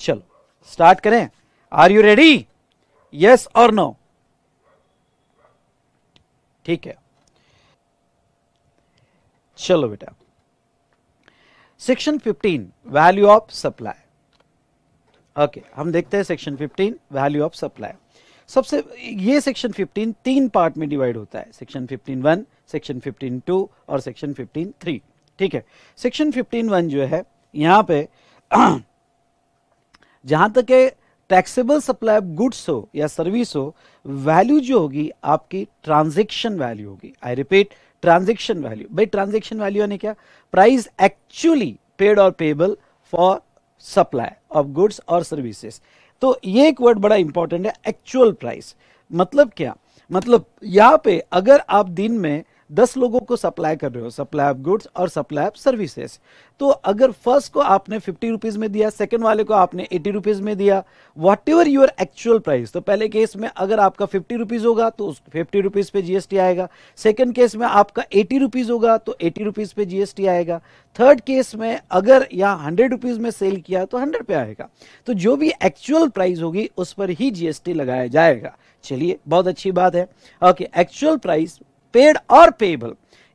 चलो स्टार्ट करें are you ready yes और नो ठीक है चलो बेटा section 15 value of supply okay हम देखते हैं सेक्शन 15 वैल्यू ऑफ सप्लाई सबसे ये सेक्शन 15 तीन पार्ट में डिवाइड होता है सेक्शन 15 वन सेक्शन 15 टू और सेक्शन 15 थ्री ठीक है सेक्शन 15 वन जो है यहां पे जहां तक है टैक्सेबल सप्लाई ऑफ गुड्स हो या सर्विस हो वैल्यू जो होगी आपकी ट्रांजेक्शन वैल्यू होगी आई रिपीट ट्रांजेक्शन वैल्यू भाई ट्रांजेक्शन वैल्यू यानी क्या प्राइस एक्चुअली पेड और payable for supply of goods और सर्विसेस तो ये एक वर्ड बड़ा इंपॉर्टेंट है एक्चुअल प्राइस मतलब क्या मतलब यहां पे अगर आप दिन में दस लोगों को सप्लाई कर रहे हो सप्लाई ऑफ गुड्स और सप्लाई ऑफ सर्विसेज तो अगर फर्स्ट को आपने फिफ्टी रुपीज़ में दिया सेकेंड वाले को आपने एटी रुपीज़ में दिया whatever your actual price तो पहले केस में अगर आपका फिफ्टी रुपीज़ होगा तो उस फिफ्टी रुपीज़ पे जीएसटी आएगा सेकेंड केस में आपका एटी रुपीज़ होगा तो एटी रुपीज़ पे जीएसटी आएगा थर्ड केस में अगर यहाँ हंड्रेड रुपीज़ में सेल किया तो हंड्रेड पे आएगा तो जो भी एक्चुअल प्राइस होगी उस पर ही जीएसटी लगाया जाएगा चलिए बहुत अच्छी बात है ओके एक्चुअल प्राइस पेड और पेबल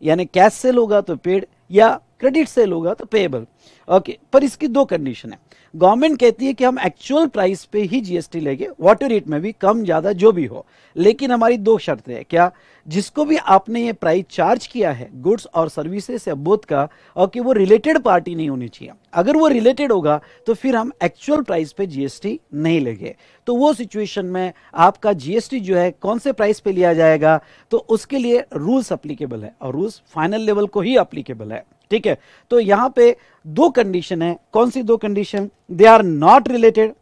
यानी कैश सेल होगा तो पेड या क्रेडिट सेल होगा तो पेएबल ओके पर इसकी दो कंडीशन है गवर्नमेंट कहती है कि हम एक्चुअल प्राइस पे ही जीएसटी लेंगे वाटर रेट में भी कम ज़्यादा जो भी हो लेकिन हमारी दो शर्तें हैं क्या जिसको भी आपने ये प्राइस चार्ज किया है गुड्स और सर्विसेज या बोथ का और कि वो रिलेटेड पार्टी नहीं होनी चाहिए अगर वो रिलेटेड होगा तो फिर हम एक्चुअल प्राइस पे जीएसटी नहीं लेंगे तो वो सिचुएशन में आपका जीएसटी जो है कौन से प्राइस पे लिया जाएगा तो उसके लिए रूल्स अप्लीकेबल है और रूल्स फाइनल लेवल को ही अप्लीकेबल है ठीक है तो यहां पे दो कंडीशन है कौन सी दो condition they are not related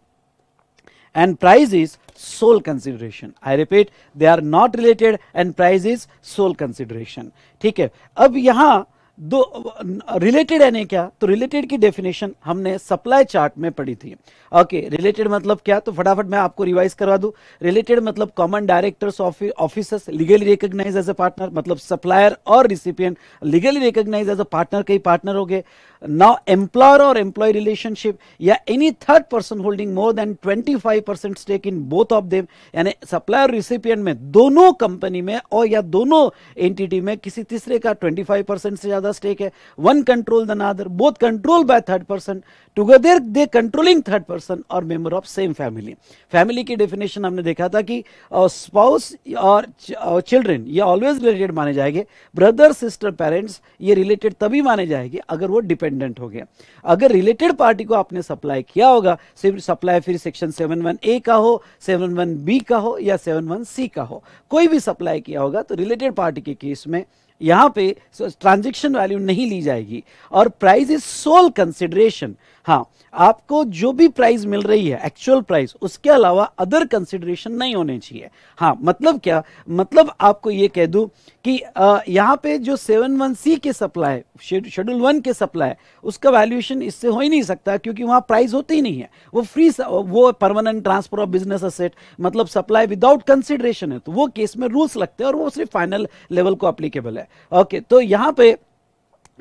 and price is sole consideration I repeat they are not related and price is sole consideration ठीक है अब यहां दो रिलेटेड नहीं क्या तो रिलेटेड की डेफिनेशन हमने सप्लाई चार्ट में पढ़ी थी ओके रिलेटेड मतलब क्या तो फटाफट मैं आपको रिवाइज करवा दू रिलेटेड मतलब common directors officers legally recognise as a partner मतलब सप्लायर और recipient legally recognise as a partner कई पार्टनर हो गए now employer or employee relationship yeah any third person holding more than 25% stake in both of them yani supplier recipient mein dono company mein और ya dono entity mein kisi tisre ka 25% se zyada stake hai one control the other both control by third person together they controlling third person और member of same family family की definition हमने देखा था कि spouse और children ये always related माने जाएंगे ब्रदर सिस्टर पेरेंट्स ये रिलेटेड तभी माने जाएंगे अगर वो डिपेंडेंट हो गया अगर रिलेटेड पार्टी को आपने सप्लाई किया होगा सिर्फ सप्लाई फिर सेक्शन सेवन वन ए का हो सेवन वन बी का हो या सेवन वन सी का हो कोई भी सप्लाई किया होगा तो रिलेटेड पार्टी के केस में यहां पे ट्रांजेक्शन वैल्यू नहीं ली जाएगी और प्राइस इज सोल कंसिडरेशन हाँ आपको जो भी प्राइस मिल रही है एक्चुअल प्राइस उसके अलावा अदर कंसिडरेशन नहीं होने चाहिए हाँ मतलब क्या मतलब आपको ये कह दू कि यहाँ पे जो सेवन वन सी के सप्लाई शेड्यूल वन के सप्लाई उसका वैल्यूएशन इससे हो ही नहीं सकता क्योंकि वहाँ प्राइस होती ही नहीं है वो फ्री वो permanent transfer of business asset मतलब सप्लाई विदाउट कंसिडरेशन है तो वो केस में रूल्स लगते हैं और वो सिर्फ फाइनल लेवल को अप्लीकेबल है ओके तो यहाँ पे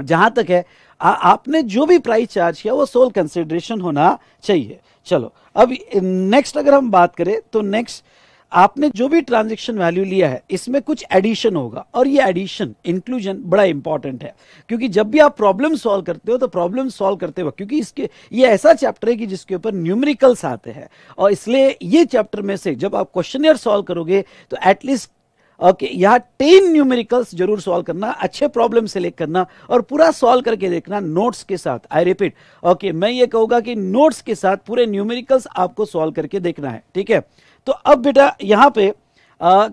जहां तक है आ, आपने जो भी प्राइस चार्ज किया वो सोल कंसिडरेशन होना चाहिए चलो अब नेक्स्ट अगर हम बात करें तो नेक्स्ट आपने जो भी ट्रांजेक्शन वैल्यू लिया है इसमें कुछ एडिशन होगा और ये एडिशन इंक्लूजन बड़ा इंपॉर्टेंट है क्योंकि जब भी आप प्रॉब्लम सॉल्व करते हो तो प्रॉब्लम सॉल्व करते वक्त क्योंकि इसके ये ऐसा चैप्टर है कि जिसके ऊपर न्यूमेरिकल्स आते हैं और इसलिए ये चैप्टर में से जब आप क्वेश्चन सॉल्व करोगे तो एटलीस्ट ओके okay, यहाँ टेन न्यूमेरिकल्स जरूर सॉल्व करना अच्छे प्रॉब्लम सेलेक्ट करना और पूरा सॉल्व करके देखना नोट्स के साथ आई रिपीट ओके मैं ये कहूंगा कि नोट्स के साथ पूरे न्यूमेरिकल्स आपको सॉल्व करके देखना है ठीक है तो अब बेटा यहाँ पे आ,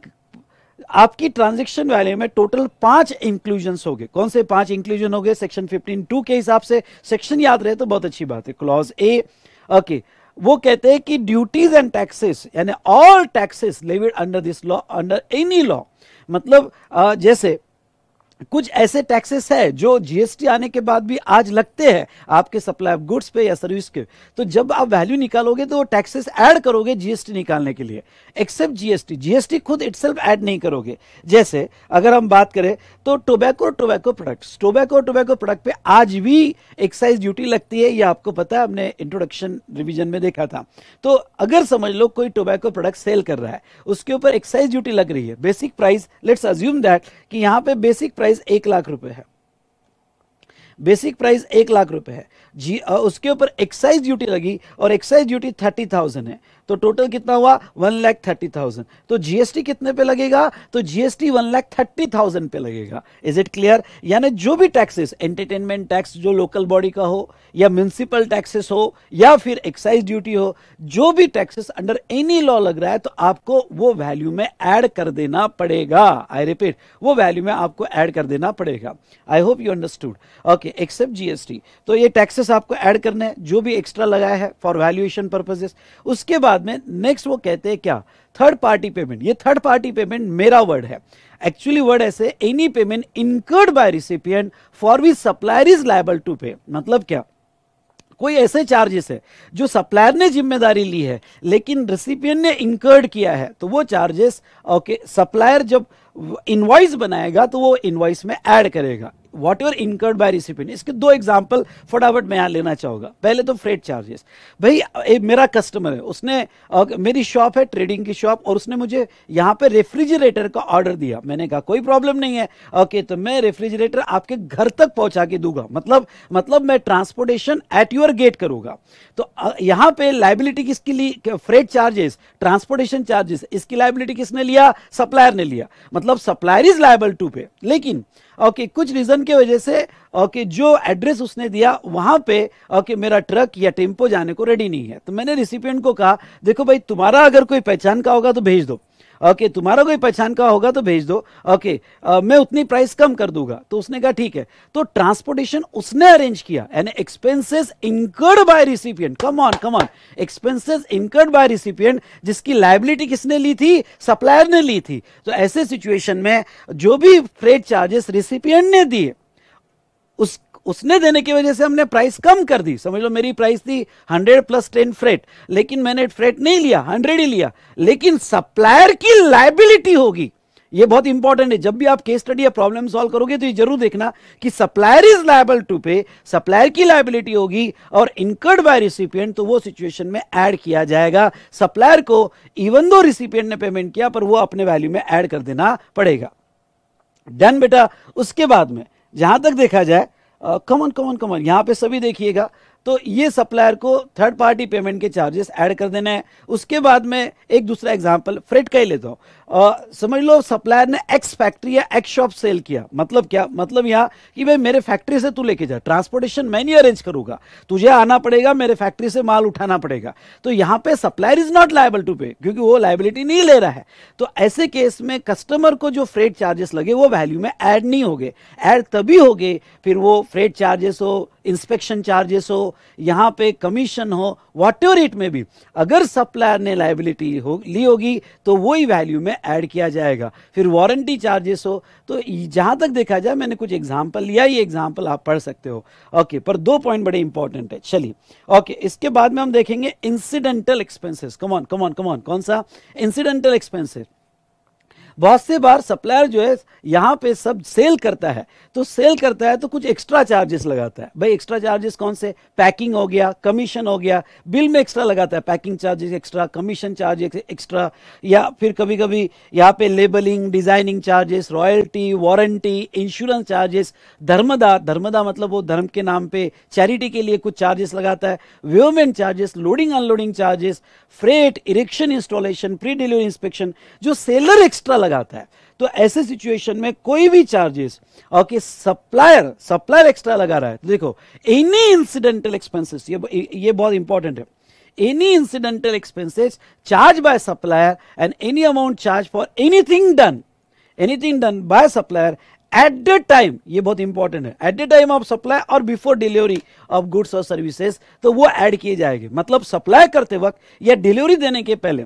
आपकी ट्रांजेक्शन वैल्यू में टोटल पांच इंक्लूजन हो गए कौन से पांच इंक्लूजन हो गए सेक्शन फिफ्टीन टू के हिसाब से सेक्शन याद रहे तो बहुत अच्छी बात है क्लॉज ए ओके वो कहते हैं कि ड्यूटीज एंड टैक्सेस यानी all taxes levied under this law under any law मतलब जैसे कुछ ऐसे टैक्सेस है जो जीएसटी आने के बाद भी आज लगते हैं आपके सप्लाई ऑफ गुड्स पे या सर्विस के तो जब आप वैल्यू निकालोगे तो वो टैक्सेस ऐड करोगे जीएसटी निकालने के लिए एक्सेप्ट जीएसटी जीएसटी खुद इट ऐड नहीं करोगे जैसे अगर हम बात करें तो टोबैको और टोबैको प्रोडक्ट टोबैको और टोबैको प्रोडक्ट पे आज भी एक्साइज ड्यूटी लगती है यह आपको पता है हमने इंट्रोडक्शन रिविजन में देखा था तो अगर समझ लो कोई टोबैको प्रोडक्ट सेल कर रहा है उसके ऊपर एक्साइज ड्यूटी लग रही है basic price let's assume that कि यहाँ पे बेसिक प्राइस प्राइस एक लाख रुपए है बेसिक प्राइस एक लाख रुपए है जी उसके ऊपर एक्साइज ड्यूटी लगी और एक्साइज ड्यूटी थर्टी थाउजेंड है तो टोटल कितना हुआ वन लैख थर्टी थाउजेंड तो जीएसटी कितने पे लगेगा तो GST one lakh thirty thousand पे लगेगा इज इट क्लियर यानी जो भी टैक्सेस एंटरटेनमेंट टैक्स जो लोकल बॉडी का हो या म्यूनसिपल टैक्सेस हो या फिर एक्साइज ड्यूटी हो जो भी टैक्सेस अंडर एनी लॉ लग रहा है तो आपको वो वैल्यू में एड कर देना पड़ेगा आई रिपीट वो वैल्यू में आपको एड कर देना पड़ेगा I hope you understood okay except GST तो ये टैक्सेस आपको एड करने जो भी एक्स्ट्रा लगाया है फॉर वैल्यूएशन पर्पजेस उसके बाद बाद में नेक्स्ट वो कहते हैं क्या थर्ड पार्टी पेमेंट ये थर्ड पार्टी पेमेंट मेरा वर्ड है एक्चुअली वर्ड ऐसे any payment incurred by recipient for which supplier is liable to pay मतलब क्या कोई ऐसे चार्जेस है जो सप्लायर ने जिम्मेदारी ली है लेकिन रिसिपियन ने इंकर्ड किया है तो वो चार्जेस ओके सप्लायर जब इनवॉइस बनाएगा तो वो इनवॉइस में ऐड करेगा what your incurred by recipient इसके दो एग्जाम्पल फटाफट मैं यहाँ लेना चाहूंगा पहले तो फ्रेड चार्जेस भाई ए, मेरा कस्टमर है उसने अ, मेरी शॉप है ट्रेडिंग की शॉप और उसने मुझे यहाँ पे रेफ्रिजरेटर का ऑर्डर दिया मैंने कहा कोई प्रॉब्लम नहीं है ओके तो मैं रेफ्रिजरेटर आपके घर तक पहुंचा के दूंगा मतलब मतलब मैं ट्रांसपोर्टेशन एट यूर गेट करूंगा तो यहाँ पे लाइबिलिटी किसके लिए फ्रेड चार्जेस ट्रांसपोर्टेशन चार्जेस इसकी लाइबिलिटी किसने लिया सप्लायर ने लिया मतलब सप्लायर इज लाइबल टू पे लेकिन ओके कुछ रीज़न के वजह से ओके जो एड्रेस उसने दिया वहां पे ओके मेरा ट्रक या टेम्पो जाने को रेडी नहीं है तो मैंने रिसिपियंट को कहा देखो भाई तुम्हारा अगर कोई पहचान का होगा तो भेज दो ओके तुम्हारा कोई पहचान का होगा तो भेज दो ओके मैं उतनी प्राइस कम कर दूंगा तो उसने कहा ठीक है तो ट्रांसपोर्टेशन उसने अरेंज किया and expenses incurred by recipient come on come on expenses incurred by recipient जिसकी लाइबिलिटी किसने ली थी सप्लायर ने ली थी तो ऐसे सिचुएशन में जो भी फ्रेड चार्जेस रिसिपियंट ने दिए उस उसने देने की वजह से हमने प्राइस कम कर दी समझ लो मेरी प्राइस थी हंड्रेड प्लस टेन फ्रेट लेकिन मैंने फ्रेट नहीं लिया हंड्रेड ही लिया लेकिन सप्लायर की लाइबिलिटी होगी ये बहुत इंपॉर्टेंट है जब भी आप केस स्टडी या प्रॉब्लम सॉल्व करोगे तो ये जरूर देखना कि supplier is liable to pay supplier की लाइबिलिटी होगी और इनकर्ड बाय रिसिपियंट तो वो सिचुएशन में ऐड किया जाएगा सप्लायर को इवन दो रिसिपियंट ने पेमेंट किया पर वो अपने वैल्यू में ऐड कर देना पड़ेगा डन बेटा उसके बाद में जहां तक देखा जाए कमन कमन कमन यहाँ पे सभी देखिएगा तो ये सप्लायर को थर्ड पार्टी पेमेंट के चार्जेस ऐड कर देना है उसके बाद में एक दूसरा एग्जांपल फ्रेट का ही लेता हूँ समझ लो सप्लायर ने एक्स फैक्ट्री या एक्स शॉप सेल किया मतलब क्या मतलब यहाँ कि भाई मेरे फैक्ट्री से तू लेके जा ट्रांसपोर्टेशन मैं नहीं अरेंज करूँगा तुझे आना पड़ेगा मेरे फैक्ट्री से माल उठाना पड़ेगा तो यहाँ पे supplier is not liable to pay क्योंकि वो लाइबिलिटी नहीं ले रहा है तो ऐसे केस में कस्टमर को जो फ्रेट चार्जेस लगे वो वैल्यू में एड नहीं हो ऐड तभी हो फिर वो फ्रेट चार्जेस हो इंस्पेक्शन चार्जेस हो यहां पे कमीशन हो वॉट एवर इट में भी अगर सप्लायर ने लाइबिलिटी हो ली होगी तो वही वैल्यू में ऐड किया जाएगा फिर वारंटी चार्जेस हो तो जहां तक देखा जाए मैंने कुछ एग्जाम्पल लिया ये एग्जाम्पल आप पढ़ सकते हो ओके पर दो पॉइंट बड़े इंपॉर्टेंट है चलिए ओके इसके बाद में हम देखेंगे incidental expenses come on come on come on कौन सा इंसिडेंटल एक्सपेंसिस बहुत से बार सप्लायर जो है यहाँ पे सब सेल करता है तो सेल करता है तो कुछ एक्स्ट्रा चार्जेस लगाता है भाई एक्स्ट्रा चार्जेस कौन से पैकिंग हो गया कमीशन हो गया बिल में एक्स्ट्रा लगाता है packing charges extra commission charges extra या फिर कभी कभी यहाँ पे labelling designing charges royalty warranty insurance charges धर्मदा धर्मदा मतलब वो धर्म के नाम पे चैरिटी के लिए कुछ चार्जेस लगाता है व्योमेंट charges loading unloading charges freight erection installation pre delivery inspection जो सेलर एक्स्ट्रा लगाता है तो ऐसे सिचुएशन में कोई भी चार्जेस और कि सप्लायर सप्लायर एक्स्ट्रा लगा रहा है तो देखो एनी इंसिडेंटल एक्सपेंसेस ये ये बहुत इंपॉर्टेंट है any incidental expenses charge by supplier and any amount charge for anything done anything done by supplier at the time ये बहुत इंपॉर्टेंट है at the time of supply और बिफोर डिलीवरी ऑफ गुड्स और services तो वो add किए जाएंगे मतलब सप्लाई करते वक्त या डिलीवरी देने के पहले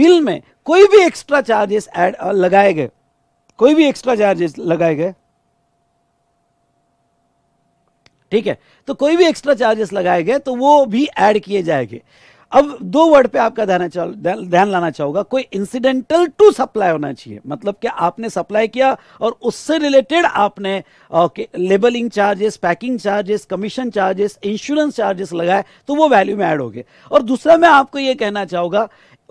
बिल में कोई भी एक्स्ट्रा चार्जेस एड लगाए गए कोई भी एक्स्ट्रा चार्जेस लगाए गए ठीक है तो कोई भी एक्स्ट्रा चार्जेस लगाए गए तो वो भी ऐड किए जाएंगे अब दो वर्ड पे आपका ध्यान ध्यान लाना चाहूंगा कोई इंसिडेंटल टू सप्लाई होना चाहिए मतलब कि आपने सप्लाई किया और उससे रिलेटेड आपने labelling charges packing charges commission charges insurance charges लगाए तो वो वैल्यू में ऐड हो गए और दूसरा मैं आपको ये कहना चाहूंगा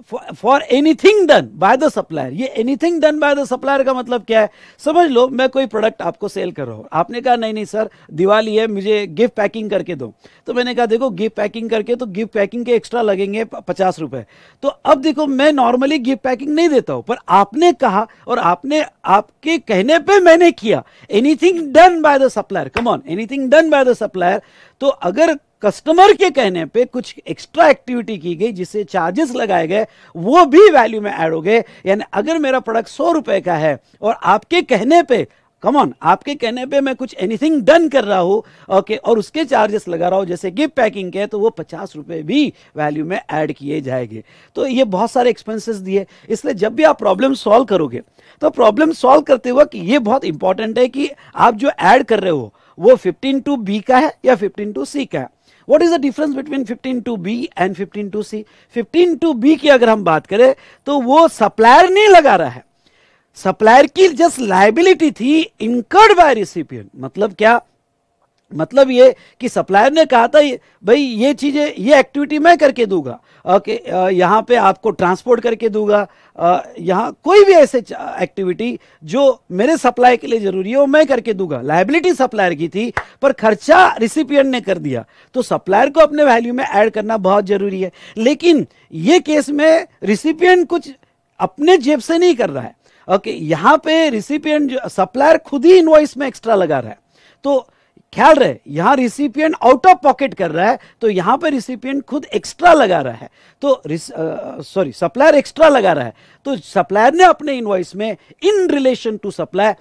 for anything done by the supplier ये anything done by the supplier का मतलब क्या है समझ लो मैं कोई प्रोडक्ट आपको सेल कर रहा हूँ आपने कहा नहीं नहीं सर दिवाली है मुझे गिफ्ट पैकिंग करके दो तो मैंने कहा देखो गिफ्ट पैकिंग करके तो गिफ्ट पैकिंग के एक्स्ट्रा लगेंगे पचास रुपए तो अब देखो मैं नॉर्मली गिफ्ट पैकिंग नहीं देता हूँ पर आपने कहा और आपने आपके कहने पर मैंने किया anything done by the supplier come on anything done by the supplier तो अगर कस्टमर के कहने पे कुछ एक्स्ट्रा एक्टिविटी की गई जिससे चार्जेस लगाए गए वो भी वैल्यू में ऐड हो गए यानी अगर मेरा प्रोडक्ट सौ रुपए का है और आपके कहने पे कमॉन आपके कहने पे मैं कुछ एनीथिंग डन कर रहा हूँ ओके और उसके चार्जेस लगा रहा हूँ जैसे गिफ्ट पैकिंग के तो वो पचास रुपये भी वैल्यू में ऐड किए जाएंगे तो ये बहुत सारे एक्सपेंसेस दिए इसलिए जब भी आप प्रॉब्लम सॉल्व करोगे तो प्रॉब्लम सॉल्व करते वक्त ये बहुत इंपॉर्टेंट है कि आप जो ऐड कर रहे हो वो फिफ्टीन टू बी का है या फिफ्टीन टू सी का है what is the difference between 15 two B and 15 two C 15 two B की अगर हम बात करें तो वो सप्लायर नहीं लगा रहा है सप्लायर की जस्ट लाइबिलिटी थी इनकर्ड बाय रिसिपियन मतलब क्या मतलब ये कि सप्लायर ने कहा था भाई ये चीज़ें ये एक्टिविटी मैं करके दूंगा ओके यहाँ पे आपको ट्रांसपोर्ट करके दूंगा यहाँ कोई भी ऐसे एक्टिविटी जो मेरे सप्लाई के लिए ज़रूरी है वो मैं करके दूंगा लाइबिलिटी सप्लायर की थी पर खर्चा रिसिपियंट ने कर दिया तो सप्लायर को अपने वैल्यू में ऐड करना बहुत ज़रूरी है लेकिन ये केस में रिसिपियंट कुछ अपने जेब से नहीं कर रहा है ओके यहाँ पे रिसिपियंट सप्लायर खुद ही इन्वाइस में एक्स्ट्रा लगा रहा है तो ख्याल रहे यहां रिसिपियंट आउट ऑफ पॉकेट कर रहा है तो यहां पर रिसिपियंट खुद एक्स्ट्रा लगा रहा है तो सॉरी सप्लायर एक्स्ट्रा लगा रहा है तो सप्लायर ने अपने इनवॉइस में in relation to supply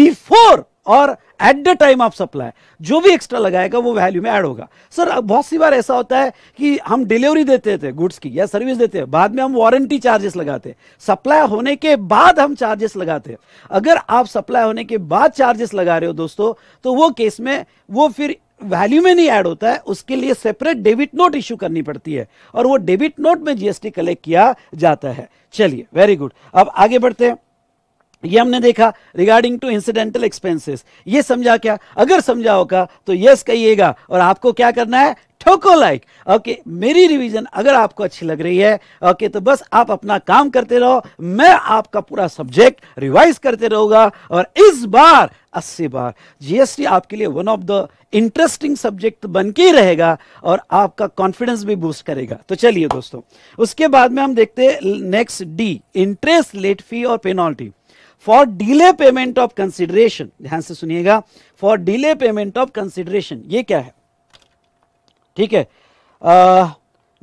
before और at the time of supply जो भी एक्स्ट्रा लगाएगा वो वैल्यू में ऐड होगा सर बहुत सी बार ऐसा होता है कि हम डिलीवरी देते थे गुड्स की या सर्विस देते हैं बाद में हम वारंटी चार्जेस लगाते सप्लाई होने के बाद हम चार्जेस लगाते अगर आप सप्लाई होने के बाद चार्जेस लगा रहे हो दोस्तों तो वो केस में वो फिर वैल्यू में नहीं ऐड होता है उसके लिए सेपरेट डेबिट नोट इश्यू करनी पड़ती है और वो डेबिट नोट में जीएसटी कलेक्ट किया जाता है चलिए वेरी गुड अब आगे बढ़ते हैं ये हमने देखा रिगार्डिंग टू इंसिडेंटल एक्सपेंसेस ये समझा क्या अगर समझा होगा तो यस कहिएगा और आपको क्या करना है ठोको लाइक ओके मेरी रिवीजन अगर आपको अच्छी लग रही है ओके okay, तो बस आप अपना काम करते रहो मैं आपका पूरा सब्जेक्ट रिवाइज करते रहूंगा और इस बार अस्सी बार जीएसटी आपके लिए one of the interesting subject बन के ही रहेगा और आपका कॉन्फिडेंस भी बूस्ट करेगा तो चलिए दोस्तों उसके बाद में हम देखते हैं next D interest late fee और penalty for delay payment of consideration ध्यान से सुनिएगा for delay payment of consideration ये क्या है ठीक है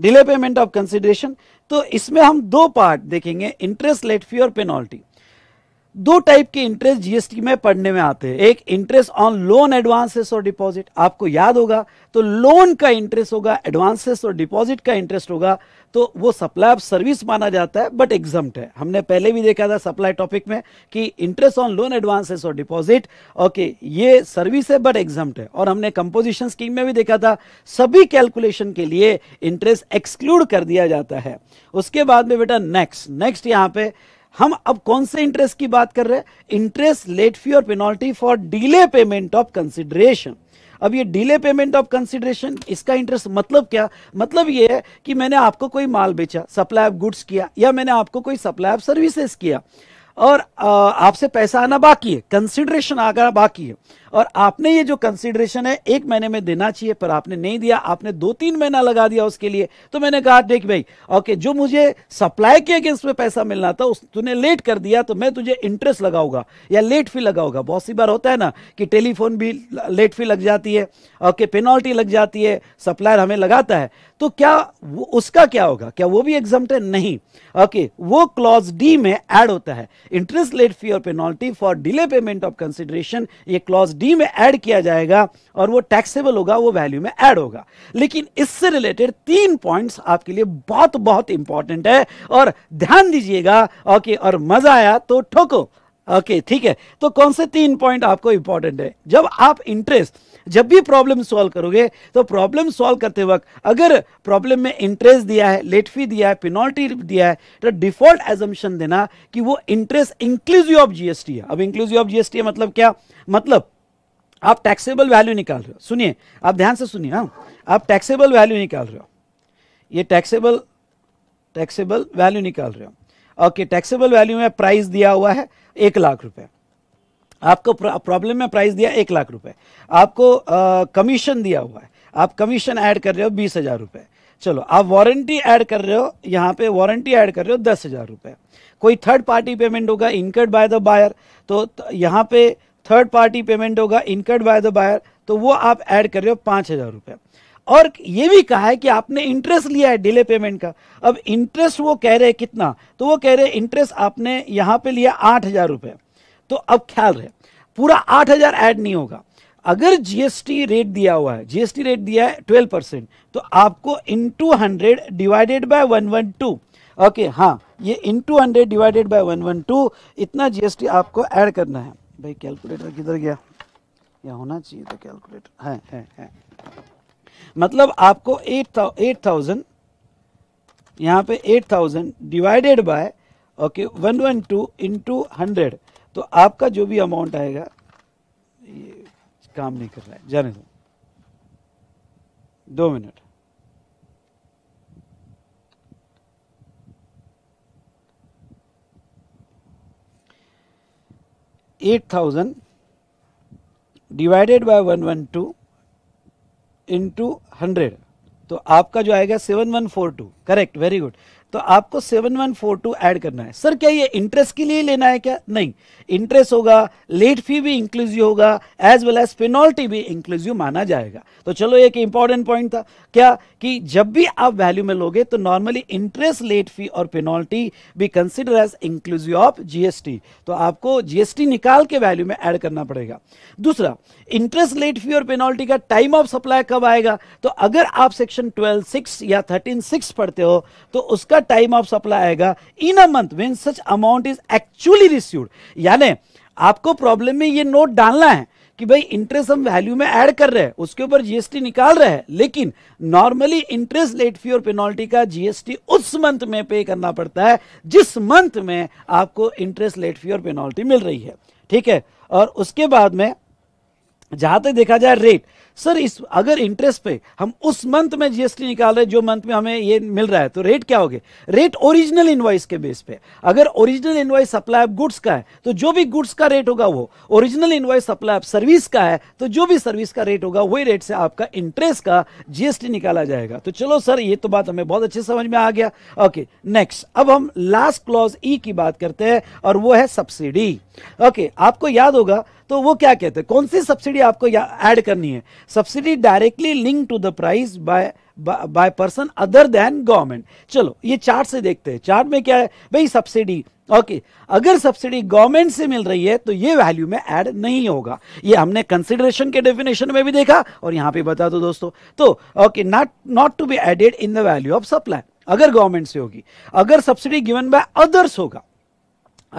डिले पेमेंट ऑफ कंसिडरेशन तो इसमें हम दो पार्ट देखेंगे इंटरेस्ट लेट फी और पेनॉल्टी दो टाइप के इंटरेस्ट जीएसटी में पढ़ने में आते हैं एक इंटरेस्ट ऑन लोन एडवांसेस और डिपॉजिट आपको याद होगा तो लोन का इंटरेस्ट होगा एडवांसेस और डिपॉजिट का इंटरेस्ट होगा तो वो सप्लाई ऑफ सर्विस माना जाता है बट एग्जाम्ट है हमने पहले भी देखा था सप्लाई टॉपिक में कि इंटरेस्ट ऑन लोन एडवांसेस और डिपॉजिट ओके ये सर्विस है बट एग्जाम्ट है और हमने कंपोजिशन स्कीम में भी देखा था सभी कैलकुलेशन के लिए इंटरेस्ट एक्सक्लूड कर दिया जाता है उसके बाद में बेटा नेक्स्ट नेक्स्ट यहां पर हम अब कौन से इंटरेस्ट की बात कर रहे हैं इंटरेस्ट लेट फी और penalty for delay payment of consideration अब ये डिले पेमेंट ऑफ कंसिडरेशन इसका इंटरेस्ट मतलब क्या मतलब ये है कि मैंने आपको कोई माल बेचा सप्लाई ऑफ गुड्स किया या मैंने आपको कोई सप्लाई ऑफ सर्विसेस किया और आपसे पैसा आना बाकी है कंसिडरेशन आना बाकी है और आपने ये जो कंसिडरेशन है एक महीने में देना चाहिए पर आपने नहीं दिया आपने दो तीन महीना लगा दिया उसके लिए तो मैंने कहा देख भाई ओके जो मुझे सप्लाई के अगेंस्ट में पैसा मिलना था उस तूने लेट कर दिया तो मैं तुझे इंटरेस्ट लगाऊंगा या लेट फी लगाऊंगा बहुत सी बार होता है ना कि टेलीफोन भी लेट फी लग जाती है ओके पेनल्टी लग जाती है सप्लायर हमें लगाता है तो क्या उसका क्या होगा क्या वो भी एग्जाम नहीं ओके वो क्लॉज डी में एड होता है इंटरेस्ट लेट फी और penalty for delay payment of consideration ये क्लॉज डी में ऐड किया जाएगा और वो टैक्सेबल होगा वो वैल्यू में ऐड होगा लेकिन इससे रिलेटेड तीन पॉइंट्स आपके लिए बहुत बहुत इंपॉर्टेंट है और ध्यान दीजिएगा ओके और मजा आया तो ठोको ओके ठीक है तो कौन से तीन पॉइंट आपको इंपॉर्टेंट है जब आप इंटरेस्ट जब भी प्रॉब्लम सॉल्व करोगे तो प्रॉब्लम सॉल्व करते वक्त अगर प्रॉब्लम में इंटरेस्ट दिया है लेट फी दिया है पेनल्टी दिया है तो डिफॉल्ट एजम्पन देना कि वो इंटरेस्ट इंक्लूसिव ऑफ जीएसटी है अब इंक्लूसिव ऑफ जीएसटी मतलब क्या मतलब आप टैक्सेबल वैल्यू निकाल रहे हो सुनिए आप ध्यान से सुनिए हाँ आप टैक्सेबल वैल्यू निकाल रहे हो ये टैक्सेबल टैक्सेबल वैल्यू निकाल रहे हो ओके टैक्सेबल वैल्यू में प्राइस दिया हुआ है एक लाख रुपए आपको प्रॉब्लम में प्राइस दिया एक लाख रुपए आपको कमीशन दिया हुआ है आप कमीशन ऐड कर रहे हो बीस हजार रुपए चलो आप वारंटी ऐड कर रहे हो यहाँ पे वारंटी ऐड कर रहे हो दस हजार रुपए कोई थर्ड पार्टी पेमेंट होगा इनकर्ड बाय द बायर तो यहाँ पे थर्ड पार्टी पेमेंट होगा इनकर्ड बाय द बायर तो वो आप ऐड कर रहे हो पाँच हज़ार रुपये और ये भी कहा है कि आपने इंटरेस्ट लिया है डिले पेमेंट का अब इंटरेस्ट वो कह रहे हैं कितना तो वो कह रहे हैं इंटरेस्ट आपने यहाँ पे लिया आठ हज़ार रुपये तो अब ख्याल रहे पूरा आठ हज़ार ऐड नहीं होगा अगर जीएसटी रेट दिया हुआ है जीएसटी रेट दिया है ट्वेल्व परसेंट तो आपको into hundred divided by one one two okay हाँ ये into hundred divided by one one two इतना जीएसटी आपको ऐड करना है भाई कैलकुलेटर किधर गया या होना चाहिए तो कैलकुलेटर है है है मतलब आपको एट था एट थाउजेंड यहाँ पे eight thousand divided by okay one one two into hundred तो आपका जो भी अमाउंट आएगा ये काम नहीं कर रहा है जाने दो मिनट 8000 डिवाइडेड बाय 112 इनटू 100 तो आपका जो आएगा 7142 करेक्ट वेरी गुड तो आपको 7142 ऐड करना है सर क्या ये इंटरेस्ट के लिए लेना है क्या नहीं इंटरेस्ट होगा लेट फी भी इंक्लूसिव होगा एज वेल एज पेनॉल्टी भी इंक्लूसिव माना जाएगा तो चलो एक इंपॉर्टेंट पॉइंट था क्या कि जब भी आप वैल्यू में लोगे तो नॉर्मली इंटरेस्ट लेट फी और पेनॉल्टी भी consider as inclusive of GST तो आपको जीएसटी निकाल के वैल्यू में एड करना पड़ेगा दूसरा इंटरेस्ट लेट फी और पेनॉल्टी का टाइम ऑफ सप्लाई कब आएगा तो अगर आप सेक्शन ट्वेल्व सिक्स या थर्टीन सिक्स पढ़ते हो तो उसका टाइम ऑफ सप्लाई आएगा in a month when such amount is actually received या यानी आपको प्रॉब्लम में ये नोट डालना है कि भाई इंटरेस्ट हम वैल्यू में ऐड कर रहे हैं उसके ऊपर जीएसटी निकाल रहे हैं लेकिन नॉर्मली इंटरेस्ट लेट फी और पेनल्टी का जीएसटी उस मंथ में पे करना पड़ता है जिस मंथ में आपको इंटरेस्ट लेट फी और पेनल्टी मिल रही है ठीक है और उसके बाद में जहां तक देखा जाए रेट सर इस अगर इंटरेस्ट पे हम उस मंथ में जीएसटी निकाल रहे जो मंथ में हमें ये मिल रहा है तो रेट क्या होगा रेट ओरिजिनल इनवाइस के बेस पे अगर original invoice supply of goods का है तो जो भी गुड्स का रेट होगा वो original invoice supply of service का है तो जो भी सर्विस का रेट होगा वही रेट से आपका इंटरेस्ट का जीएसटी निकाला जाएगा तो चलो सर ये तो बात हमें बहुत अच्छे समझ में आ गया ओके नेक्स्ट अब हम लास्ट क्लॉज ई की बात करते हैं और वो है सब्सिडी ओके आपको याद होगा तो वो क्या कहते हैं कौन सी सब्सिडी आपको ऐड करनी है subsidy directly link to the price by by person other than government चलो ये चार्ट से देखते हैं चार्ट में क्या है भाई सब्सिडी ओके अगर सब्सिडी गवर्नमेंट से मिल रही है तो ये वैल्यू में ऐड नहीं होगा ये हमने कंसिडरेशन के डेफिनेशन में भी देखा और यहां पे बता दो दोस्तों तो okay not not to be added in the value of supply अगर गवर्नमेंट से होगी अगर सब्सिडी गिवन बाय अदर्स होगा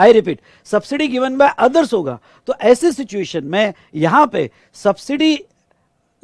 I repeat subsidy given by others होगा तो ऐसे सिचुएशन में यहां पे subsidy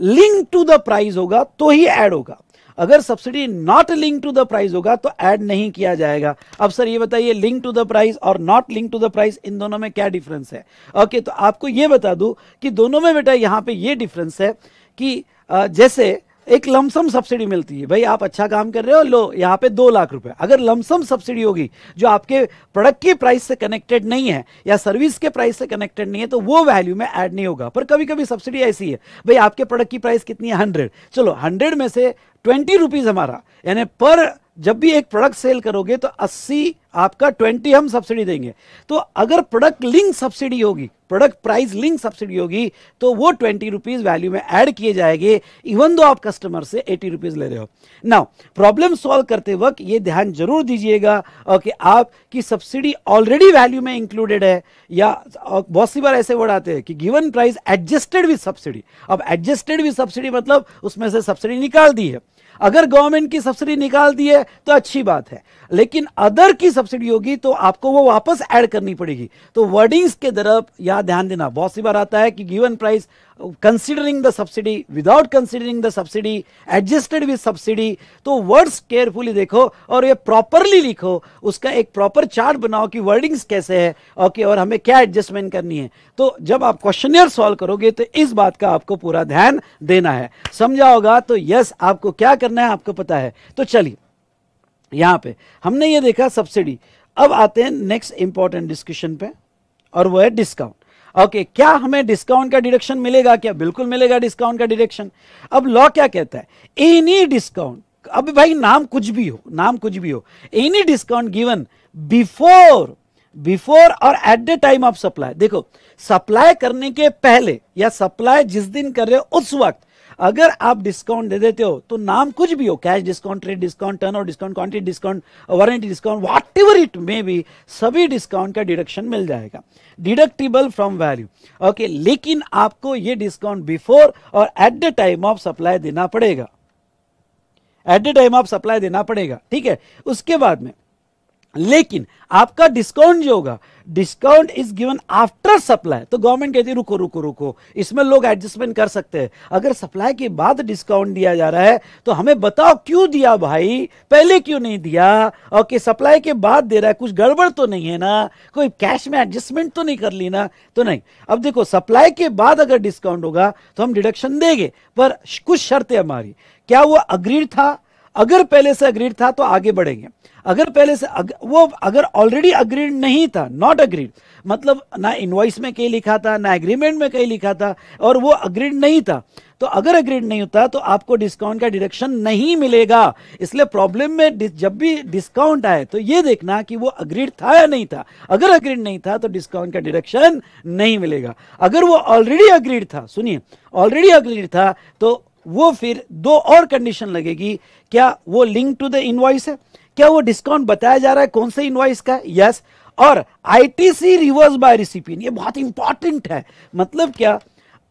link to the price होगा तो ही ऐड होगा अगर subsidy not link to the price होगा तो ऐड नहीं किया जाएगा अब सर ये बताइए लिंक टू द प्राइस और not link to the price इन दोनों में क्या डिफरेंस है ओके okay, तो आपको ये बता दूं कि दोनों में बेटा यहां पे ये डिफरेंस है कि जैसे एक लमसम सब्सिडी मिलती है भाई आप अच्छा काम कर रहे हो लो यहाँ पे दो लाख रुपए अगर लमसम सब्सिडी होगी जो आपके प्रोडक्ट की प्राइस से कनेक्टेड नहीं है या सर्विस के प्राइस से कनेक्टेड नहीं है तो वो वैल्यू में ऐड नहीं होगा पर कभी कभी सब्सिडी ऐसी है भाई आपके प्रोडक्ट की प्राइस कितनी है हंड्रेड चलो हंड्रेड में से ट्वेंटी रुपीज हमारा यानी पर जब भी एक प्रोडक्ट सेल करोगे तो अस्सी आपका ट्वेंटी हम सब्सिडी देंगे तो अगर प्रोडक्ट लिंक सब्सिडी होगी प्रोडक्ट प्राइस लिंक सब्सिडी होगी तो वो ट्वेंटी रुपीज़ वैल्यू में ऐड किए जाएंगे इवन दो आप कस्टमर से एटी रुपीज़ ले रहे हो नाउ प्रॉब्लम सॉल्व करते वक्त ये ध्यान जरूर दीजिएगा कि आपकी सब्सिडी ऑलरेडी वैल्यू में इंक्लूडेड है या बहुत सी बार ऐसे वर्ड आते हैं कि given price adjusted with subsidy अब एडजस्टेड विद सब्सिडी मतलब उसमें से सब्सिडी निकाल दी है अगर गवर्नमेंट की सब्सिडी निकाल दी है तो अच्छी बात है लेकिन अदर की सब्सिडी होगी तो आपको वो वापस ऐड करनी पड़ेगी तो वर्डिंग्स के तरफ यहां ध्यान देना बहुत सी बार आता है कि given price considering the subsidy without considering the subsidy adjusted with subsidy तो वर्ड्स केयरफुली देखो और ये प्रॉपरली लिखो उसका एक प्रॉपर चार्ट बनाओ कि वर्डिंग्स कैसे है ओके okay, और हमें क्या एडजस्टमेंट करनी है तो जब आप क्वेश्चन सॉल्व करोगे तो इस बात का आपको पूरा ध्यान देना है समझा होगा तो यस आपको क्या करना करना है आपको पता है तो चलिए यहां पे हमने ये देखा सब्सिडी अब आते हैं नेक्स्ट इंपॉर्टेंट डिस्कशन पे और वो है डिस्काउंट ओके okay, क्या हमें डिस्काउंट का डिडक्शन मिलेगा क्या बिल्कुल मिलेगा डिस्काउंट का डिडक्शन अब लॉ क्या कहता है एनी डिस्काउंट अब भाई नाम कुछ भी हो नाम कुछ भी हो any discount given before before और at the time of supply देखो सप्लाई करने के पहले या सप्लाई जिस दिन कर रहे हो उस वक्त अगर आप डिस्काउंट दे देते हो तो नाम कुछ भी हो cash discount trade discount turnover discount quantity discount warranty discount whatever it may भी सभी डिस्काउंट का डिडक्शन मिल जाएगा डिडक्टिबल फ्रॉम वैल्यू ओके लेकिन आपको ये डिस्काउंट बिफोर और at the time of supply देना पड़ेगा at the time of supply देना पड़ेगा ठीक है उसके बाद में लेकिन आपका डिस्काउंट जो होगा discount is given after supply तो गवर्नमेंट कहती है रुको रुको रुको इसमें लोग एडजस्टमेंट कर सकते हैं अगर सप्लाई के बाद डिस्काउंट दिया जा रहा है तो हमें बताओ क्यों दिया भाई पहले क्यों नहीं दिया और कि सप्लाई के बाद दे रहा है कुछ गड़बड़ तो नहीं है ना कोई कैश में एडजस्टमेंट तो नहीं कर ली ना तो नहीं अब देखो सप्लाई के बाद अगर डिस्काउंट होगा तो हम डिडक्शन देंगे पर कुछ शर्तें हमारी क्या वो अग्रीड था अगर पहले से अग्रीड था तो आगे बढ़ेंगे अगर पहले से अग, वो अगर ऑलरेडी अग्रीड नहीं था नॉट अग्रीड मतलब ना इन्वाइस में कहीं लिखा था ना एग्रीमेंट में कहीं लिखा था और वो अग्रीड नहीं था तो अगर अग्रीड नहीं होता तो आपको डिस्काउंट का डिडक्शन नहीं मिलेगा इसलिए प्रॉब्लम में जब भी डिस्काउंट आए तो ये देखना कि वो अग्रीड था या नहीं था अगर अग्रीड नहीं था तो डिस्काउंट का डिडक्शन नहीं मिलेगा अगर वो ऑलरेडी अग्रीड था सुनिए ऑलरेडी अग्रीड था तो वो फिर दो और कंडीशन लगेगी क्या वो लिंक टू द इनवाइस है क्या वो डिस्काउंट बताया जा रहा है कौन से इनवाइस का यस yes. और आईटीसी रिवर्स बाय रिसिपियन ये बहुत इंपॉर्टेंट है मतलब क्या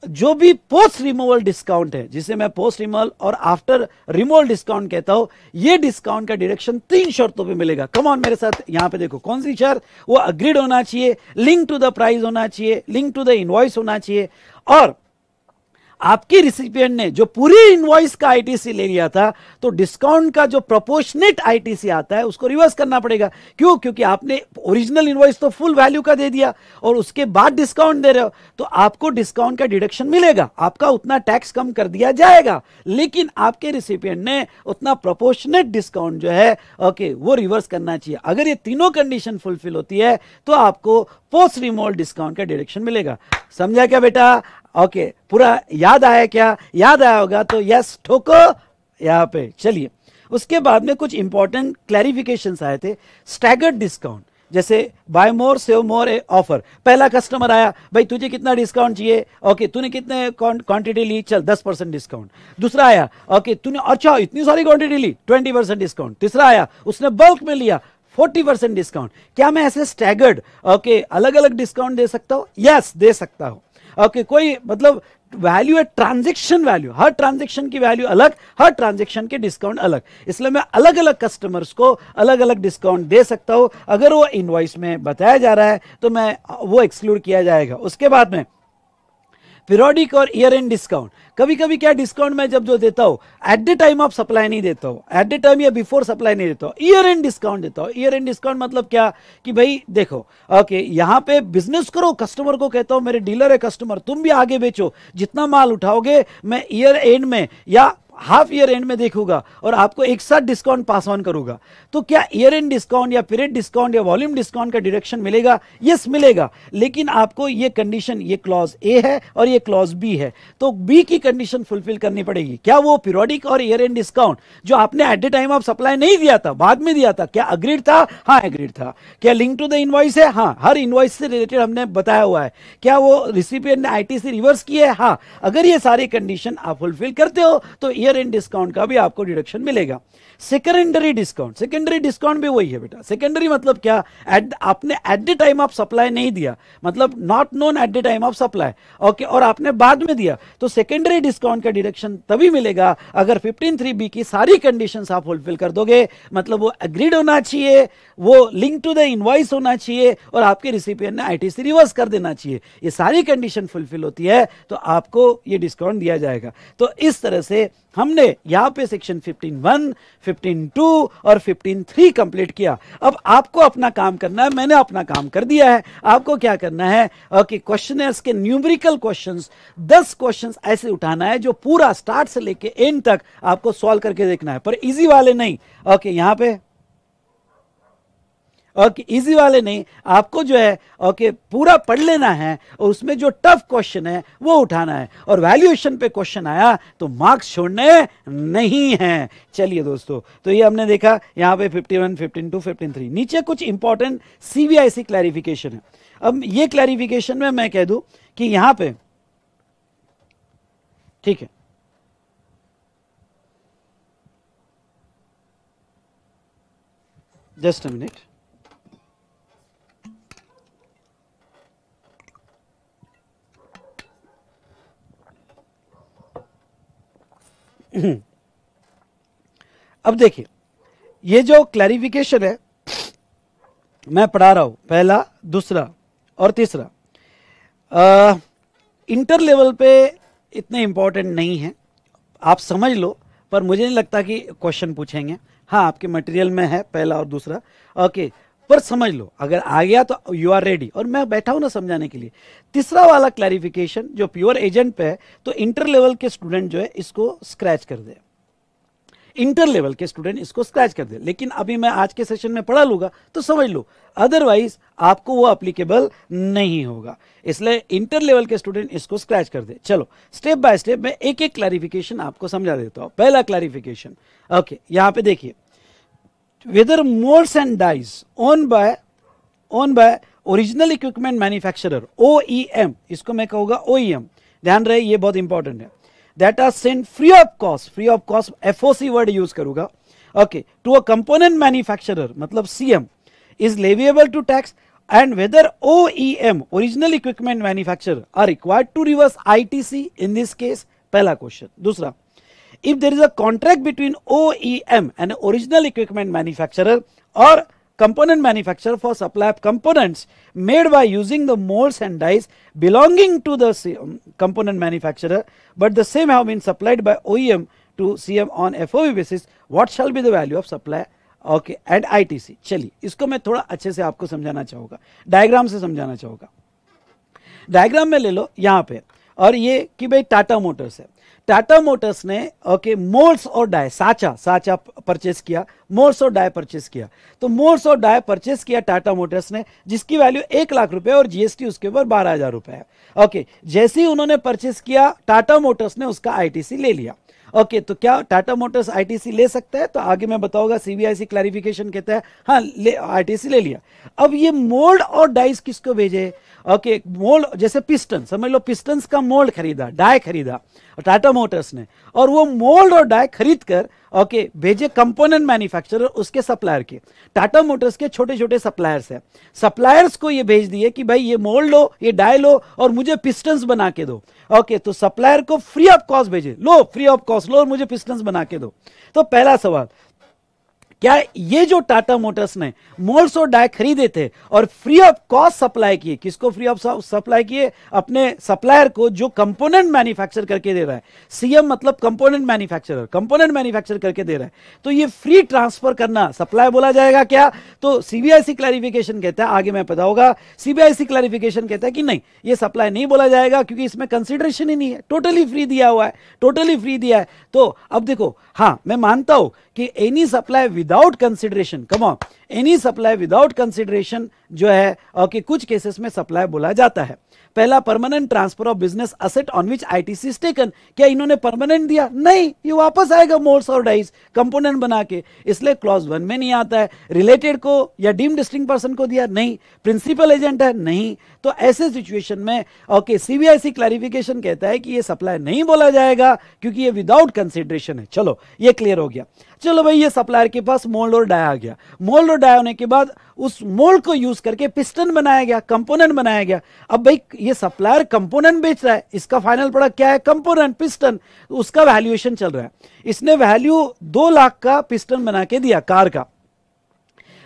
जो भी पोस्ट रिमूवल डिस्काउंट है जिसे मैं पोस्ट रिमूवल और आफ्टर रिमूवल डिस्काउंट कहता हूं ये डिस्काउंट का डिरेक्शन तीन शर्तों पे मिलेगा कम ऑन मेरे साथ यहां पे देखो कौन सी शर्त वो अग्रीड होना चाहिए लिंक टू द प्राइस होना चाहिए लिंक टू द इनवॉइस होना चाहिए और आपकी रिसिपियंट ने जो पूरी इनवॉइस का आईटीसी ले लिया था तो डिस्काउंट का जो प्रोपोर्शनेट आईटीसी आता है उसको रिवर्स करना पड़ेगा क्यों क्योंकि आपने ओरिजिनल इनवॉइस तो फुल वैल्यू का दे दिया और उसके बाद डिस्काउंट दे रहे हो तो आपको डिस्काउंट का डिडक्शन मिलेगा आपका उतना टैक्स कम कर दिया जाएगा लेकिन आपके रिसिपियंट ने उतना प्रोपोर्शनेट डिस्काउंट जो है ओके वो रिवर्स करना चाहिए अगर ये तीनों कंडीशन फुलफिल होती है तो आपको पोस्ट रिमोल डिस्काउंट का डिडक्शन मिलेगा समझा क्या बेटा ओके पूरा याद आया क्या याद आया होगा तो यस ठोको यहाँ पे चलिए उसके बाद में कुछ इंपॉर्टेंट क्लैरिफिकेशन आए थे स्टैगर्ड डिस्काउंट जैसे buy more save more a offer पहला कस्टमर आया भाई तुझे कितना डिस्काउंट चाहिए ओके तूने कितने क्वांटिटी ली चल दस परसेंट डिस्काउंट दूसरा आया ओके तूने अच्छा इतनी सारी क्वांटिटी ली ट्वेंटी परसेंट डिस्काउंट तीसरा आया उसने बल्क में लिया फोर्टी परसेंट डिस्काउंट क्या मैं ऐसे स्टैगर्ड ओके अलग अलग डिस्काउंट दे सकता हूँ यस yes, दे सकता हूँ ओके कोई मतलब वैल्यू है ट्रांजेक्शन वैल्यू हर ट्रांजेक्शन की वैल्यू अलग हर ट्रांजेक्शन के डिस्काउंट अलग इसलिए मैं अलग अलग कस्टमर्स को अलग अलग डिस्काउंट दे सकता हूं अगर वो इनवाइस में बताया जा रहा है तो मैं वो एक्सक्लूड किया जाएगा उसके बाद में पीरियोडिक और ईयर एंड डिस्काउंट कभी कभी क्या डिस्काउंट मैं जब जो देता हूँ at the time of supply नहीं देता हूँ एट द टाइम या बिफोर सप्लाई नहीं देता हूँ ईयर एंड डिस्काउंट देता हूँ ईयर एंड डिस्काउंट मतलब क्या कि भाई देखो ओके यहाँ पे बिजनेस करो कस्टमर को कहता हूँ मेरे डीलर है कस्टमर तुम भी आगे बेचो जितना माल उठाओगे मैं ईयर एंड में या हाफ ईयर एंड में देखूंगा और आपको एक साथ डिस्काउंट पास ऑन करूंगा तो क्या ईयर एंड डिस्काउंट या पीरियड डिस्काउंट या वॉल्यूम डिस्काउंट का डिडक्शन मिलेगा यस मिलेगा लेकिन आपको ये कंडीशन ये क्लॉज ए है और ये क्लॉज बी है तो बी की कंडीशन फुलफिल करनी पड़ेगी क्या वो पीरियडिक और ईयर एंड डिस्काउंट जो आपने at the time of supply नहीं दिया था बाद में दिया था क्या अग्रीड था हाँ अग्रीड था क्या लिंक टू द इन्वॉइस है हाँ हर इन्वॉइस से रिलेटेड हमने बताया हुआ है क्या वो रिसिपियंट ने आईटीसी रिवर्स किया है हाँ अगर ये सारी कंडीशन आप फुलफिल करते हो तो ईयर शेयर इन डिस्काउंट का भी आपको डिडक्शन मिलेगा सेकेंडरी डिस्काउंट सेकेंडरी डिस्काउंट भी वही है बेटा सेकेंडरी मतलब क्या एट आपने at the time of supply नहीं दिया मतलब not known at the time of supply okay और आपने बाद में दिया तो सेकेंडरी डिस्काउंट का डिडक्शन तभी मिलेगा अगर फिफ्टीन थ्री बी की सारी कंडीशन आप फुलफिल कर दोगे मतलब वो एग्रीड होना चाहिए वो लिंक टू द इनवाइस होना चाहिए और आपके रिसिपियन ने आई रिवर्स कर देना चाहिए ये सारी कंडीशन फुलफिल होती है तो आपको ये डिस्काउंट दिया जाएगा तो इस तरह से हमने यहां पे सेक्शन 15 फिफ्टीन टू और 15 थ्री कंप्लीट किया अब आपको अपना काम करना है मैंने अपना काम कर दिया है आपको क्या करना है कि क्वेश्चनर्स के न्यूमेरिकल क्वेश्चंस 10 क्वेश्चंस ऐसे उठाना है जो पूरा स्टार्ट से लेके एंड तक आपको सॉल्व करके देखना है पर इजी वाले नहीं ओके यहां पे ओके इजी वाले नहीं आपको जो है ओके पूरा पढ़ लेना है और उसमें जो टफ क्वेश्चन है वो उठाना है और वैल्यूएशन पे क्वेश्चन आया तो मार्क्स छोड़ने नहीं हैं चलिए दोस्तों तो ये हमने देखा यहाँ पे 51, 15 थ्री नीचे कुछ इंपॉर्टेंट सीबीआईसी क्लैरिफिकेशन है अब ये क्लैरिफिकेशन में मैं कह दू कि यहां पर ठीक है जस्ट अ मिनट अब देखिए ये जो क्लैरिफिकेशन है मैं पढ़ा रहा हूं पहला दूसरा और तीसरा आ, इंटर लेवल पे इतने इंपॉर्टेंट नहीं है आप समझ लो पर मुझे नहीं लगता कि क्वेश्चन पूछेंगे हाँ आपके मटेरियल में है पहला और दूसरा ओके पर समझ लो अगर आ गया तो यू आर रेडी और मैं बैठा हूं ना समझाने के लिए तीसरा वाला क्लैरिफिकेशन जो प्योर एजेंट पे है तो इंटर लेवल के स्टूडेंट जो है इसको स्क्रैच कर दे इंटर लेवल के स्टूडेंट इसको स्क्रैच कर दे लेकिन अभी मैं आज के सेशन में पढ़ा लूंगा तो समझ लो अदरवाइज आपको वो अप्लीकेबल नहीं होगा इसलिए इंटर लेवल के स्टूडेंट इसको स्क्रैच कर दे चलो स्टेप बाय स्टेप मैं एक एक क्लैरिफिकेशन आपको समझा देता हूं पहला क्लैरिफिकेशन ओके यहां पे देखिए whether molds and dies owned by owned by original equipment manufacturer ओ इसको मैं कहूँगा OEM ध्यान रहे ये बहुत इंपॉर्टेंट है that are send free of cost free of cost F word use करूंगा okay to a component manufacturer मतलब CM is leviable to tax and whether OEM original equipment manufacturer are required to reverse ITC in this case पहला question दूसरा if there is a contract between OEM, an original equipment manufacturer or component manufacturer for supply of components made by using the molds and dies belonging to the component manufacturer but the same have been supplied by OEM to CM on FOB basis what shall be the value of supply okay at ITC चलिए इसको मैं थोड़ा अच्छे से आपको समझाना चाहूँगा diagram से समझाना चाहूँगा डायग्राम में ले लो यहाँ पे और ये कि भाई टाटा मोटर्स है टाटा मोटर्स ने ओके मोल्स और डाय साचा साचा परचेस किया मोल्स और डाय परचेस किया तो मोल्स और डाय परचेस किया टाटा मोटर्स ने जिसकी वैल्यू एक लाख रुपए और जीएसटी उसके ऊपर बारह हजार रुपए है ओके जैसे ही उन्होंने परचेस किया टाटा मोटर्स ने उसका आईटीसी ले लिया ओके okay, तो क्या टाटा मोटर्स आईटीसी ले सकता है तो आगे मैं बताऊंगा सीबीआईसी क्लैरिफिकेशन कहता है हाँ ले आईटीसी ले लिया अब ये मोल्ड और डाइस किसको भेजे ओके okay, मोल्ड जैसे पिस्टन समझ लो पिस्टन का मोल्ड खरीदा डाई खरीदा टाटा मोटर्स ने और वो मोल्ड और डाय खरीद कर ओके भेजे कंपोनेंट मैन्युफैक्चरर उसके सप्लायर के टाटा मोटर्स के छोटे छोटे सप्लायर्स हैं सप्लायर्स को ये भेज दिए कि भाई ये मोल्ड लो ये डाय लो और मुझे पिस्टन्स बना के दो ओके तो सप्लायर को फ्री ऑफ कॉस्ट भेजे लो फ्री ऑफ कॉस्ट लो और मुझे पिस्टन्स बना के दो तो पहला सवाल क्या ये जो टाटा मोटर्स ने मोल्स और डाय खरीदे थे और फ्री ऑफ कॉस्ट सप्लाई किए किसको फ्री ऑफ सप्लाई किए अपने सप्लायर को जो कंपोनेंट मैन्युफैक्चर करके दे रहा है सीएम मतलब कंपोनेंट मैन्युफैक्चरर कंपोनेंट मैन्युफैक्चर करके दे रहा है तो ये फ्री ट्रांसफर करना सप्लाई बोला जाएगा क्या तो सीबीआईसी क्लैरिफिकेशन कहता है आगे मैं पता होगा सीबीआईसी क्लैरिफिकेशन कहता है कि नहीं ये सप्लाई नहीं बोला जाएगा क्योंकि इसमें कंसिडरेशन ही नहीं है टोटली फ्री दिया हुआ है टोटली फ्री दिया है तो अब देखो हाँ मैं मानता हूं कि any supply without consideration come on any supply without consideration जो है कि कुछ केसेस में सप्लाई बोला जाता है पहला permanent transfer of business asset on which I T taken क्या इन्होंने परमानेंट दिया नहीं ये वापस आएगा मोर्स और डाइस कंपोनेंट बना के इसलिए क्लॉज वन में नहीं आता है रिलेटेड को या डीम डिस्टिंग पर्सन को दिया नहीं प्रिंसिपल एजेंट है नहीं तो ऐसे सिचुएशन में ओके सीबीआईसी क्लैरिफिकेशन कहता है कि ये सप्लायर नहीं बोला जाएगा क्योंकि ये विदाउट कंसिडरेशन है चलो ये क्लियर हो गया चलो भाई ये सप्लायर के पास मोल्ड और डाया आ गया मोल्ड और डाया होने के बाद उस मोल्ड को यूज करके पिस्टन बनाया गया कंपोनेंट बनाया गया अब भाई ये सप्लायर कंपोनेंट बेच रहा है इसका फाइनल प्रोडक्ट क्या है कंपोनेंट पिस्टन उसका वैल्यूएशन चल रहा है इसने वैल्यू दो लाख का पिस्टन बना के दिया कार का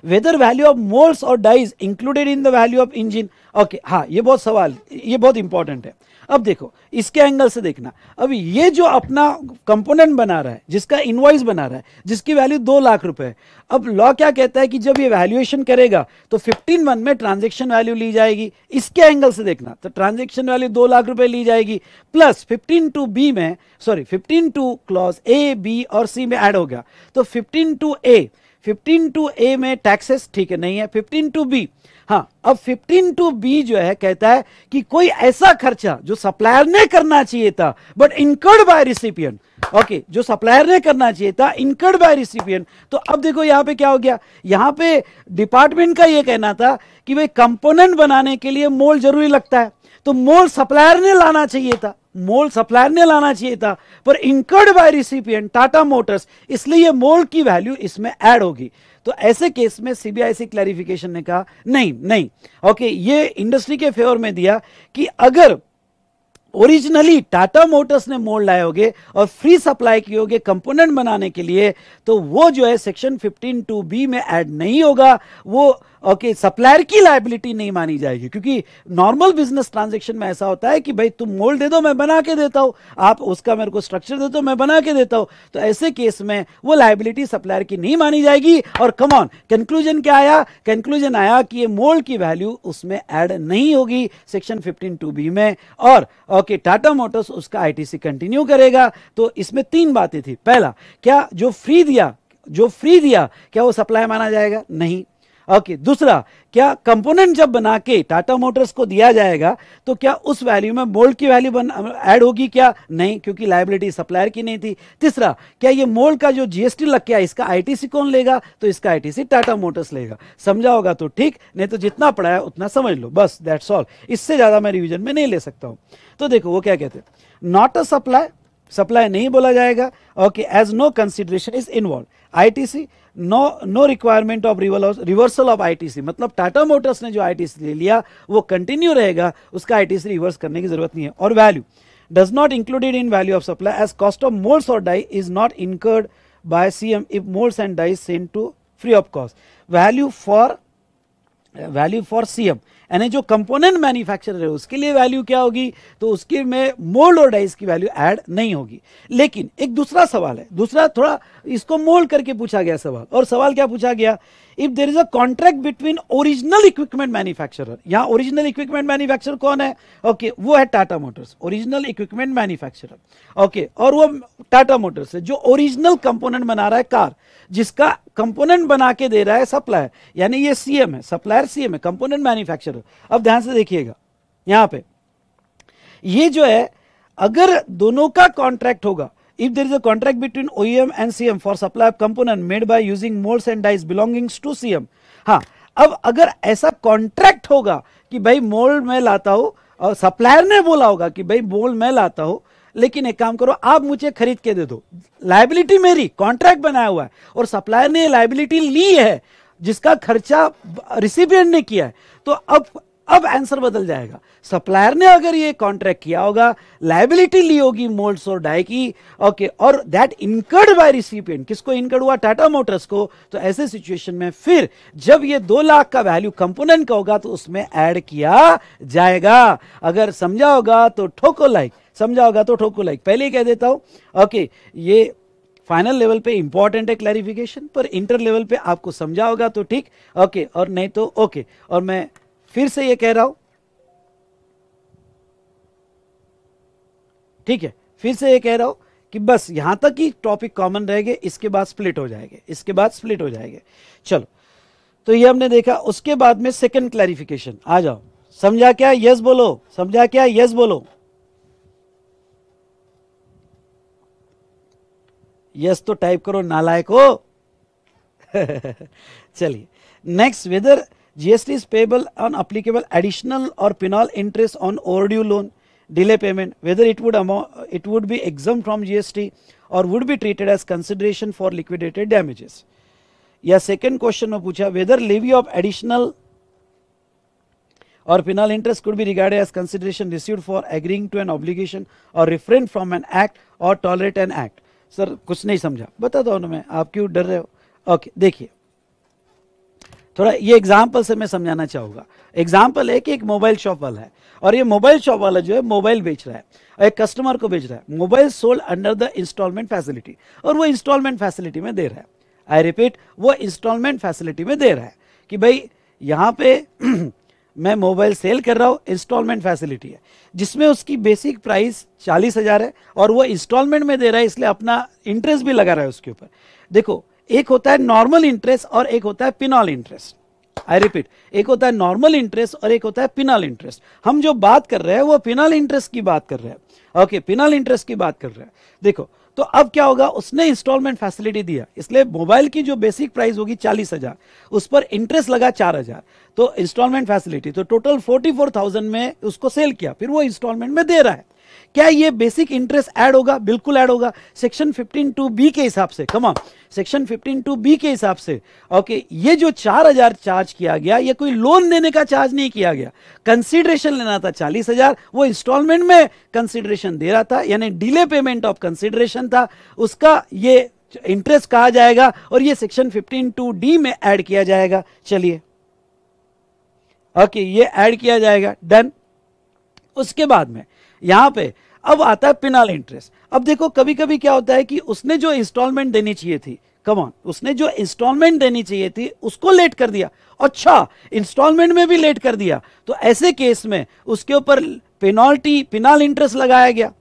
वेदर वैल्यू ऑफ मोल्ड और dies included in the value of engine okay हाँ ये बहुत सवाल ये बहुत इंपॉर्टेंट है अब देखो इसके एंगल से देखना अब ये जो अपना कंपोनेंट बना रहा है जिसका इनवाइस बना रहा है जिसकी वैल्यू दो लाख रुपए है अब लॉ क्या कहता है कि जब ये वैल्यूएशन करेगा तो फिफ्टीन वन में ट्रांजेक्शन वैल्यू ली जाएगी इसके एंगल से देखना तो ट्रांजेक्शन वैल्यू दो लाख रुपए ली जाएगी प्लस फिफ्टीन टू बी में sorry fifteen two clause A B और सी में एड हो गया तो fifteen two A fifteen two A में टैक्सेस ठीक है नहीं है फिफ्टीन टू बी हाँ अब 15 टू बी जो है कहता है कि कोई ऐसा खर्चा जो सप्लायर ने करना चाहिए था but incurred by recipient okay जो सप्लायर ने करना चाहिए था इनकर्ड बाय रिसिपियन तो अब देखो यहां पे क्या हो गया यहां पे डिपार्टमेंट का ये कहना था कि भाई कंपोनेंट बनाने के लिए मोल जरूरी लगता है तो मोल सप्लायर ने लाना चाहिए था मोल सप्लायर ने लाना चाहिए था पर incurred by recipient Tata Motors इसलिए मोल की वैल्यू इसमें एड होगी तो ऐसे केस में सीबीआई से क्लैरिफिकेशन ने कहा नहीं नहीं ओके ये इंडस्ट्री के फेवर में दिया कि अगर ओरिजिनली टाटा मोटर्स ने मोड़ लाए होगे और फ्री सप्लाई किए होगे कंपोनेंट बनाने के लिए तो वो जो है सेक्शन 15 टू बी में ऐड नहीं होगा वो ओके सप्लायर की लाइबिलिटी नहीं मानी जाएगी क्योंकि नॉर्मल बिजनेस ट्रांजेक्शन में ऐसा होता है कि भाई तुम मोल्ड दे दो मैं बना के देता हूँ आप उसका मेरे को स्ट्रक्चर दे दो मैं बना के देता हूं तो ऐसे केस में वो लाइबिलिटी सप्लायर की नहीं मानी जाएगी और कमऑन कंक्लूजन क्या आया कंक्लूजन आया कि ये मोल्ड की वैल्यू उसमें एड नहीं होगी सेक्शन फिफ्टीन टू बी में और ओके टाटा मोटर्स उसका आई कंटिन्यू करेगा तो इसमें तीन बातें थी पहला क्या जो फ्री दिया जो फ्री दिया क्या वो सप्लाई माना जाएगा नहीं ओके दूसरा क्या कंपोनेंट जब बना के टाटा मोटर्स को दिया जाएगा तो क्या उस वैल्यू में मोल्ड की वैल्यू बन ऐड होगी क्या नहीं क्योंकि लाइबिलिटी सप्लायर की नहीं थी तीसरा क्या ये मोल्ड का जो जीएसटी लग गया इसका आईटीसी कौन लेगा तो इसका आईटीसी टाटा मोटर्स लेगा समझा होगा तो ठीक नहीं तो जितना पढ़ाया उतना समझ लो बस दैट्स ऑल इससे ज़्यादा मैं रिविजन में नहीं ले सकता हूं तो देखो वो क्या कहते हैं नॉट अ सप्लाई सप्लाई नहीं बोला जाएगा okay as no consideration is involve ITC no no requirement of reversal of ITC मतलब टाटा मोटर्स ने जो आईटीसी ले लिया वो कंटिन्यू रहेगा उसका आईटीसी रिवर्स करने की जरूरत नहीं है और value does not included in value of supply as cost of moulds और die is not incurred by CM if moulds and die send to free of cost value for value for CM यानी जो component manufacturer है उसके लिए value क्या होगी तो उसके में मोल्ड और डाइस की वैल्यू ऐड नहीं होगी लेकिन एक दूसरा सवाल है दूसरा थोड़ा इसको मोल्ड करके पूछा गया सवाल और सवाल क्या पूछा गया if there is a contract between original equipment manufacturer यहां ओरिजिनल इक्विपमेंट मैन्युफैक्चरर कौन है ओके okay, वो है Tata Motors original equipment manufacturer okay और वो टाटा मोटर्स है जो ओरिजिनल कंपोनेंट बना रहा है कार जिसका कंपोनेंट बना के दे रहा है सप्लायर यानी ये सीएम है सप्लायर सीएम है कंपोनेंट मैन्युफैक्चरर अब ध्यान से देखिएगा यहां पे ये जो है अगर दोनों का कॉन्ट्रैक्ट होगा If there is a contract between OEM and CM for supply of component made by using molds and dies belonging to CM, हाँ अब अगर ऐसा कॉन्ट्रैक्ट होगा कि भाई मोल्ड मैं लाता हूँ और सप्लायर ने बोला होगा कि भाई मोल्ड मैं लाता हूँ लेकिन एक काम करो आप मुझे खरीद के दे दो लाइबिलिटी मेरी कॉन्ट्रैक्ट बनाया हुआ है और सप्लायर ने लाइबिलिटी ली है जिसका खर्चा रिसिपियंट ने किया है तो अब अब आंसर बदल जाएगा सप्लायर ने अगर ये कॉन्ट्रैक्ट किया होगा लाइबिलिटी ली होगी मोल्ड्स और डाई की ओके और दैट इनकर्ड बाय रिसिपियंट किसको इनकर्ड हुआ टाटा मोटर्स को तो ऐसे सिचुएशन में फिर जब ये दो लाख का वैल्यू कंपोनेंट का होगा तो उसमें ऐड किया जाएगा अगर समझा होगा तो ठोको लाइक समझा होगा तो ठोको लाइक पहले ही कह देता हूं ओके ये फाइनल लेवल पे इंपॉर्टेंट है क्लैरिफिकेशन पर इंटर लेवल पे आपको समझा होगा तो ठीक ओके और नहीं तो ओके और मैं फिर से ये कह रहा हूं ठीक है फिर से ये कह रहा हूं कि बस यहां तक ही टॉपिक कॉमन रहेंगे इसके बाद स्प्लिट हो जाएंगे इसके बाद स्प्लिट हो जाएंगे चलो तो ये हमने देखा उसके बाद में सेकंड क्लैरिफिकेशन आ जाओ समझा क्या यस बोलो समझा क्या यस बोलो यस तो टाइप करो नालायक हो चलिए next whether GST is payable on applicable additional or penal interest on overdue loan, delay payment, whether it would, amount, it would be exempt from GST or would be treated as consideration for liquidated damages. या second question में पूछा whether levy of additional or penal interest could be regarded as consideration received for agreeing to an obligation or refrain from an act or tolerate an act sir कुछ नहीं समझा बता दो उन्होंने आप क्यों डर रहे हो ओके okay, देखिए थोड़ा ये एग्जाम्पल से मैं समझाना चाहूँगा एग्जाम्पल है कि एक मोबाइल शॉप वाला है और ये मोबाइल शॉप वाला जो है मोबाइल बेच रहा है और एक कस्टमर को बेच रहा है mobile sold under the instalment facility और वो इंस्टॉलमेंट फैसिलिटी में दे रहा है आई रिपीट वो इंस्टॉलमेंट फैसिलिटी में दे रहा है कि भाई यहाँ पे मैं मोबाइल सेल कर रहा हूँ इंस्टॉलमेंट फैसिलिटी है जिसमें उसकी बेसिक प्राइस चालीस हज़ार है और वो इंस्टॉलमेंट में दे रहा है इसलिए अपना इंटरेस्ट भी लगा रहा है उसके ऊपर देखो एक होता है नॉर्मल इंटरेस्ट और एक होता है पिनॉल इंटरेस्ट आई रिपीट एक होता है नॉर्मल इंटरेस्ट और एक होता है पिनाल इंटरेस्ट हम जो बात कर रहे हैं वो पिनाल इंटरेस्ट की बात कर रहे हैं ओके पिनाल इंटरेस्ट की बात कर रहे हैं देखो तो अब क्या होगा उसने इंस्टॉलमेंट फैसिलिटी दिया इसलिए मोबाइल की जो बेसिक प्राइस होगी चालीस हजार उस पर इंटरेस्ट लगा चार हजार तो इंस्टॉलमेंट फैसिलिटी तो टोटल फोर्टी फोर थाउजेंड में उसको सेल किया फिर वो इंस्टॉलमेंट में दे रहा है क्या ये बेसिक इंटरेस्ट ऐड होगा बिल्कुल ऐड होगा सेक्शन 15 टू बी के हिसाब से कमा सेक्शन 15 टू बी के हिसाब से ओके ये जो 4000 चार्ज किया गया ये कोई लोन देने का चार्ज नहीं किया गया कंसीडरेशन लेना था चालीस हजार वो इंस्टॉलमेंट में कंसिडरेशन दे रहा था यानी डिले पेमेंट ऑफ कंसिडरेशन था उसका ये इंटरेस्ट कहा जाएगा और ये सेक्शन फिफ्टीन टू डी में एड किया जाएगा चलिए ओके ये एड किया जाएगा डन उसके बाद में यहां पे अब आता है पिनाल इंटरेस्ट अब देखो कभी कभी क्या होता है कि उसने जो इंस्टॉलमेंट देनी चाहिए थी कमॉन उसने जो इंस्टॉलमेंट देनी चाहिए थी उसको लेट कर दिया अच्छा इंस्टॉलमेंट में भी लेट कर दिया तो ऐसे केस में उसके ऊपर पेनाल्टी पिनाल इंटरेस्ट लगाया गया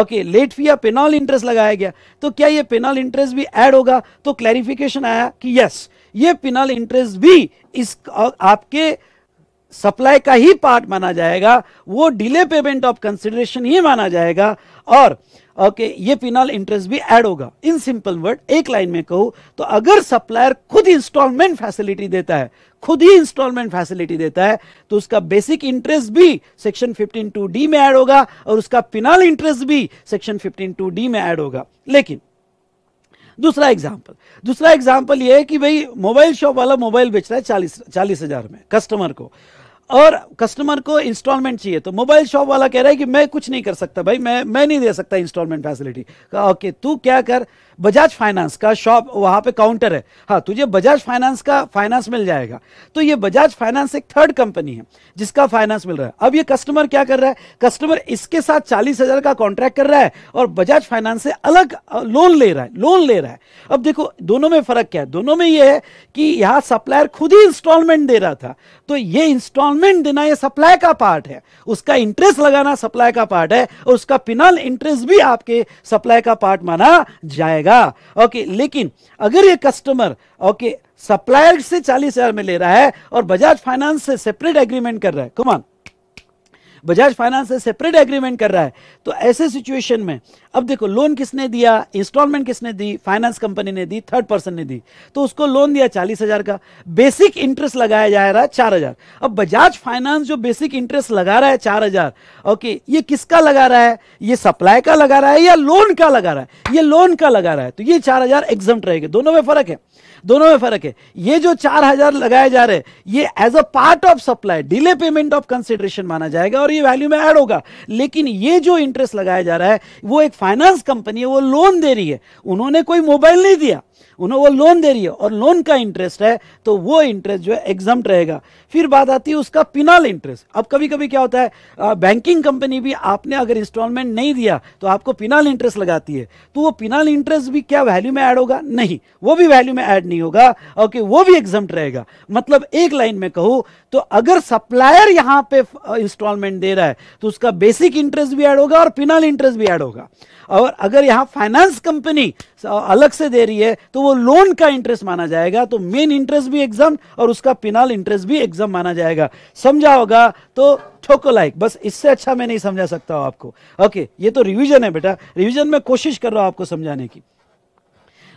ओके लेट फी या पेनाल इंटरेस्ट लगाया गया तो क्या ये पेनाल इंटरेस्ट भी ऐड होगा तो क्लैरिफिकेशन आया कि यस ये पिनाल इंटरेस्ट भी इस आपके सप्लाई का ही पार्ट माना जाएगा वो डिले पेमेंट ऑफ कंसिडरेशन ही माना जाएगा और ओके okay, ये पिनल इंटरेस्ट भी ऐड होगा इन सिंपल वर्ड एक लाइन में कहूं तो अगर सप्लायर खुद इंस्टॉलमेंट फैसिलिटी देता है खुद ही इंस्टॉलमेंट फैसिलिटी देता है तो उसका बेसिक इंटरेस्ट भी सेक्शन 15 टू डी में ऐड होगा और उसका पिनाल इंटरेस्ट भी सेक्शन 15 टू डी में ऐड होगा लेकिन दूसरा एग्जाम्पल दूसरा एग्जाम्पल यह है कि भाई मोबाइल शॉप वाला मोबाइल बेच रहा है चालीस चालीस हजार में कस्टमर को और कस्टमर को इंस्टॉलमेंट चाहिए तो मोबाइल शॉप वाला कह रहा है कि मैं कुछ नहीं कर सकता भाई मैं मैं नहीं दे सकता इंस्टॉलमेंट फैसिलिटी ओके तू क्या कर बजाज फाइनेंस का शॉप वहां पे काउंटर है हाँ तुझे बजाज फाइनेंस का फाइनेंस मिल जाएगा तो ये बजाज फाइनेंस एक थर्ड कंपनी है जिसका फाइनेंस मिल रहा है अब ये कस्टमर क्या कर रहा है कस्टमर इसके साथ चालीस हजार का कॉन्ट्रैक्ट कर रहा है और बजाज फाइनेंस से अलग लोन ले रहा है लोन ले रहा है अब देखो दोनों में फर्क क्या है दोनों में ये है कि यहां सप्लायर खुद ही इंस्टॉलमेंट दे रहा था तो ये इंस्टॉलमेंट देना ये सप्लाई का पार्ट है उसका इंटरेस्ट लगाना सप्लाई का पार्ट है और उसका पिनल इंटरेस्ट भी आपके सप्लाई का पार्ट माना जाएगा जाएगा ओके लेकिन अगर ये कस्टमर ओके सप्लायर से चालीस हजार में ले रहा है और बजाज फाइनेंस से सेपरेट एग्रीमेंट कर रहा है कुमान बजाज फाइनेंस सेपरेट एग्रीमेंट कर रहा है तो ऐसे सिचुएशन में अब देखो लोन किसने दिया इंस्टॉलमेंट किसने दी फाइनेंस कंपनी ने दी थर्ड पर्सन ने दी तो उसको लोन दिया चालीस हजार का बेसिक इंटरेस्ट लगाया जा रहा है चार हजार अब बजाज फाइनेंस जो बेसिक इंटरेस्ट लगा रहा है चार हजार ओके ये किसका लगा रहा है ये सप्लाई का लगा रहा है या लोन का लगा रहा है ये लोन का लगा रहा है तो ये चार हजार रहेगा दोनों में फर्क है दोनों में फर्क है ये जो चार हजार लगाए जा रहे हैं ये as a part of supply delay payment of consideration माना जाएगा और ये वैल्यू में ऐड होगा लेकिन ये जो इंटरेस्ट लगाया जा रहा है वो एक फाइनेंस कंपनी है वो लोन दे रही है उन्होंने कोई मोबाइल नहीं दिया उन्हें वो लोन दे रही है और लोन का इंटरेस्ट है तो वो इंटरेस्ट जो है एग्जाम रहेगा फिर बात आती है उसका पिनाल इंटरेस्ट अब कभी कभी क्या होता है आ, बैंकिंग कंपनी भी आपने अगर इंस्टॉलमेंट नहीं दिया तो आपको पिनाल इंटरेस्ट लगाती है तो वो पिनाल इंटरेस्ट भी क्या वैल्यू में ऐड होगा नहीं वो भी वैल्यू में ऐड नहीं होगा ओके वो भी एग्जाम रहेगा मतलब एक लाइन में कहूँ तो अगर सप्लायर यहाँ पे इंस्टॉलमेंट दे रहा है तो उसका बेसिक इंटरेस्ट भी ऐड होगा और पिनाल इंटरेस्ट भी ऐड होगा और अगर यहां फाइनेंस कंपनी अलग से दे रही है तो वो लोन का इंटरेस्ट माना जाएगा तो मेन इंटरेस्ट भी एग्जाम और उसका पिनाल इंटरेस्ट भी एग्जाम माना जाएगा समझा होगा तो ठोको लाइक बस इससे अच्छा मैं नहीं समझा सकता हूं आपको ओके ये तो रिविजन है बेटा रिविजन में कोशिश कर रहा हूं आपको समझाने की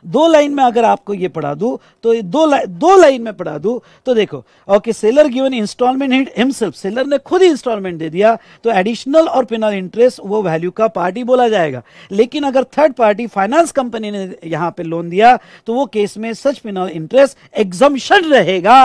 दो लाइन में अगर आपको ये पढ़ा दू तो दो लाइन दो लाइन में पढ़ा दू तो देखो okay seller given instalment himself seller ने खुद ही इंस्टॉलमेंट दे दिया तो एडिशनल और पिनल इंटरेस्ट वो वैल्यू का पार्टी बोला जाएगा लेकिन अगर थर्ड पार्टी फाइनेंस कंपनी ने यहां पे लोन दिया तो वो केस में सच पिनल इंटरेस्ट एग्जम्पन रहेगा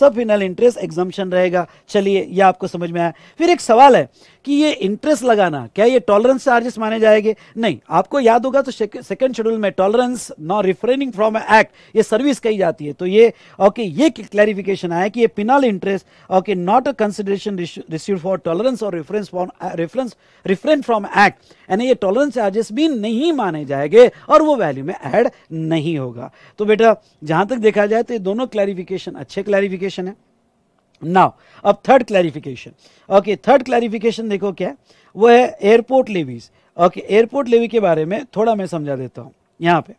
सब पिनल इंटरेस्ट एग्जम्पन रहेगा चलिए यह आपको समझ में आया फिर एक सवाल है कि ये इंटरेस्ट लगाना क्या ये टॉलरेंस चार्जेस माने जाएंगे नहीं आपको याद होगा तो सेकंड शेड्यूल में टॉलरेंस ना रिफ्रेनिंग फ्रॉम एक्ट ये सर्विस कही जाती है तो ये ओके ये क्लैरिफिकेशन आया कि ये penal interest okay not a consideration receive for tolerance और reference for reference refrain from act यानी ये टॉलरेंस चार्जेस भी नहीं माने जाएंगे और वो वैल्यू में एड नहीं होगा तो बेटा जहां तक देखा जाए तो ये दोनों क्लैरिफिकेशन अच्छे क्लैरिफिकेशन है नाउ अब third clarification okay third clarification देखो क्या वो है airport levies okay airport levy के बारे में थोड़ा मैं समझा देता हूं यहां पे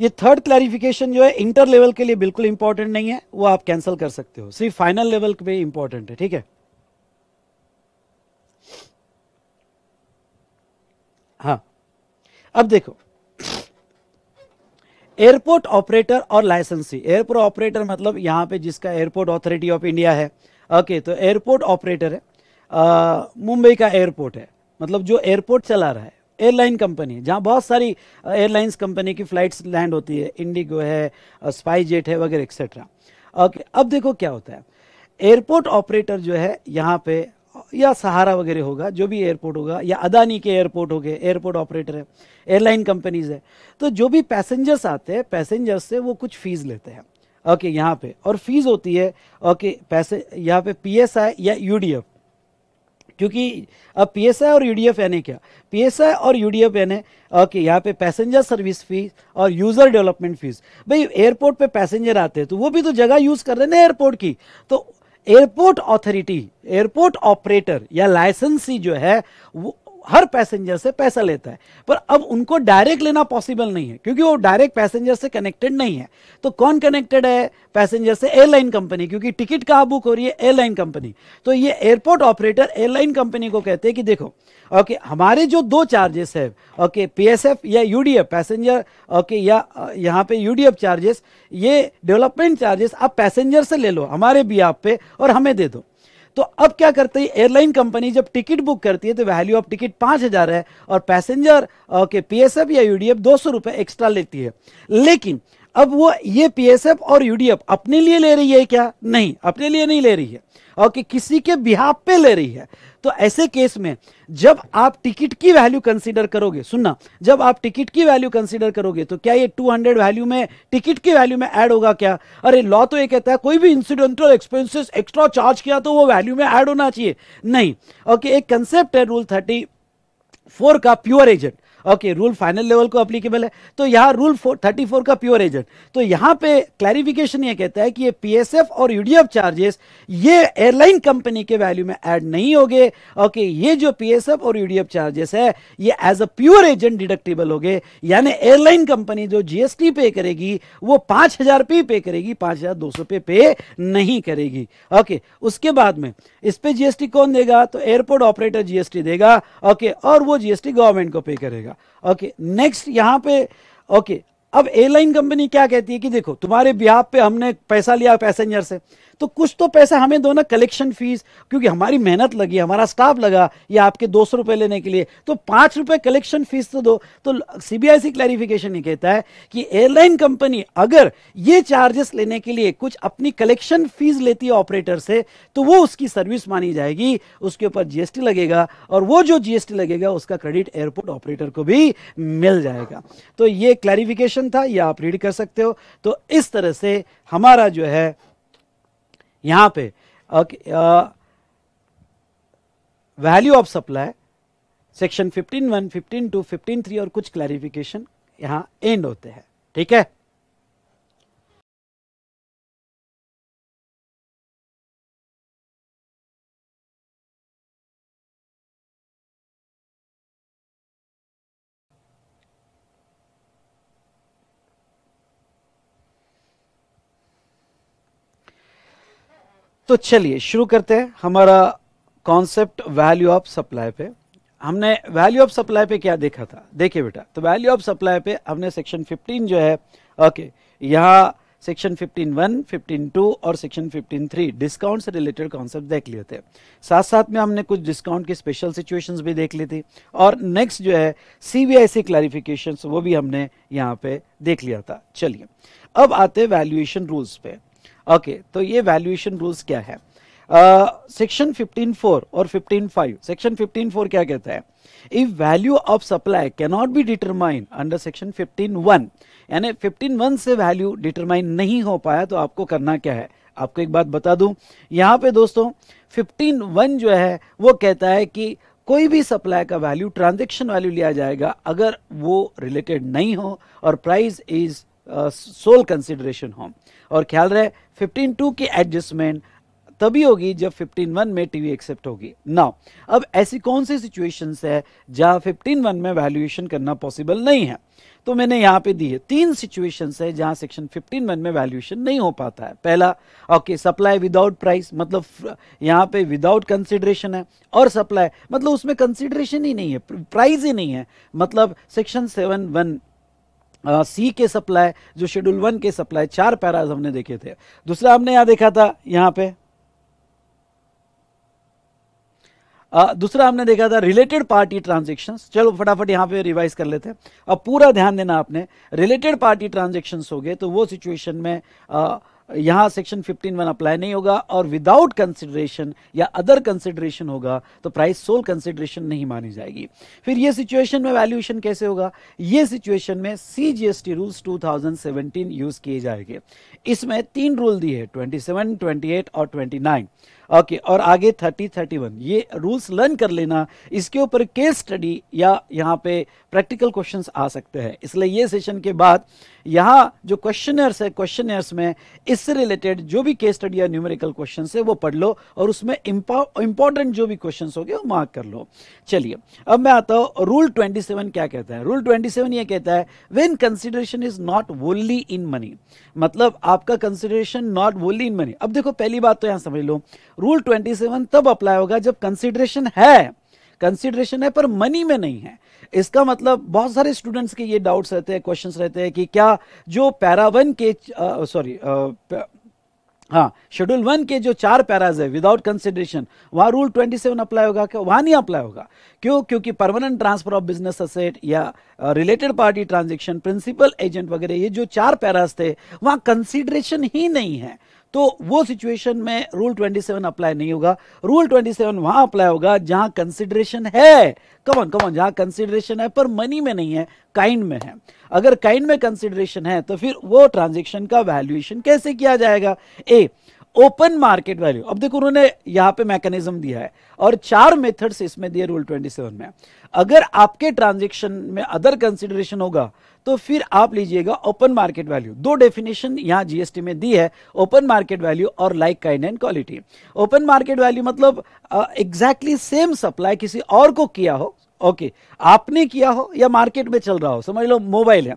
ये थर्ड क्लैरिफिकेशन जो है इंटर लेवल के लिए बिल्कुल इंपॉर्टेंट नहीं है वो आप कैंसिल कर सकते हो सिर्फ फाइनल लेवल पे इंपॉर्टेंट है ठीक है हाँ अब देखो एयरपोर्ट ऑपरेटर और लाइसेंसी एयरपोर्ट ऑपरेटर मतलब यहां पे जिसका एयरपोर्ट ऑथोरिटी ऑफ इंडिया है ओके तो एयरपोर्ट ऑपरेटर है मुंबई का एयरपोर्ट है मतलब जो एयरपोर्ट चला रहा है एयरलाइन कंपनी जहाँ बहुत सारी एयरलाइंस कंपनी की फ्लाइट्स लैंड होती है इंडिगो है स्पाई जेट है वगैरह एक्सेट्रा ओके अब देखो क्या होता है एयरपोर्ट ऑपरेटर जो है यहाँ पे या सहारा वगैरह होगा जो भी एयरपोर्ट होगा या अदानी के एयरपोर्ट हो गए एयरपोर्ट ऑपरेटर है एयरलाइन कंपनीज है तो जो भी पैसेंजर्स आते हैं पैसेंजर्स से वो कुछ फीस लेते हैं ओके यहाँ पे और फीस होती है ओके पैसे यहाँ पे पी या यू क्योंकि अब पी और यू डी एफ है क्या पी और यू डी एफ है ओके यहाँ पे पैसेंजर सर्विस फीस और यूज़र डेवलपमेंट फीस भाई एयरपोर्ट पे पैसेंजर आते हैं तो वो भी तो जगह यूज़ कर रहे ना एयरपोर्ट की तो एयरपोर्ट अथॉरिटी एयरपोर्ट ऑपरेटर या लाइसेंसी जो है वो हर पैसेंजर से पैसा लेता है पर अब उनको डायरेक्ट लेना पॉसिबल नहीं है क्योंकि वो डायरेक्ट पैसेंजर से कनेक्टेड नहीं है तो कौन कनेक्टेड है पैसेंजर से एयरलाइन कंपनी क्योंकि टिकट कहाँ बुक हो रही है एयरलाइन कंपनी तो ये एयरपोर्ट ऑपरेटर एयरलाइन कंपनी को कहते हैं कि देखो ओके हमारे जो दो चार्जेस है ओके पीएसएफ या यूडीएफ पैसेंजर ओके या यहाँ पे यूडीएफ चार्जेस ये डेवलपमेंट चार्जेस आप पैसेंजर से ले लो हमारे भी आप पे और हमें दे दो तो अब क्या करते हैं एयरलाइन कंपनी जब टिकट बुक करती है तो वैल्यू ऑफ टिकट पांच हज़ार है और पैसेंजर के पीएसएफ या यूडीएफ दो सौ रुपए एक्स्ट्रा लेती है लेकिन अब वो ये पीएसएफ और यूडीएफ अपने लिए ले रही है क्या नहीं अपने लिए नहीं ले रही है और कि किसी के बिहाफ पे ले रही है तो ऐसे केस में जब आप टिकट की वैल्यू कंसीडर करोगे सुनना जब आप टिकट की वैल्यू कंसीडर करोगे तो क्या ये 200 वैल्यू में टिकट की वैल्यू में ऐड होगा क्या अरे लॉ तो ये कहता है कोई भी इंसिडेंटल एक्सपेंसेस एक्स्ट्रा चार्ज किया तो वो वैल्यू में ऐड होना चाहिए नहीं ओके एक कंसेप्ट है रूल थर्टी फोर का pure agent okay rule final level को अप्लीकेबल है तो यहाँ रूल थर्टी फोर का प्योर एजेंट तो यहाँ पे क्लैरिफिकेशन ये कहता है कि ये पीएसएफ और यूडीएफ चार्जेस ये एयरलाइन कंपनी के वैल्यू में ऐड नहीं हो गए ओके ये जो पीएसएफ और यूडीएफ चार्जेस है ये as a pure agent deductible हो गए यानी एयरलाइन कंपनी जो जीएसटी पे करेगी वो पांच हजार पे पे करेगी पांच हजार दो सौ पे पे नहीं करेगी ओके उसके बाद में इस पे जीएसटी कौन देगा तो एयरपोर्ट ऑपरेटर जीएसटी देगा ओके और वो जीएसटी गवर्नमेंट को पे करेगा रहा ओके नेक्स्ट यहां पे ओके अब एयरलाइन कंपनी क्या कहती है कि देखो तुम्हारे बिहार पे हमने पैसा लिया पैसेंजर से तो कुछ तो पैसा हमें दो ना कलेक्शन फीस क्योंकि हमारी मेहनत लगी हमारा स्टाफ लगा या आपके दो सौ रुपए लेने के लिए तो पांच रुपए कलेक्शन फीस तो दो तो सीबीआईसी क्लैरिफिकेशन ये कहता है कि एयरलाइन कंपनी अगर ये चार्जेस लेने के लिए कुछ अपनी कलेक्शन फीस लेती है ऑपरेटर से तो वो उसकी सर्विस मानी जाएगी उसके ऊपर जीएसटी लगेगा और वो जो जीएसटी लगेगा उसका क्रेडिट एयरपोर्ट ऑपरेटर को भी मिल जाएगा तो ये क्लैरिफिकेशन था यह आप रीड कर सकते हो तो इस तरह से हमारा जो है यहां पे value of supply section 15 one 15 two 15 three और कुछ क्लैरिफिकेशन यहां एंड होते हैं ठीक है तो चलिए शुरू करते हैं हमारा कॉन्सेप्ट वैल्यू ऑफ सप्लाई पे हमने वैल्यू ऑफ सप्लाई पे क्या देखा था देखिए बेटा तो वैल्यू ऑफ सप्लाई पे हमने सेक्शन 15 जो है ओके यहाँ सेक्शन 15 वन फिफ्टीन टू और सेक्शन 15 थ्री डिस्काउंट से रिलेटेड कॉन्सेप्ट देख लिए थे साथ साथ में हमने कुछ डिस्काउंट की स्पेशल सिचुएशंस भी देख ली थी और नेक्स्ट जो है सी क्लैरिफिकेशंस वो भी हमने यहाँ पे देख लिया था चलिए अब आते वैल्यूएशन रूल्स पे ओके तो ये वैल्यूएशन रूल्स क्या है सेक्शन फिफ्टीन फोर और fifteen five section fifteen four क्या कहता है if value of supply cannot be determine under section fifteen one यानी फिफ्टीन वन से वैल्यू डिटरमाइन नहीं हो पाया तो आपको करना क्या है आपको एक बात बता दूं यहां पे दोस्तों फिफ्टीन वन जो है वो कहता है कि कोई भी सप्लाई का वैल्यू ट्रांजेक्शन वैल्यू लिया जाएगा अगर वो रिलेटेड नहीं हो और प्राइस इज सोल कंसिडरेशन हो और ख्याल रहे फिफ्टीन टू की एडजस्टमेंट तभी होगी जब 15.1 में टीवी एक्सेप्ट होगी नाउ अब ऐसी कौन सी सिचुएशंस है जहां 15.1 में वैल्यूएशन करना पॉसिबल नहीं है तो मैंने यहां पे दी है तीन सिचुएशंस है जहां सेक्शन 15.1 में वैल्यूएशन नहीं हो पाता है पहला ओके सप्लाई विदाउट प्राइस मतलब यहां पे विदाउट कंसिडरेशन है और सप्लाई मतलब उसमें कंसिडरेशन ही नहीं है प्राइस ही नहीं है मतलब सेक्शन सेवन वन सी के सप्लाई जो शेड्यूल वन के सप्लाई चार पैराज हमने देखे थे दूसरा हमने यहां देखा था यहां पे आ, दूसरा हमने देखा था रिलेटेड पार्टी ट्रांजेक्शन चलो फटाफट यहां पे रिवाइज कर लेते हैं अब पूरा ध्यान देना आपने रिलेटेड पार्टी ट्रांजेक्शन हो गए तो वो सिचुएशन में आ, यहाँ सेक्शन 15 वन अप्लाई नहीं होगा और विदाउट कंसिडरेशन या अदर कंसिडरेशन होगा तो प्राइस सोल कंसिडरेशन नहीं मानी जाएगी फिर ये सिचुएशन में वैल्यूएशन कैसे होगा ये सिचुएशन में C G S T rules to use किए जाएंगे इसमें तीन रूल दिए ट्वेंटी सेवन और ट्वेंटी नाइन ओके और आगे थर्टी थर्टी वन ये रूल्स लर्न कर लेना इसके ऊपर केस स्टडी या यहाँ पे प्रैक्टिकल क्वेश्चन आ सकते हैं इसलिए ये सेशन के बाद यहाँ जो क्वेश्चनर्स है क्वेश्चन में इससे रिलेटेड जो भी केस स्टडी या न्यूमेरिकल क्वेश्चन है वो पढ़ लो और उसमें इंपॉर्टेंट जो भी क्वेश्चन हो गए वो मार्क कर लो चलिए अब मैं आता हूँ रूल ट्वेंटी सेवन क्या कहता है रूल ट्वेंटी सेवन ये कहता है when consideration is not wholly in money मतलब आपका consideration not wholly in money अब देखो पहली बात तो यहाँ समझ लो रूल 27 तब अप्लाई होगा जब कंसिडरेशन है कंसिडरेशन है पर मनी में नहीं है इसका मतलब बहुत सारे स्टूडेंट्स के ये डाउट्स रहते हैं क्वेश्चंस रहते हैं कि क्या जो वन के सॉरी हाँ शेड्यूल वन के जो चार पैराज है विदाउट कंसिडरेशन वहां रूल 27 अप्लाई होगा क्या वहां नहीं अप्लाई होगा क्यों क्योंकि permanent transfer of business asset या related party transaction principal agent वगैरह ये जो चार पैराज थे वहां कंसिडरेशन ही नहीं है तो वो सिचुएशन में रूल 27 अप्लाई नहीं होगा रूल 27 सेवन वहां अप्लाई होगा जहां कंसिडरेशन है कमन कमन जहां कंसिडरेशन है पर मनी में नहीं है काइंड में है अगर काइंड में कंसिडरेशन है तो फिर वो ट्रांजेक्शन का वैल्यूएशन कैसे किया जाएगा ए ओपन मार्केट वैल्यू अब देखो उन्होंने यहां पे मैकेनिज्म दिया है और चार मेथड्स इसमें दिए रूल 27 में अगर आपके ट्रांजेक्शन में अदर कंसिडरेशन होगा तो फिर आप लीजिएगा ओपन मार्केट वैल्यू दो डेफिनेशन यहां जीएसटी में दी है ओपन मार्केट वैल्यू और like kind and quality open market value मतलब एग्जैक्टली सेम सप्लाई किसी और को किया हो ओके okay. आपने किया हो या मार्केट में चल रहा हो समझ लो मोबाइल है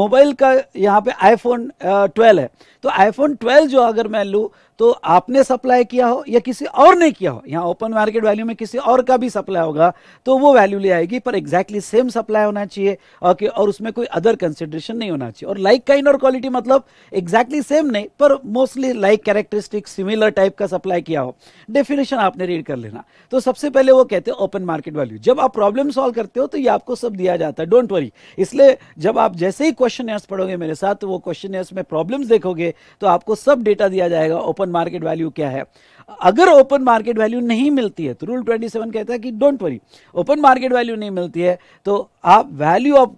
मोबाइल का यहाँ पे आईफोन ट्वेल्व है तो आईफोन ट्वेल्व जो अगर मैं लूँ तो आपने सप्लाई किया हो या किसी और ने किया हो यहाँ ओपन मार्केट वैल्यू में किसी और का भी सप्लाई होगा तो वो वैल्यू ले आएगी पर एग्जैक्टली सेम सप्लाई होना चाहिए ओके और उसमें कोई अदर कंसिडरेशन नहीं होना चाहिए और लाइक काइंड और क्वालिटी मतलब एग्जैक्टली सेम नहीं पर mostly like characteristic similar type का सप्लाई किया हो डेफिनेशन आपने रीड कर लेना तो सबसे पहले वो कहते हैं ओपन मार्केट वैल्यू जब आप प्रॉब्लम सॉल्व करते हो तो ये आपको सब दिया जाता है डोंट वरी इसलिए जब आप जैसे ही क्वेश्चन पढ़ोगे मेरे साथ तो वो क्वेश्चन में प्रॉब्लम देखोगे तो आपको सब डेटा दिया जाएगा ओपन मार्केट वैल्यू क्या है अगर ओपन मार्केट वैल्यू नहीं मिलती है तो रूल 27 कहता है कि don't worry open market value नहीं मिलती है तो आप value of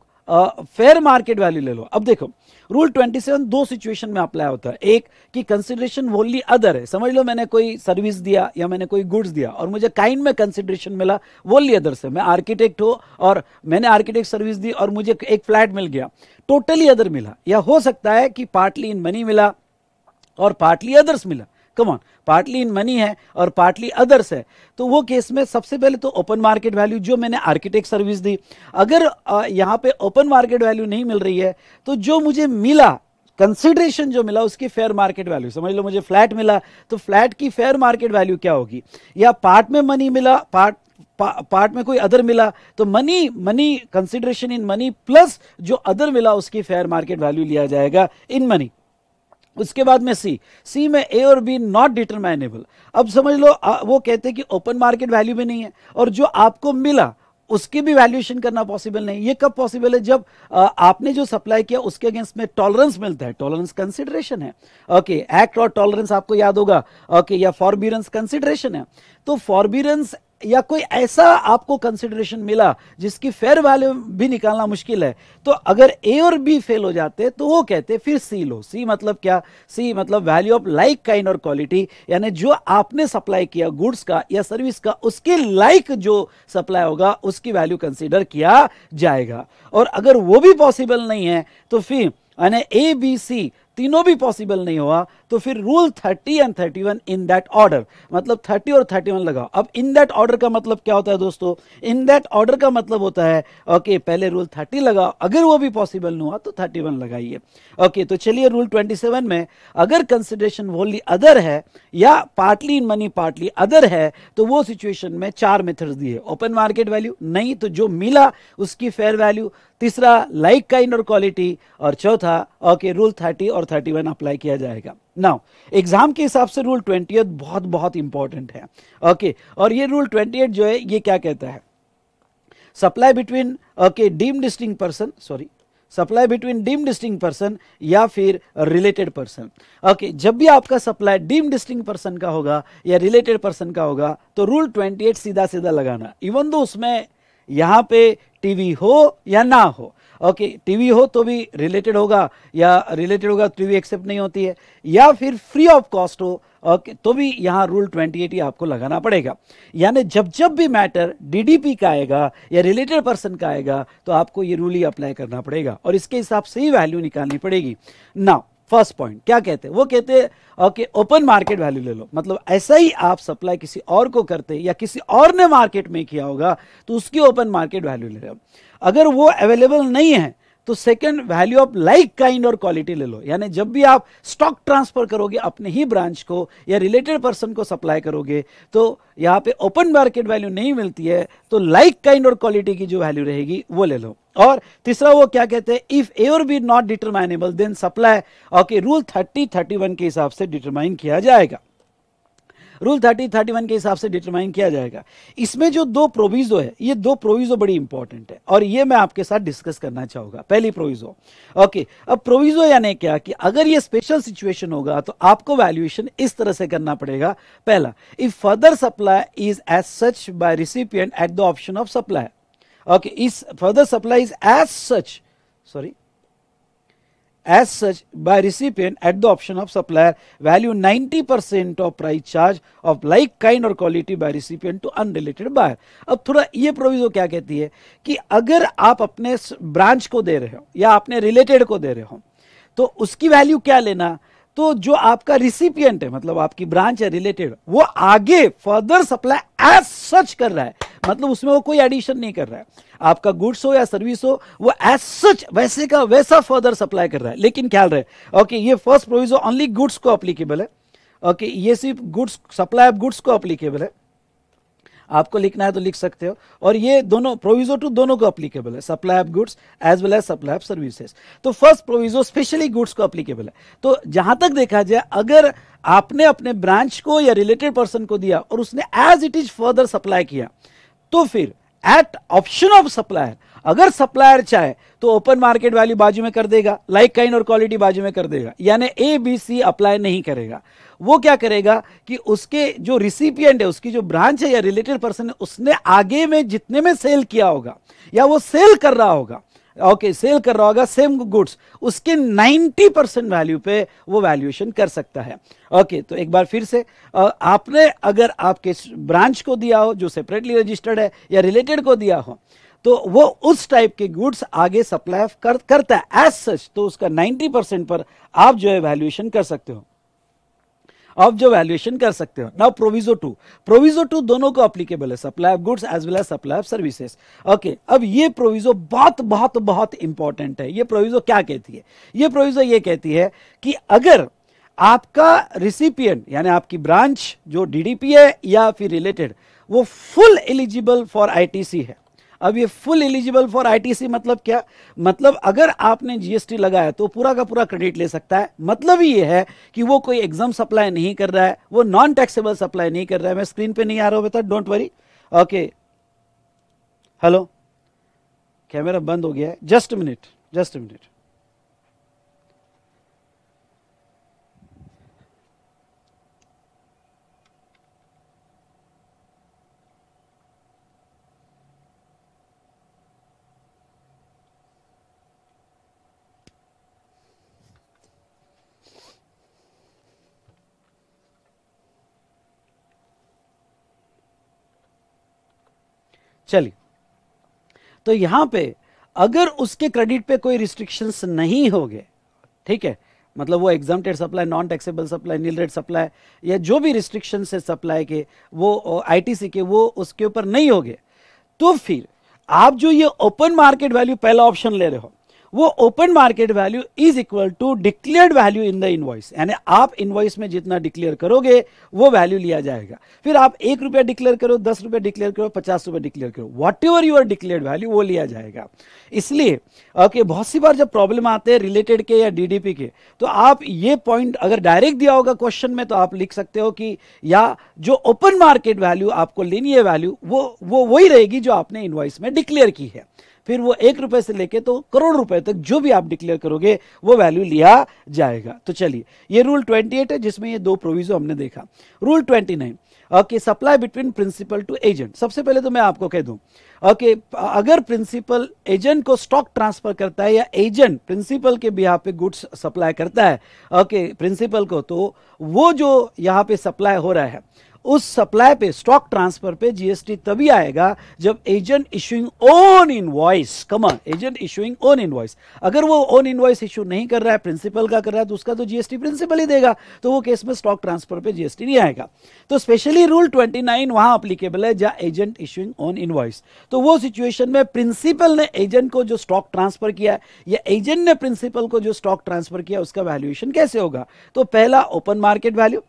fair market value ले लो अब देखो रूल 27 दो सिचुएशन में अप्लाई होता है एक कि कंसिडरेशन ओनली अदर है समझ लो मैंने कोई सर्विस दिया या मैंने कोई गुड्स दिया और मुझे काइंड में कंसिडरेशन मिला ओनली अदर से मैं आर्किटेक्ट हो और मैंने आर्किटेक्ट सर्विस दी और मुझे एक फ्लैट मिल गया टोटली अदर मिला या हो सकता है कि पार्टली इन मनी मिला और पार्टली अदर्स मिला कमॉन पार्टली इन मनी है और पार्टली अदर्स है तो वो केस में सबसे पहले तो ओपन मार्केट वैल्यू जो मैंने आर्किटेक्ट सर्विस दी अगर यहाँ पे ओपन मार्केट वैल्यू नहीं मिल रही है तो जो मुझे मिला कंसिडरेशन जो मिला उसकी फेयर मार्केट वैल्यू समझ लो मुझे फ्लैट मिला तो फ्लैट की फेयर मार्केट वैल्यू क्या होगी या पार्ट में मनी मिला पार्ट पा, पार्ट में कोई अदर मिला तो money money consideration in money plus जो अदर मिला उसकी फेयर मार्केट वैल्यू लिया जाएगा इन मनी उसके बाद में सी सी में ए और बी नॉट डिटरमाइनेबल अब समझ लो वो कहते हैं कि ओपन मार्केट वैल्यू में नहीं है और जो आपको मिला उसकी भी वैल्यूएशन करना पॉसिबल नहीं ये कब पॉसिबल है जब आपने जो सप्लाई किया उसके अगेंस्ट में टॉलरेंस मिलता है टॉलरेंस कंसिडरेशन है ओके एक्ट और टॉलरेंस आपको याद होगा ओके या फॉरबियरेंस कंसिडरेशन है तो फॉरबियरेंस या कोई ऐसा आपको कंसिडरेशन मिला जिसकी फेयर वैल्यू भी निकालना मुश्किल है तो अगर ए और बी फेल हो जाते तो वो कहते फिर सी लो सी मतलब क्या सी मतलब वैल्यू ऑफ लाइक काइंड और क्वालिटी यानी जो आपने सप्लाई किया गुड्स का या सर्विस का उसके लाइक जो सप्लाई होगा उसकी वैल्यू कंसिडर किया जाएगा और अगर वो भी पॉसिबल नहीं है तो फिर यानी ए बी सी तीनों भी पॉसिबल नहीं हुआ तो फिर rule thirty and thirty one in that order मतलब थर्टी और थर्टी वन लगाओ अब इन दैट ऑर्डर का मतलब क्या होता है दोस्तों इन दैट ऑर्डर का मतलब होता है ओके okay, पहले रूल थर्टी लगाओ अगर वो भी पॉसिबल नहीं हुआ तो थर्टी वन लगाइए ओके okay, तो चलिए रूल ट्वेंटी सेवन में अगर कंसिडरेशन वोली अदर है या partly in money partly other है तो वो सिचुएशन में चार मेथड दिए ओपन मार्केट वैल्यू नहीं तो जो मिला उसकी फेयर वैल्यू तीसरा लाइक काइंड और क्वालिटी और चौथा ओके रूल थर्टी और थर्टी वन अप्लाई किया जाएगा नाउ एग्जाम के हिसाब से रूल ट्वेंटी बहुत बहुत इंपॉर्टेंट है ओके okay, और ये रूल ट्वेंटी जो है ये क्या कहता है supply between okay deem distinct person sorry supply between deem distinct person या फिर रिलेटेड पर्सन ओके जब भी आपका सप्लाई डीम डिस्टिंग पर्सन का होगा या रिलेटेड पर्सन का होगा तो रूल 28 सीधा सीधा लगाना इवन दो उसमें यहाँ पे टीवी हो या ना हो ओके टीवी हो तो भी रिलेटेड होगा या रिलेटेड होगा टीवी तो एक्सेप्ट नहीं होती है या फिर फ्री ऑफ कॉस्ट हो ओके तो भी यहाँ रूल ट्वेंटी ही आपको लगाना पड़ेगा यानी जब जब भी मैटर डीडीपी का आएगा या रिलेटेड पर्सन का आएगा तो आपको ये रूल ही अप्लाई करना पड़ेगा और इसके हिसाब से ही वैल्यू निकालनी पड़ेगी नाउ फर्स्ट पॉइंट क्या कहते हैं वो कहते हैं ओके ओपन मार्केट वैल्यू ले लो मतलब ऐसा ही आप सप्लाई किसी और को करते या किसी और ने मार्केट में किया होगा तो उसकी ओपन मार्केट वैल्यू ले लो अगर वो अवेलेबल नहीं है तो second value of like kind और क्वालिटी ले लो यानी जब भी आप स्टॉक ट्रांसफर करोगे अपने ही ब्रांच को या रिलेटेड पर्सन को सप्लाई करोगे तो यहाँ पे ओपन मार्केट वैल्यू नहीं मिलती है तो लाइक काइंड और क्वालिटी की जो वैल्यू रहेगी वो ले लो और तीसरा वो क्या कहते हैं if ever be not determinable then supply okay rule thirty thirty one के हिसाब से डिटरमाइन किया जाएगा रूल थर्टी थर्टी वन के हिसाब से डिटरमाइन किया जाएगा इसमें जो दो प्रोविजो है ये दो प्रोविजो बड़ी इंपॉर्टेंट है और ये मैं आपके साथ डिस्कस करना चाहूंगा पहली प्रोविजो ओके अब प्रोविजो यानी क्या कि अगर ये स्पेशल सिचुएशन होगा तो आपको वैल्यूएशन इस तरह से करना पड़ेगा पहला if further supply is as such by recipient at the option of supply okay इस further supply is as such sorry As such, by recipient at the option of supplier, value 90% of price charge of like kind or quality by recipient to unrelated buyer. अब थोड़ा ये proviso क्या कहती है कि अगर आप अपने ब्रांच को दे रहे हो या आपने रिलेटेड को दे रहे हो तो उसकी वैल्यू क्या लेना तो जो आपका रिसिपियंट है मतलब आपकी ब्रांच है रिलेटेड वो आगे फर्दर सप्लाई एज सच कर रहा है मतलब उसमें वो कोई एडिशन नहीं कर रहा है आपका गुड्स हो या सर्विस हो वो एज सच वैसे का वैसा फर्दर सप्लाई कर रहा है लेकिन ख्याल रहे ओके ये फर्स्ट प्रोविजन ओनली गुड्स को अप्लीकेबल है ओके ये सिर्फ गुड्स सप्लाई ऑफ गुड्स को अप्लीकेबल है आपको लिखना है तो लिख सकते हो और ये दोनों प्रोविजो टू दोनों को अप्लीकेबल है supply of goods as well as supply of services तो फर्स्ट प्रोविजो स्पेशली गुड्स को अप्लीकेबल है तो जहां तक देखा जाए अगर आपने अपने ब्रांच को या रिलेटेड पर्सन को दिया और उसने as it is further supply किया तो फिर एट ऑप्शन ऑफ सप्लायर अगर सप्लायर चाहे तो ओपन मार्केट वैल्यू बाजू में कर देगा लाइक काइन और क्वालिटी बाजू में कर देगा यानी ए बी सी अप्लाई नहीं करेगा वो क्या करेगा कि उसके जो रिसिपियंट है उसकी जो ब्रांच है या रिलेटेड पर्सन है उसने आगे में जितने में सेल किया होगा या वो सेल कर रहा होगा ओके सेल कर रहा होगा सेम गुड्स उसके 90 परसेंट वैल्यू पे वो वैल्यूएशन कर सकता है ओके तो एक बार फिर से आपने अगर आपके ब्रांच को दिया हो जो सेपरेटली रजिस्टर्ड है या रिलेटेड को दिया हो तो वो उस टाइप के गुड्स आगे सप्लाई कर, करता है एज सच तो उसका 90 परसेंट पर आप जो है वैल्यूएशन कर सकते हो आप जो वैल्यूएशन कर सकते हो now proviso two proviso two दोनों को अप्लीकेबल है supply of goods as well as supply of services okay अब ये प्रोविजो बहुत बहुत बहुत इंपॉर्टेंट है ये प्रोविजो क्या कहती है ये प्रोविजो ये कहती है कि अगर आपका रिसिपियंट यानी आपकी ब्रांच जो डीडीपी है या फिर रिलेटेड वो फुल एलिजिबल फॉर आईटीसी है अब ये फुल एलिजिबल फॉर आईटीसी मतलब क्या मतलब अगर आपने जीएसटी लगाया तो पूरा का पूरा क्रेडिट ले सकता है मतलब ये है कि वो कोई एग्जाम सप्लाई नहीं कर रहा है वो नॉन टैक्सेबल सप्लाई नहीं कर रहा है मैं स्क्रीन पे नहीं आ रहा हूं बेटा don't worry okay hello camera बंद हो गया है जस्ट मिनट जस्ट मिनट चलिए तो यहां पे अगर उसके क्रेडिट पे कोई रिस्ट्रिक्शंस नहीं हो गए ठीक है मतलब वो exempt supply non taxable supply nil rate supply या जो भी रिस्ट्रिक्शन है सप्लाई के वो आईटीसी के वो उसके ऊपर नहीं गए तो फिर आप जो ये ओपन मार्केट वैल्यू पहला ऑप्शन ले रहे हो वो open market value is equal to declared value in the invoice यानी आप इनवॉइस में जितना डिक्लेयर करोगे वो वैल्यू लिया जाएगा फिर आप एक रुपया डिक्लेयर करो दस रुपया डिक्लेयर करो पचास रुपया डिक्लेयर करो whatever your declared value वो लिया जाएगा इसलिए ओके बहुत सी बार जब प्रॉब्लम आते हैं रिलेटेड के या डीडीपी के तो आप ये पॉइंट अगर डायरेक्ट दिया होगा क्वेश्चन में तो आप लिख सकते हो कि या जो ओपन मार्केट वैल्यू आपको लेनी है वैल्यू वो वो वही रहेगी जो आपने इनवॉइस में डिक्लेयर की है फिर वो एक रुपए से लेके तो करोड़ रुपए तक जो भी आप डिक्लेयर करोगे वो वैल्यू लिया जाएगा तो चलिए ये रूल ट्वेंटी एट है जिसमें ये दो प्रोविजो हमने देखा rule twenty nine okay supply between principal to agent सबसे पहले तो मैं आपको कह दूं ओके okay, अगर प्रिंसिपल एजेंट को स्टॉक ट्रांसफर करता है या एजेंट प्रिंसिपल के बिहार पे गुड्स सप्लाई करता है ओके okay, प्रिंसिपल को तो वो जो यहाँ पे सप्लाई हो रहा है उस सप्लाई पे स्टॉक ट्रांसफर पे जीएसटी तभी आएगा जब agent issuing invoice come on agent issuing invoice अगर वो ओन इनवॉइस इशू नहीं कर रहा है प्रिंसिपल का कर रहा है तो उसका तो जीएसटी प्रिंसिपल ही देगा तो वो केस में स्टॉक ट्रांसफर पे जीएसटी नहीं आएगा तो स्पेशली रूल ट्वेंटी नाइन वहां अप्लीकेबल है जहां एजेंट इशूइंग ऑन इन तो वो सिचुएशन में प्रिंसिपल ने एजेंट को जो स्टॉक ट्रांसफर किया या एजेंट ने प्रिंसिपल को जो स्टॉक ट्रांसफर किया उसका वैल्यूएशन कैसे होगा तो पहला ओपन मार्केट वैल्यू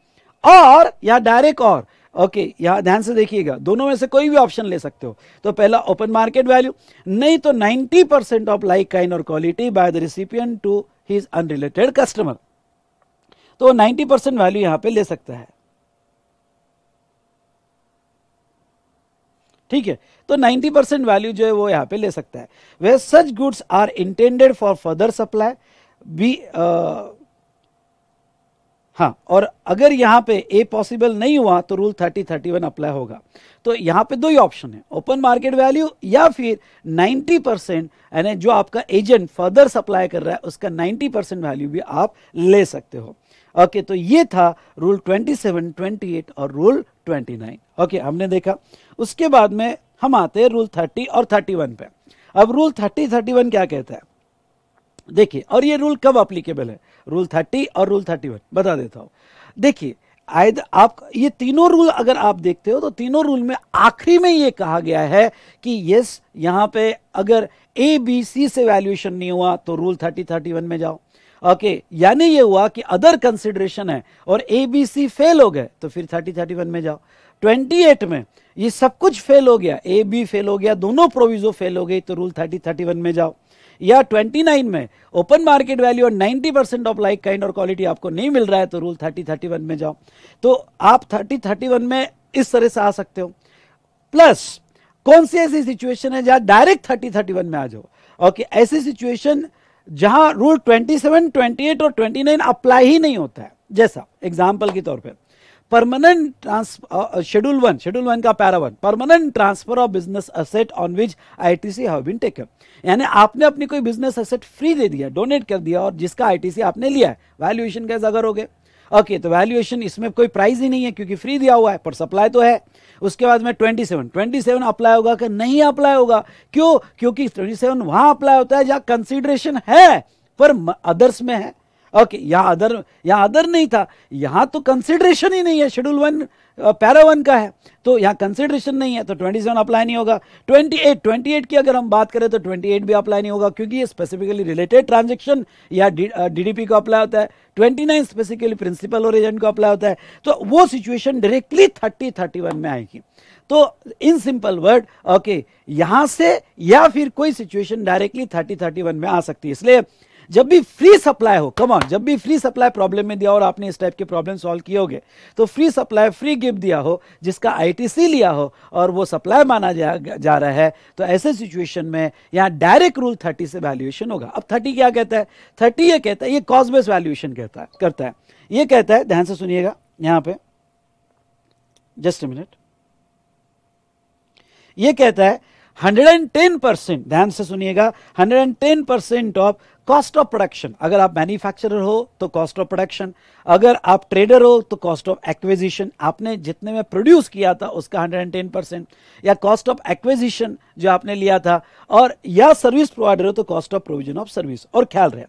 और या डायरेक्ट और ओके यहां यहाँ ध्यान से देखिएगा दोनों में से कोई भी ऑप्शन ले सकते हो तो पहला ओपन मार्केट वैल्यू नहीं तो 90% परसेंट ऑफ लाइक काइन और quality by the recipient to his unrelated customer तो 90% परसेंट वैल्यू यहां पे ले सकता है ठीक है तो 90% परसेंट वैल्यू जो है वो यहां पे ले सकता है where such goods are intended for further supply B हाँ और अगर यहाँ पे ए पॉसिबल नहीं हुआ तो rule thirty thirty one apply होगा तो यहाँ पे दो ही ऑप्शन है ओपन मार्केट वैल्यू या फिर नाइन्टी परसेंट यानी जो आपका एजेंट फर्दर सप्लाई कर रहा है उसका नाइन्टी परसेंट वैल्यू भी आप ले सकते हो ओके तो ये था rule twenty seven twenty eight और रूल ट्वेंटी नाइन ओके हमने देखा उसके बाद में हम आते हैं रूल थर्टी और थर्टी वन पे अब रूल थर्टी थर्टी वन क्या कहता है देखिए और ये रूल कब अप्लीकेबल है रूल थर्टी और रूल थर्टी वन बता देता हूँ देखिए आयद आप ये तीनों रूल अगर आप देखते हो तो तीनों रूल में आखिरी में ये कहा गया है कि यस यहाँ पे अगर ए बी सी से वैल्यूएशन नहीं हुआ तो रूल थर्टी थर्टी वन में जाओ ओके यानी ये हुआ कि अदर कंसिडरेशन है और ए बी सी फेल हो गए तो फिर थर्टी थर्टी वन में जाओ ट्वेंटी एट में ये सब कुछ फेल हो गया ए बी फेल हो गया दोनों प्रोविजो फेल हो गई तो रूल थर्टी थर्टी वन में जाओ या 29 में ओपन मार्केट वैल्यू और 90 परसेंट ऑफ लाइक काइंड और क्वालिटी आपको नहीं मिल रहा है तो रूल 30 31 में जाओ तो आप 30 31 में इस तरह से आ सकते हो प्लस कौन सी ऐसी सिचुएशन है जहां डायरेक्ट 30 31 में आ जाओ ओके ऐसी सिचुएशन जहां रूल 27 28 और 29 अप्लाई ही नहीं होता है जैसा एग्जाम्पल के तौर पर permanent transfer schedule one schedule one का para one permanent transfer of business asset on which ITC have been taken यानी आपने अपनी कोई बिजनेस असेट फ्री दे दिया डोनेट कर दिया और जिसका आईटीसी आपने लिया है वैल्यूएशन कैसे अगर हो गए ओके okay, तो वैल्यूएशन इसमें कोई प्राइस ही नहीं है क्योंकि फ्री दिया हुआ है पर सप्लाई तो है उसके बाद में 27 27 अप्लाई होगा कि नहीं अप्लाई होगा क्यों क्योंकि 27 वहां अप्लाई होता है जहां कंसिडरेशन है पर अदर्स में है ओके यहाँ अदर यहाँ अदर नहीं था यहाँ तो कंसिडरेशन ही नहीं है शेड्यूल वन पैरा वन का है तो यहाँ कंसिडरेशन नहीं है तो 27 अप्लाई नहीं होगा 28 28 की अगर हम बात करें तो 28 भी अप्लाई नहीं होगा क्योंकि ये स्पेसिफिकली रिलेटेड ट्रांजेक्शन या डीडीपी uh, को अप्लाई होता है 29 स्पेसिफिकली प्रिंसिपल और एजेंट को अप्लाई होता है तो वो सिचुएशन डायरेक्टली थर्टी वन में आएगी तो इन सिंपल वर्ड ओके यहाँ से या फिर कोई situation directly thirty thirty one में आ सकती है इसलिए जब भी फ्री सप्लाई हो कम ऑन जब भी फ्री सप्लाई प्रॉब्लम में दिया और आपने इस टाइप के प्रॉब्लम सॉल्व किए होंगे तो फ्री सप्लाई फ्री गिफ्ट दिया हो जिसका आईटीसी लिया हो और वो सप्लाई माना जा, जा रहा है तो ऐसे सिचुएशन में यहाँ डायरेक्ट रूल थर्टी से वैल्यूएशन होगा अब थर्टी क्या कहता है थर्टी ये कहता है ये कॉस्ट बेस वैल्यूएशन कहता है करता है ये कहता है ध्यान से सुनिएगा यहाँ पे जस्ट ए मिनट ये कहता है 110 परसेंट ध्यान से सुनिएगा 110 percent of cost of production अगर आप मैन्युफैक्चरर हो तो कॉस्ट ऑफ प्रोडक्शन अगर आप ट्रेडर हो तो कॉस्ट ऑफ एक्विजिशन आपने जितने में प्रोड्यूस किया था उसका 110 परसेंट या कॉस्ट ऑफ एक्विजिशन जो आपने लिया था और या सर्विस प्रोवाइडर हो तो cost of provision of service और ख्याल रहे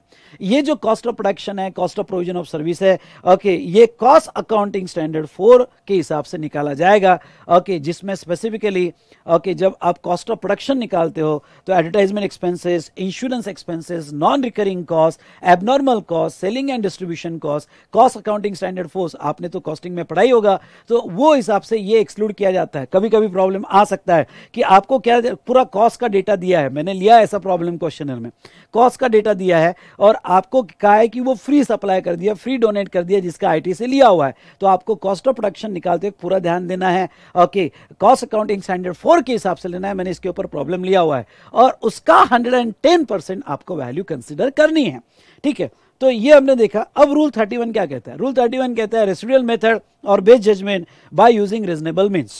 ये जो कॉस्ट ऑफ प्रोडक्शन है cost of provision of service है ओके ये कॉस्ट अकाउंटिंग स्टैंडर्ड फोर के हिसाब से निकाला जाएगा ओके जिसमें स्पेसिफिकली ओके जब आप कॉस्ट ऑफ प्रोडक्शन निकालते हो तो advertisement expenses insurance expenses non recurring cost abnormal cost selling and distribution cost cost accounting standard fours आपने तो कॉस्टिंग में पढ़ाई होगा तो वो हिसाब से ये एक्सक्लूड किया जाता है कभी कभी प्रॉब्लम आ सकता है कि आपको क्या पूरा कॉस्ट का डेटा दिया है मैंने लिया ऐसा प्रॉब्लम क्वेश्चन में कॉस्ट का डेटा दिया है और आपको कहा है कि वो फ्री सप्लाई कर दिया फ्री डोनेट कर दिया जिसका आई से लिया हुआ है तो आपको कॉस्ट ऑफ प्रोडक्शन निकालते हुए पूरा ध्यान देना है okay cost accounting standard four के हिसाब से लेना है मैंने इसके ऊपर प्रॉब्लम लिया हुआ है और उसका हंड्रेड एंड टेन परसेंट आपको वैल्यू कंसिडर कंसिडर करनी है ठीक है तो ये हमने देखा अब रूल 31 क्या कहता है रूल 31 कहता है रेसिडुअल मेथड और base judgement by using reasonable means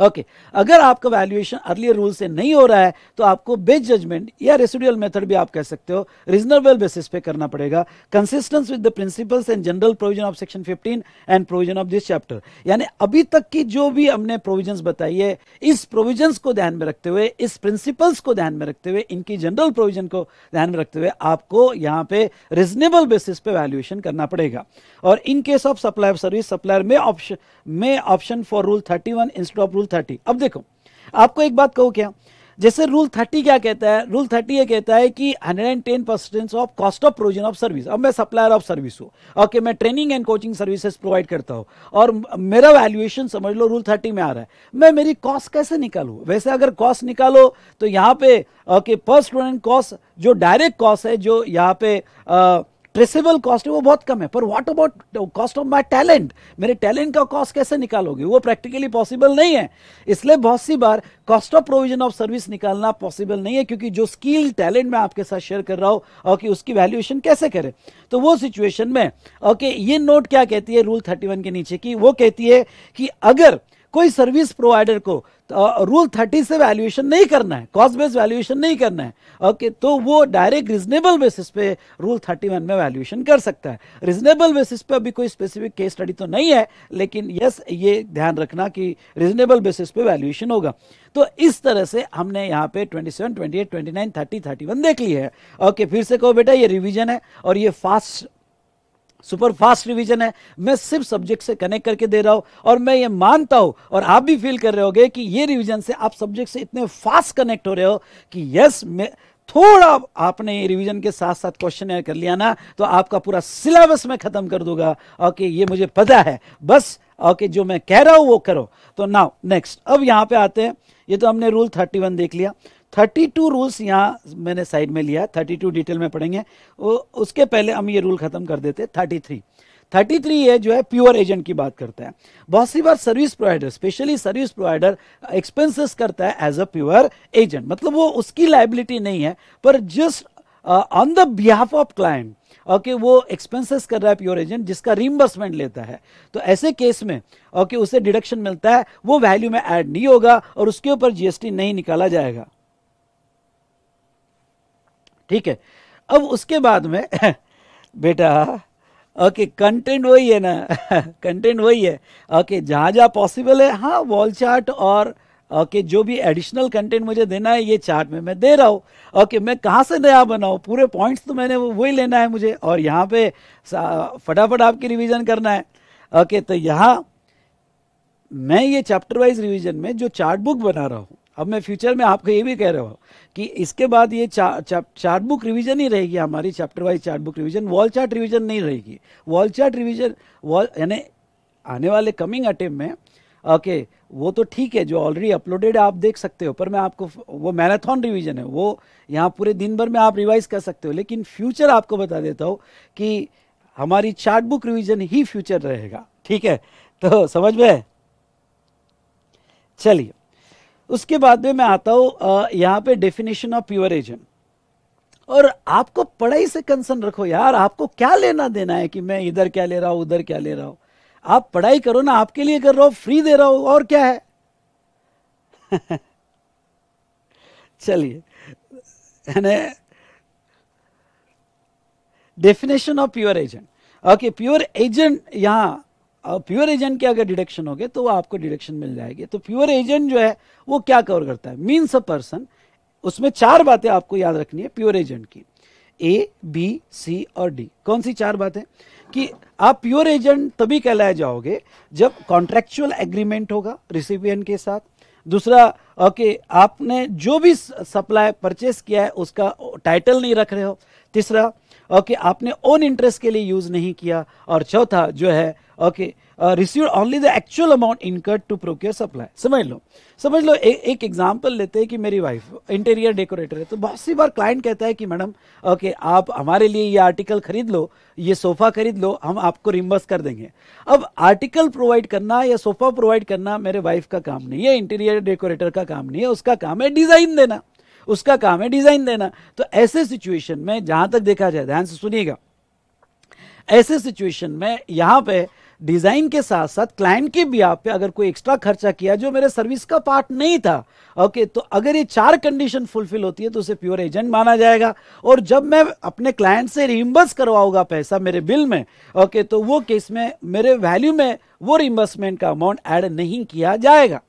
okay okay. अगर आपका वैल्यूएशन अर्लियर रूल से नहीं हो रहा है तो आपको बेस जजमेंट या रेसिडुअल मेथड भी आप कह सकते हो रीजनेबल बेसिस पे करना पड़ेगा consistence with the principles and general provision of section 15 and provision of this chapter यानी अभी तक की जो भी हमने प्रोविजन बताई है इस प्रोविजन को ध्यान में रखते हुए इस प्रिंसिपल्स को ध्यान में रखते हुए इनकी जनरल प्रोविजन को ध्यान में रखते हुए आपको यहाँ पे रिजनेबल बेसिस पे वैल्यूएशन करना पड़ेगा और in case of supply of service supplier में ऑप्शन में option for rule thirty one instead of rule thirty अब देखो आपको एक बात कहूँ क्या जैसे रूल थर्टी क्या कहता है रूल थर्टी ये कहता है कि hundred and ten percent of cost of provision of service अब मैं सप्लायर ऑफ सर्विस हूँ ओके मैं training and coaching services provide करता हूँ और मेरा वैल्यूएशन समझ लो रूल थर्टी में आ रहा है मैं मेरी कॉस्ट कैसे निकालू वैसे अगर कॉस्ट निकालो तो यहाँ पे ओके पर स्टूडेंट कॉस्ट जो डायरेक्ट कॉस्ट है जो यहाँ पे आ, ट्रेसेबल कॉस्ट है वो बहुत कम है पर what about cost of my talent मेरे टैलेंट का कॉस्ट कैसे निकालोगे वो प्रैक्टिकली पॉसिबल नहीं है इसलिए बहुत सी बार cost of provision of service निकालना पॉसिबल नहीं है क्योंकि जो स्किल टैलेंट मैं आपके साथ शेयर कर रहा हूँ और कि उसकी वैल्यूएशन कैसे करें तो वो सिचुएशन में ओके ये नोट क्या कहती है रूल थर्टी के नीचे की वो कहती है कि अगर कोई सर्विस प्रोवाइडर को रूल थर्टी से वैल्यूएशन नहीं करना है कॉस्ट बेस्ड वैल्यूएशन नहीं करना है ओके okay, तो वो डायरेक्ट रीजनेबल बेसिस पे रूल थर्टी वन में वैल्यूएशन कर सकता है रीजनेबल बेसिस पे अभी कोई स्पेसिफिक केस स्टडी तो नहीं है लेकिन यस ये ध्यान रखना कि रीजनेबल बेसिस पे वैल्यूएशन होगा तो इस तरह से हमने यहाँ पे 27, 28, 29, 30, 31 देख ली है ओके okay, फिर से कहो बेटा ये रिविजन है और ये फास्ट सुपर फास्ट रिवीजन है मैं सिर्फ सब्जेक्ट से कनेक्ट करके दे रहा हूं और मैं ये मानता हूं और आप भी फील कर रहे होगे कि ये रिवीजन से आप सब्जेक्ट से इतने फास्ट कनेक्ट हो रहे हो कि यस मैं थोड़ा आपने रिवीजन के साथ साथ क्वेश्चन कर लिया ना तो आपका पूरा सिलेबस मैं खत्म कर दूंगा ओके ये मुझे पता है बस ओके जो मैं कह रहा हूं वो करो तो नाउ नेक्स्ट अब यहां पे आते हैं ये तो हमने रूल थर्टी वन देख लिया 32 रूल्स यहाँ मैंने साइड में लिया 32 डिटेल में पढ़ेंगे वो उसके पहले हम ये रूल ख़त्म कर देते थर्टी थर्टी थ्री ये जो है प्योर एजेंट की बात करता है बहुत सी बार service provider specially service provider expenses करता है एज अ प्योर एजेंट मतलब वो उसकी लाइबिलिटी नहीं है पर just on the behalf of client okay okay, वो एक्सपेंसेस कर रहा है प्योर एजेंट जिसका रिम्बर्समेंट लेता है तो ऐसे केस में ओके okay, उसे डिडक्शन मिलता है वो वैल्यू में ऐड नहीं होगा और उसके ऊपर जीएसटी नहीं निकाला जाएगा ठीक है अब उसके बाद में बेटा ओके कंटेंट वही है ना कंटेंट वही है ओके जहाँ जहाँ पॉसिबल है हाँ वॉल चार्ट और ओके okay, जो भी एडिशनल कंटेंट मुझे देना है ये चार्ट में मैं दे रहा हूँ ओके okay, मैं कहाँ से नया बनाऊँ पूरे पॉइंट्स तो मैंने वो वही लेना है मुझे और यहाँ पे फटाफट आपकी रिवीजन करना है ओके okay, तो यहाँ मैं ये चैप्टर वाइज रिवीजन में जो चार्ट बुक बना रहा हूँ अब मैं फ्यूचर में आपको ये भी कह रहा हूँ कि इसके बाद ये चार्ट बुक रिवीजन ही रहेगी हमारी chapter wise chart book revision wall chart revision नहीं रहेगी वॉल चार्ट रिवीजन वॉल यानी आने वाले कमिंग अटेम्प में ओके वो तो ठीक है जो ऑलरेडी अपलोडेड है आप देख सकते हो पर मैं आपको वो मैराथन रिविजन है वो यहाँ पूरे दिन भर में आप रिवाइज कर सकते हो लेकिन फ्यूचर आपको बता देता हूँ कि हमारी चार्ट बुक रिविजन ही फ्यूचर रहेगा ठीक है तो समझ में चलिए उसके बाद में मैं आता हूं यहां पे डेफिनेशन ऑफ प्योर एजेंट और आपको पढ़ाई से कंसर्न रखो यार आपको क्या लेना देना है कि मैं इधर क्या ले रहा हूं उधर क्या ले रहा हूं आप पढ़ाई करो ना आपके लिए कर रहा हूं फ्री दे रहा हूं और क्या है चलिए definition of pure agent okay pure agent यहां अब प्योर एजेंट के अगर डिडक्शन हो गए तो वो आपको डिडक्शन मिल जाएगी तो प्योर एजेंट जो है वो क्या कवर करता है मीन्स अ पर्सन उसमें चार बातें आपको याद रखनी है प्योर एजेंट की ए बी सी और डी कौन सी चार बातें कि आप प्योर एजेंट तभी कहलाए जाओगे जब कॉन्ट्रेक्चुअल एग्रीमेंट होगा रिसिपियन के साथ दूसरा ओके आपने जो भी सप्लाई परचेस किया है उसका टाइटल नहीं रख रहे हो तीसरा ओके आपने ओन इंटरेस्ट के लिए यूज नहीं किया और चौथा जो है okay receive only the actual amount incurred to procure supply समझ लो समझ लो ए, एक एग्जांपल लेते हैं कि मेरी वाइफ इंटीरियर डेकोरेटर है तो बहुत सी बार क्लाइंट कहता है कि मैडम ओके आप हमारे लिए ये आर्टिकल खरीद लो ये सोफ़ा खरीद लो हम आपको रिम्बर्स कर देंगे अब आर्टिकल प्रोवाइड करना या सोफ़ा प्रोवाइड करना मेरे वाइफ का काम नहीं है इंटीरियर डेकोरेटर का काम नहीं है उसका काम है डिज़ाइन देना उसका काम है डिज़ाइन देना तो ऐसे सिचुएशन में जहां तक देखा जाए ध्यान से सुनिएगा ऐसे सिचुएशन में यहां पे डिज़ाइन के साथ साथ क्लाइंट के भी आप पे अगर कोई एक्स्ट्रा खर्चा किया जो मेरे सर्विस का पार्ट नहीं था ओके तो अगर ये चार कंडीशन फुलफिल होती है तो उसे प्योर एजेंट माना जाएगा और जब मैं अपने क्लाइंट से रिम्बर्स करवाऊंगा पैसा मेरे बिल में ओके तो वो केस में मेरे वैल्यू में वो रिम्बर्समेंट का अमाउंट ऐड नहीं किया जाएगा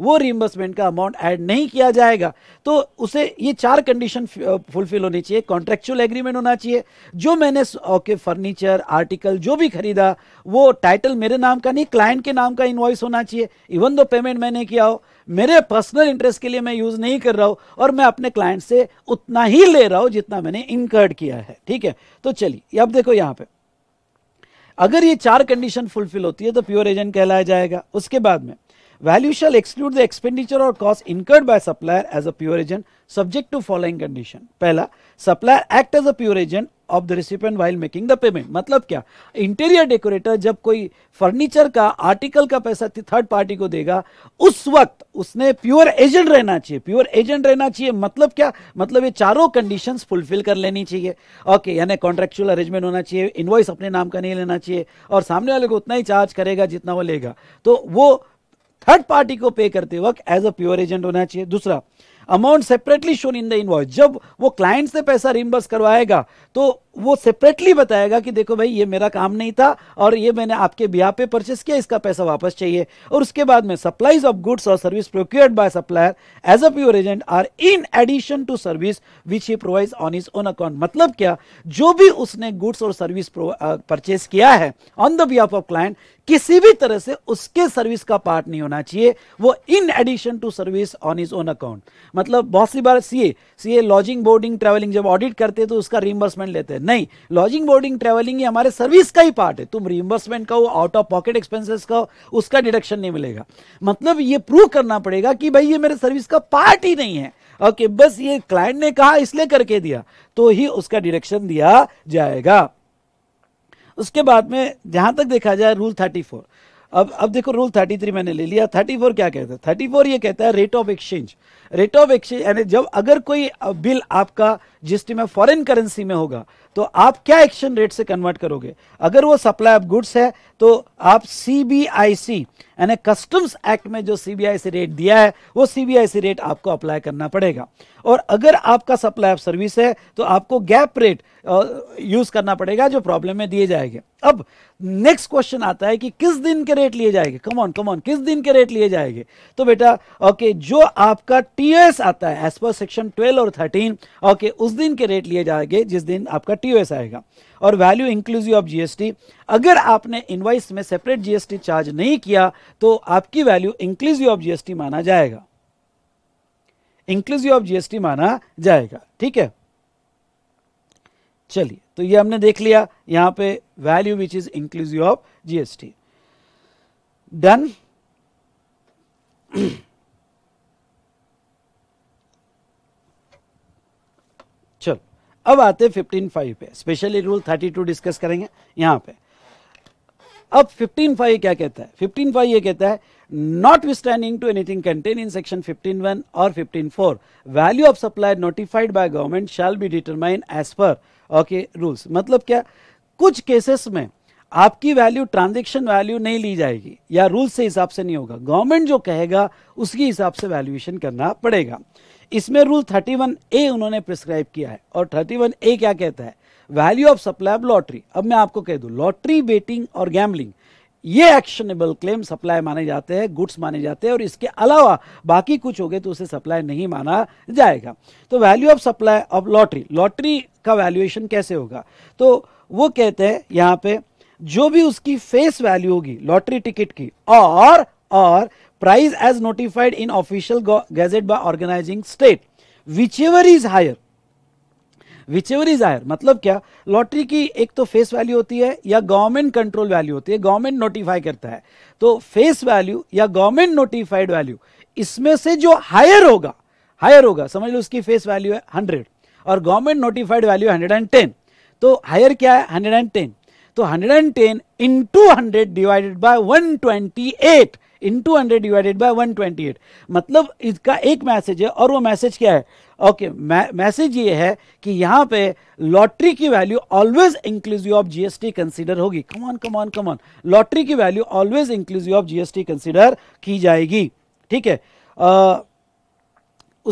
वो रिम्बर्समेंट का अमाउंट ऐड नहीं किया जाएगा तो उसे ये चार कंडीशन फुलफिल होनी चाहिए कॉन्ट्रेक्चुअल एग्रीमेंट होना चाहिए जो मैंने ओके फर्नीचर आर्टिकल जो भी खरीदा वो टाइटल मेरे नाम का नहीं क्लाइंट के नाम का इन्वॉइस होना चाहिए इवन दो पेमेंट मैंने किया हो मेरे पर्सनल इंटरेस्ट के लिए मैं यूज़ नहीं कर रहा हूं और मैं अपने क्लाइंट से उतना ही ले रहा हूं जितना मैंने इनकर्ड किया है ठीक है तो चलिए अब देखो यहां पर अगर ये चार कंडीशन फुलफिल होती है तो प्योर एजेंट कहलाया जाएगा उसके बाद में Value shall exclude the expenditure or cost incurred by supplier as a pure agent subject to following condition. पहला supplier act as a pure agent of the recipient while making the payment मतलब क्या interior decorator जब कोई furniture का article का पैसा third party को देगा उस वक्त उसने प्योर एजेंट रहना चाहिए प्योर एजेंट रहना चाहिए मतलब क्या मतलब ये चारों कंडीशन फुलफिल कर लेनी चाहिए ओके यानी कॉन्ट्रेक्चुअल अरेंजमेंट होना चाहिए इन्वॉइस अपने नाम का नहीं लेना चाहिए और सामने वाले को उतना ही चार्ज करेगा जितना वो लेगा तो वो थर्ड पार्टी को पे करते वक्त एज अ प्योर एजेंट होना चाहिए दूसरा amount separately shown in the invoice जब वो क्लाइंट से पैसा रिमबर्स करवाएगा तो वो सेपरेटली बताएगा कि देखो भाई ये मेरा काम नहीं था और ये मैंने आपके ब्याह पे परचेस किया इसका पैसा वापस चाहिए और उसके बाद में सप्लाईज ऑफ गुड्स और service procured by supplier as a pure agent are in addition to service which he provide on his own account मतलब क्या जो भी उसने गुड्स और सर्विस परचेस uh, किया है on the behalf of client किसी भी तरह से उसके सर्विस का पार्ट नहीं होना चाहिए वो in addition to service on his own account मतलब बहुत सी बार CA CA lodging boarding travelling जब ऑडिट करते हैं तो उसका रिमबर्समेंट लेते हैं नहीं लॉजिंग बोर्डिंग ट्रेवलिंग ये हमारे सर्विस का ही पार्ट है तुम रिइम्बर्समेंट का हो आउट ऑफ पॉकेट एक्सपेंसेस का उसका डिडक्शन नहीं मिलेगा मतलब ये प्रूव करना पड़ेगा कि भाई ये मेरे सर्विस का पार्ट ही नहीं है ओके okay, बस ये क्लाइंट ने कहा इसलिए करके दिया तो ही उसका डिडक्शन दिया जाएगा उसके बाद में जहां तक देखा जाए रूल थर्टी अब अब देखो रूल थर्टी मैंने ले लिया थर्टी क्या कहता है थर्टी ये कहता है rate of exchange rate of exchange यानी जब अगर कोई बिल आपका जिस में फॉरेन करेंसी में होगा तो आप क्या एक्सचेंज रेट से कन्वर्ट करोगे अगर वो सप्लाई ऑफ गुड्स है तो आप सीबीआईसी यानी कस्टम्स एक्ट में जो सीबीआईसी रेट दिया है वो सीबीआईसी रेट आपको अप्लाई करना पड़ेगा और अगर आपका सप्लाई ऑफ सर्विस है तो आपको गैप रेट यूज करना पड़ेगा जो प्रॉब्लम में दिए जाएंगे अब नेक्स्ट क्वेश्चन आता है कि किस दिन के रेट लिए जाएंगे कमॉन कमॉन किस दिन के रेट लिए जाएंगे तो बेटा ओके जो आपका टीओएस आता है एज पर सेक्शन ट्वेल्व और थर्टीन ओके उस दिन के रेट लिए जाएंगे जिस दिन आपका टीओएस आएगा और वैल्यू इंक्लूसिव ऑफ जीएसटी अगर आपने इनवाइस में सेपरेट जीएसटी चार्ज नहीं किया तो आपकी वैल्यू इंक्लूसिव ऑफ जीएसटी माना जाएगा इंक्लूसिव ऑफ जीएसटी माना जाएगा ठीक है चलिए तो ये हमने देख लिया यहां पे value which is inclusive of GST done अब आते फिफ्टीन फाइव पे specially rule thirty two discuss करेंगे यहां पे अब फिफ्टीन फाइव क्या कहता है फिफ्टीन फाइव ये कहता है notwithstanding to anything contain in section fifteen one और fifteen four value of supply notified by government shall be determine as per okay rules मतलब क्या कुछ केसेस में आपकी वैल्यू ट्रांजेक्शन वैल्यू नहीं ली जाएगी या रूल्स से हिसाब से नहीं होगा गवर्नमेंट जो कहेगा उसके हिसाब से वैल्यूएशन करना पड़ेगा इसमें रूल 31 ए उन्होंने प्रिस्क्राइब किया है और 31 ए क्या कहता है value of supply of lottery अब मैं आपको कह दू लॉटरी बेटिंग और गैमलिंग ये एक्शनेबल क्लेम सप्लाई माने जाते हैं गुड्स माने जाते हैं और इसके अलावा बाकी कुछ हो गए तो उसे सप्लाई नहीं माना जाएगा तो value of supply of lottery lottery का वैल्यूएशन कैसे होगा तो वो कहते हैं यहां पे जो भी उसकी फेस वैल्यू होगी लॉटरी टिकट की और और price as notified in official gazette by organizing state whichever is higher whichever is higher मतलब क्या लॉटरी की एक तो फेस वैल्यू होती है या गवर्नमेंट कंट्रोल वैल्यू होती है गवर्नमेंट नोटिफाई करता है तो फेस वैल्यू या गवर्नमेंट नोटिफाइड वैल्यू इसमें से जो हायर होगा हायर होगा समझ लो उसकी फेस वैल्यू है हंड्रेड और government notified value hundred and ten तो हायर क्या है हंड्रेड एंड टेन तो hundred and ten into hundred divided by one twenty eight into hundred divided by one twenty eight मतलब इसका एक मैसेज है और वो मैसेज क्या है ओके मैसेज ये है कि यहाँ पे लॉटरी की value always inclusive of GST consider होगी कमान कमान कमान लॉटरी की value always inclusive of GST consider की जाएगी ठीक है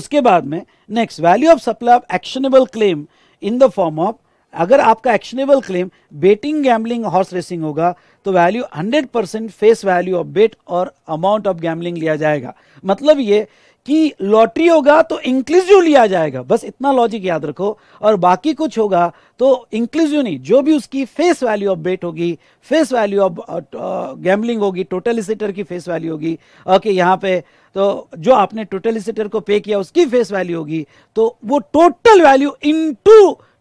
उसके बाद में next value of supply of actionable claim in the form of अगर आपका actionable claim betting gambling horse racing होगा तो value 100 percent face value of bet और अमाउंट ऑफ गैम्बलिंग लिया जाएगा मतलब ये कि लॉटरी होगा तो इंक्लूसिव लिया जाएगा बस इतना लॉजिक याद रखो और बाकी कुछ होगा तो इंक्लूसिव नहीं जो भी उसकी फेस वैल्यू ऑफ बेट होगी फेस वैल्यू ऑफ गैम्बलिंग होगी टोटलिसिटर की फेस वैल्यू होगी ओके यहाँ पे तो जो आपने टोटलिसिटर को पे किया उसकी फेस वैल्यू होगी तो वो टोटल वैल्यू इंटू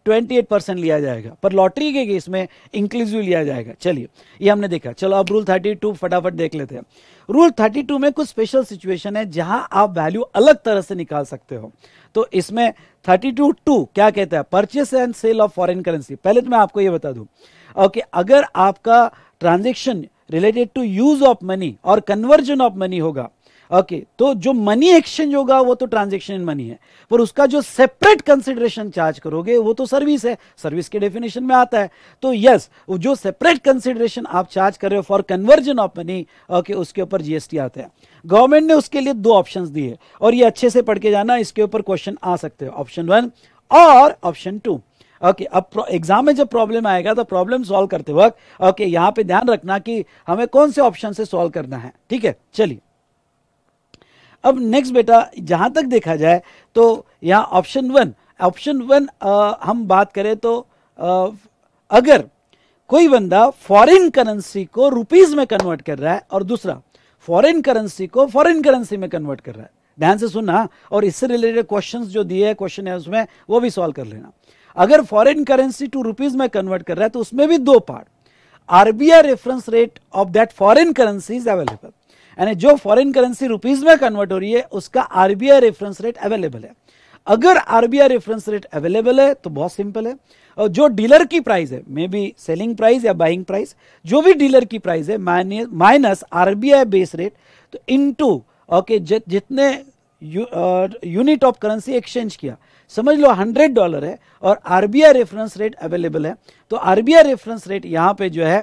28 परसेंट लिया जाएगा पर लॉटरी के केस में इंक्लूसिव लिया जाएगा चलिए ये हमने देखा चलो अब रूल 32 फटाफट देख लेते हैं रूल 32 में कुछ स्पेशल सिचुएशन है जहां आप वैल्यू अलग तरह से निकाल सकते हो तो इसमें 32 टू क्या कहता है purchase and sale of foreign currency पहले तो मैं आपको ये बता दूं ओके अगर आपका transaction related to use of money और कन्वर्जन ऑफ मनी होगा ओके okay, तो जो मनी एक्सचेंज होगा वो तो ट्रांजेक्शन इन मनी है पर उसका जो सेपरेट कंसिडरेशन चार्ज करोगे वो तो सर्विस है सर्विस के डेफिनेशन में आता है तो यस जो सेपरेट कंसिडरेशन आप चार्ज कर रहे हो for conversion of money okay उसके ऊपर जीएसटी आता है गवर्नमेंट ने उसके लिए दो ऑप्शन दिए और ये अच्छे से पढ़ के जाना इसके ऊपर क्वेश्चन आ सकते हो ऑप्शन वन और ऑप्शन टू ओके okay, अब एग्जाम में जब प्रॉब्लम आएगा तो प्रॉब्लम सॉल्व करते वक्त ओके okay, यहां पे ध्यान रखना कि हमें कौन से ऑप्शन से सॉल्व करना है ठीक है चलिए अब नेक्स्ट बेटा जहां तक देखा जाए तो यहाँ ऑप्शन वन ऑप्शन वन हम बात करें तो आ, अगर कोई बंदा फॉरेन करेंसी को रुपीज में कन्वर्ट कर रहा है और दूसरा फॉरेन करेंसी को फॉरेन करेंसी में कन्वर्ट कर रहा है ध्यान से सुनना और इससे रिलेटेड क्वेश्चंस जो दिए हैं क्वेश्चन है उसमें वो भी सॉल्व कर लेना अगर फॉरेन करेंसी टू रुपीज में कन्वर्ट कर रहा है तो उसमें भी दो part RBI reference rate of that foreign currency is available यानी जो फॉरेन करेंसी रुपीज में कन्वर्ट हो रही है उसका आरबीआई रेफरेंस रेट अवेलेबल है अगर आरबीआई रेफरेंस रेट अवेलेबल है तो बहुत सिंपल है और जो डीलर की प्राइस है मे बी सेलिंग प्राइस या बाइंग प्राइस जो भी डीलर की प्राइस है माइनस आरबीआई बेस रेट तो इनटू ओके जितने यूनिट ऑफ करेंसी एक्सचेंज किया समझ लो 100 डॉलर है और आरबीआई रेफरेंस रेट अवेलेबल है तो आरबीआई रेफरेंस रेट यहां पे जो है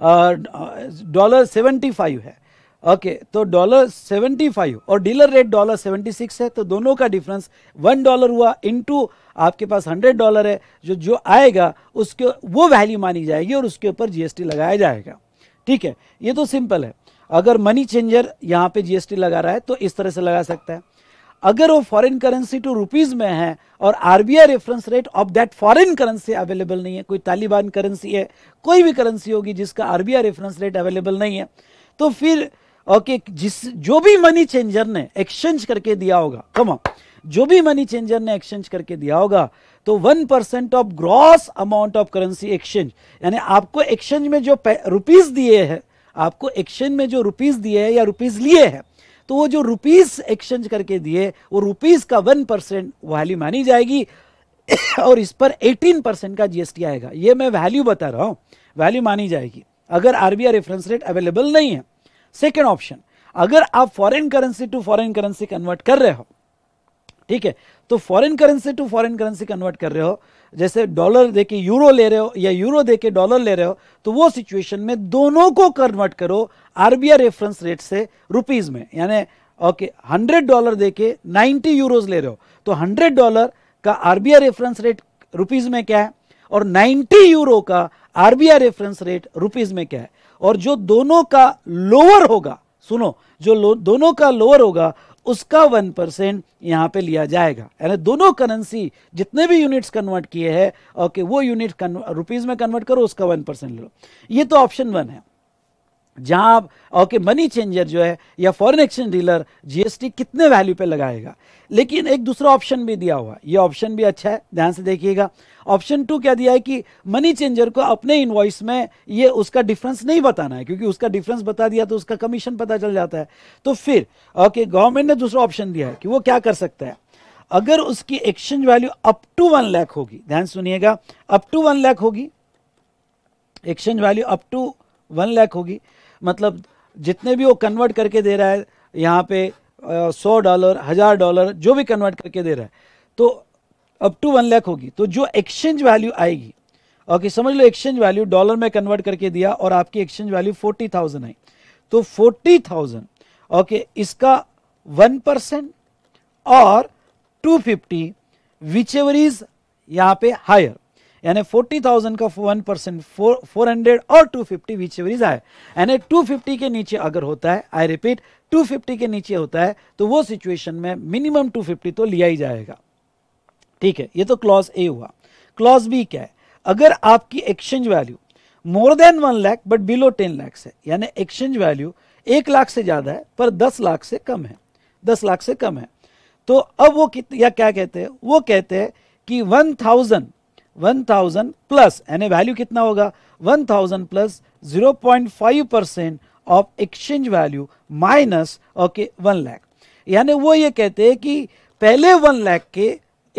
डॉलर uh, फाइव uh, है ओके okay, तो डॉलर सेवेंटी फाइव और dealer rate dollar seventy six है तो दोनों का डिफरेंस वन डॉलर हुआ इनटू आपके पास हंड्रेड डॉलर है जो जो आएगा उसके वो वैल्यू मानी जाएगी और उसके ऊपर जीएसटी लगाया जाएगा ठीक है ये तो सिंपल है अगर मनी चेंजर यहाँ पे जीएसटी लगा रहा है तो इस तरह से लगा सकता है अगर वो फॉरेन करेंसी टू रुपीज में है और RBI reference rate of that foreign currency available नहीं है कोई तालिबान करेंसी है कोई भी करेंसी होगी जिसका आरबीआई रेफरेंस रेट अवेलेबल नहीं है तो फिर ओके जिस जो भी मनी चेंजर ने एक्सचेंज करके दिया होगा कम जो भी मनी चेंजर ने एक्सचेंज करके दिया होगा तो one percent of gross amount of currency exchange यानी आपको एक्सचेंज में जो रुपीज दिए हैं आपको एक्सचेंज में जो रुपीज दिए हैं या रुपीज लिए हैं तो वो जो रुपीज एक्सचेंज करके दिए वो रुपीज का वन परसेंट वैल्यू मानी जाएगी और इस पर एटीन परसेंट का जीएसटी आएगा ये मैं वैल्यू बता रहा हूँ वैल्यू मानी जाएगी अगर आरबीआई रेफरेंस रेट अवेलेबल नहीं है सेकेंड ऑप्शन अगर आप foreign currency to foreign currency convert कर रहे हो ठीक है तो foreign currency to foreign currency convert कर रहे हो जैसे डॉलर देके यूरो ले रहे हो या यूरो देके डॉलर ले रहे हो तो वो सिचुएशन में दोनों को कन्वर्ट करो आरबीआई रेफरेंस रेट से रुपीज़ में यानी ओके हंड्रेड डॉलर देके नाइनटी यूरो ले रहे हो तो हंड्रेड डॉलर का आरबीआई रेफरेंस रेट रुपीज़ में क्या है और नाइन्टी यूरो का आरबीआई रेफरेंस रेट रुपीज़ में क्या है और जो दोनों का लोअर होगा सुनो जो दोनों का लोअर होगा उसका वन परसेंट यहां पे लिया जाएगा यानी दोनों करेंसी जितने भी यूनिट्स कन्वर्ट किए हैं ओके वो यूनिट रुपीज़ में कन्वर्ट करो उसका वन परसेंट ले लो ये तो ऑप्शन वन है जहां ओके मनी चेंजर जो है या फॉरेन एक्सचेंज डीलर जीएसटी कितने वैल्यू पे लगाएगा लेकिन एक दूसरा ऑप्शन भी दिया हुआ ये ऑप्शन भी अच्छा है ध्यान से देखिएगा ऑप्शन टू क्या दिया है कि मनी चेंजर को अपने इनवॉइस में ये उसका डिफरेंस नहीं बताना है क्योंकि उसका डिफरेंस बता दिया तो उसका कमीशन पता चल जाता है तो फिर ओके गवर्नमेंट ने दूसरा ऑप्शन दिया है कि वो क्या कर सकता है अगर उसकी exchange value up to one lakh होगी ध्यान सुनिएगा अप टू वन लैख होगी exchange value up to one lakh होगी मतलब जितने भी वो कन्वर्ट करके दे रहा है यहाँ पे सौ डॉलर हज़ार डॉलर जो भी कन्वर्ट करके दे रहा है तो अप टू वन लैख होगी तो जो एक्सचेंज वैल्यू आएगी ओके समझ लो एक्सचेंज वैल्यू डॉलर में कन्वर्ट करके दिया और आपकी एक्सचेंज वैल्यू फोर्टी थाउजेंड आई तो फोर्टी थाउजेंड ओके इसका वन परसेंट और two fifty whichever is यहाँ पे हायर यानी थाउजेंड का वन परसेंट फोर हंड्रेड और टू फिफ्टी बीच एवरीज आए यानी फिफ्टी के नीचे अगर होता है आई रिपीट टू फिफ्टी के नीचे होता है तो वो सिचुएशन में मिनिमम टू फिफ्टी तो लिया ही जाएगा ठीक है ये तो क्लॉज ए हुआ क्लॉज बी क्या है अगर आपकी exchange value more than one lakh but below ten lakhs है यानी एक्सचेंज वैल्यू एक लाख से ज़्यादा है पर दस लाख से कम है दस लाख से कम है तो अब वो कित या क्या कहते हैं वो कहते हैं कि वन थाउजेंड 1000 प्लस यानी वैल्यू कितना होगा 1000 plus 0.5 percent of exchange value minus okay one lakh यानी वो ये कहते हैं कि पहले वन लैख के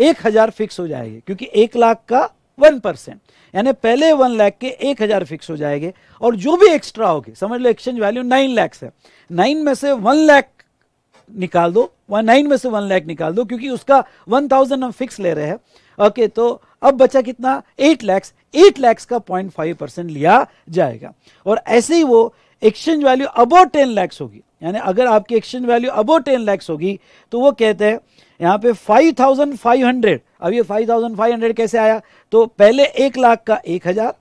एक हज़ार फिक्स हो जाएगी क्योंकि एक लाख का वन परसेंट यानी पहले वन लैख के एक हज़ार फिक्स हो जाएंगे और जो भी एक्स्ट्रा होगी समझ लो एक्सचेंज वैल्यू नाइन लैक्स है नाइन में से वन लैख निकाल दो वन नाइन में से वन लैख निकाल दो क्योंकि उसका वन थाउजेंड हम फिक्स ले रहे हैं ओके तो अब बचा कितना एट लैक्स एट लैक्स का पॉइंट फाइव परसेंट लिया जाएगा और ऐसे ही वो exchange value above ten lakhs होगी यानी अगर आपकी exchange value above ten lakhs होगी तो वो कहते हैं यहाँ पे फाइव थाउजेंड फाइव हंड्रेड अब ये फाइव थाउजेंड फाइव हंड्रेड कैसे आया तो पहले एक लाख का एक हजार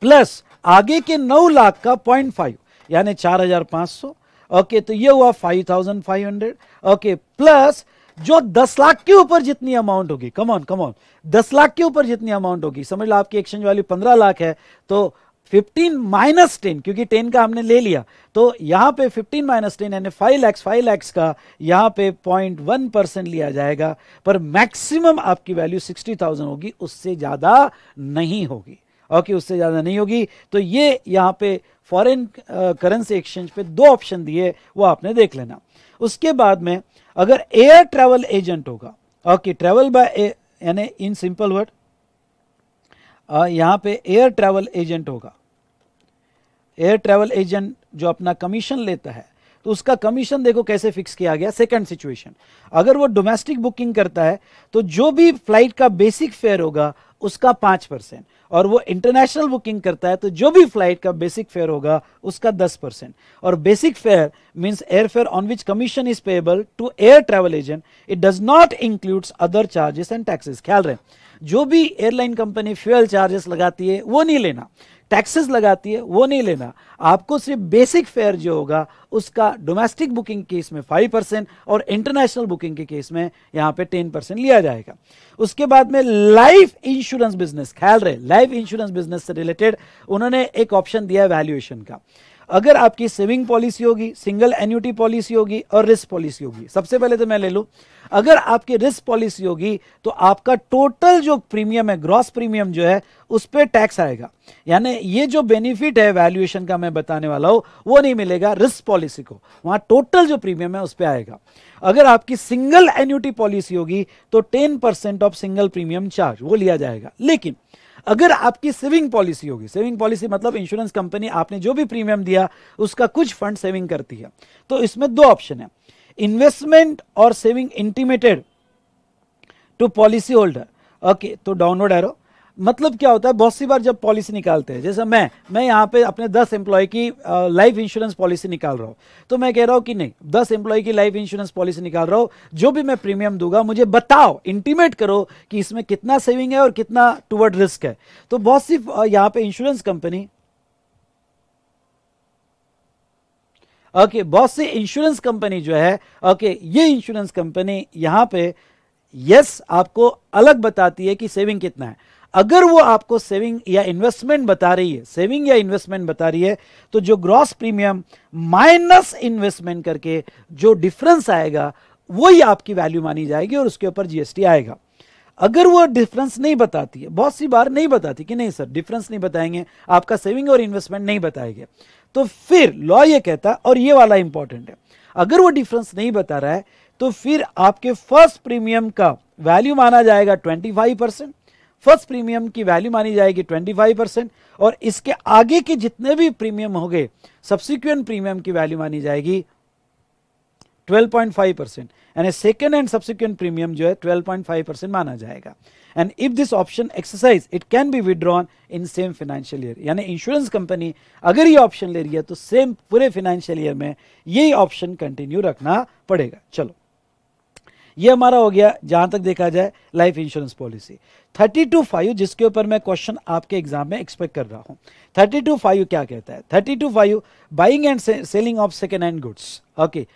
प्लस आगे के नौ लाख का पॉइंट फाइव यानी चार हजार पांच सौ ओके तो ये हुआ five thousand five hundred okay plus जो दस लाख के ऊपर जितनी अमाउंट होगी कमॉन कमॉन दस लाख के ऊपर जितनी अमाउंट होगी समझ लो आपकी एक्सचेंज वैल्यू पंद्रह लाख है तो 15 माइनस टेन क्योंकि 10 का हमने ले लिया तो यहां पे 15 माइनस टेन यानी फाइव लैक्स फाइव लैक्स का यहां पे 0.1 परसेंट लिया जाएगा पर मैक्सिमम आपकी वैल्यू 60,000 होगी उससे ज़्यादा नहीं होगी ओके उससे ज़्यादा नहीं होगी तो ये यहां पे फॉरेन करेंसी एक्सचेंज पे दो ऑप्शन दिए वो आपने देख लेना उसके बाद में अगर एयर ट्रेवल एजेंट होगा ओके ट्रेवल बाय यानी इन सिंपल वर्ड यहां पे एयर ट्रेवल एजेंट होगा एयर ट्रेवल एजेंट जो अपना कमीशन लेता है तो उसका कमीशन देखो कैसे फिक्स किया गया सेकंड सिचुएशन अगर वो डोमेस्टिक बुकिंग करता है तो जो भी फ्लाइट का बेसिक फेयर होगा उसका पांच परसेंट और वो इंटरनेशनल बुकिंग करता है तो जो भी फ्लाइट का बेसिक फेयर होगा उसका दस परसेंट और basic fare means air fare on which commission is payable to air travel agent it does not includes other charges and taxes ख्याल रहे जो भी एयरलाइन कंपनी फ्यूअल चार्जेस लगाती है वो नहीं लेना टैक्सेस लगाती है वो नहीं लेना आपको सिर्फ बेसिक फेयर जो होगा उसका डोमेस्टिक बुकिंग केस में फाइव परसेंट और इंटरनेशनल बुकिंग के केस में यहां पे टेन परसेंट लिया जाएगा उसके बाद में लाइफ इंश्योरेंस बिजनेस ख्याल रहे लाइफ इंश्योरेंस बिजनेस से रिलेटेड उन्होंने एक ऑप्शन दिया है वैल्यूएशन का अगर आपकी सेविंग पॉलिसी होगी सिंगल एन्यूटी पॉलिसी होगी और रिस्क पॉलिसी होगी सबसे पहले तो मैं ले लू अगर आपकी रिस्क पॉलिसी होगी तो आपका टोटल जो प्रीमियम है ग्रॉस प्रीमियम जो है उस पर टैक्स आएगा यानी ये जो बेनिफिट है वैल्यूएशन का मैं बताने वाला हूं वो नहीं मिलेगा रिस्क पॉलिसी को वहां टोटल जो प्रीमियम है उस पर आएगा अगर आपकी सिंगल एन्यूटी पॉलिसी होगी तो ten of single premium charge वो लिया जाएगा लेकिन अगर आपकी सेविंग पॉलिसी होगी सेविंग पॉलिसी मतलब इंश्योरेंस कंपनी आपने जो भी प्रीमियम दिया उसका कुछ फंड सेविंग करती है तो इसमें दो ऑप्शन है इन्वेस्टमेंट और saving intimated to policy holder okay तो डाउनवर्ड एरो मतलब क्या होता है बहुत सी बार जब पॉलिसी निकालते हैं जैसे मैं मैं यहाँ पे अपने दस एम्प्लॉय की लाइफ इंश्योरेंस पॉलिसी निकाल रहा हूँ तो मैं कह रहा हूँ कि नहीं दस एम्प्लॉय की लाइफ इंश्योरेंस पॉलिसी निकाल रहा हूँ जो भी मैं प्रीमियम दूंगा मुझे बताओ इंटीमेट करो कि इसमें कितना सेविंग है और कितना टूवर्ड रिस्क है तो बहुत सी यहाँ पे इंश्योरेंस कंपनी ओके okay, बहुत सी इंश्योरेंस कंपनी जो है ओके okay, ये इंश्योरेंस कंपनी यहाँ पे यस yes, आपको अलग बताती है कि सेविंग कितना है अगर वो आपको सेविंग या इन्वेस्टमेंट बता रही है सेविंग या इन्वेस्टमेंट बता रही है तो जो ग्रॉस प्रीमियम माइनस इन्वेस्टमेंट करके जो डिफरेंस आएगा वही आपकी वैल्यू मानी जाएगी और उसके ऊपर जीएसटी आएगा अगर वो डिफरेंस नहीं बताती है बहुत सी बार नहीं बताती कि नहीं सर डिफरेंस नहीं बताएंगे आपका सेविंग और इन्वेस्टमेंट नहीं बताएंगे तो फिर लॉ ये कहता और ये वाला इंपॉर्टेंट है अगर वो डिफरेंस नहीं बता रहा है तो फिर आपके फर्स्ट प्रीमियम का वैल्यू माना जाएगा 25 परसेंट फर्स्ट प्रीमियम की वैल्यू मानी जाएगी 25 परसेंट और इसके आगे के जितने भी प्रीमियम होंगे सब्सिक्वेंट प्रीमियम की वैल्यू मानी जाएगी 12.5 percent and second and subsequent premium जो है 12.5 परसेंट माना जाएगा and if this option exercise it can be withdrawn in same financial year यानी इंश्योरेंस कंपनी अगर ये ऑप्शन ले रही है तो सेम पूरे फाइनेंशियल ईयर में यही ऑप्शन कंटिन्यू रखना पड़ेगा चलो ये हमारा हो गया जहां तक देखा जाए life insurance policy thirty two five जिसके ऊपर मैं क्वेश्चन आपके एग्जाम में एक्सपेक्ट कर रहा हूं थर्टी टू फाइव क्या कहता है thirty two five buying and selling of second hand goods okay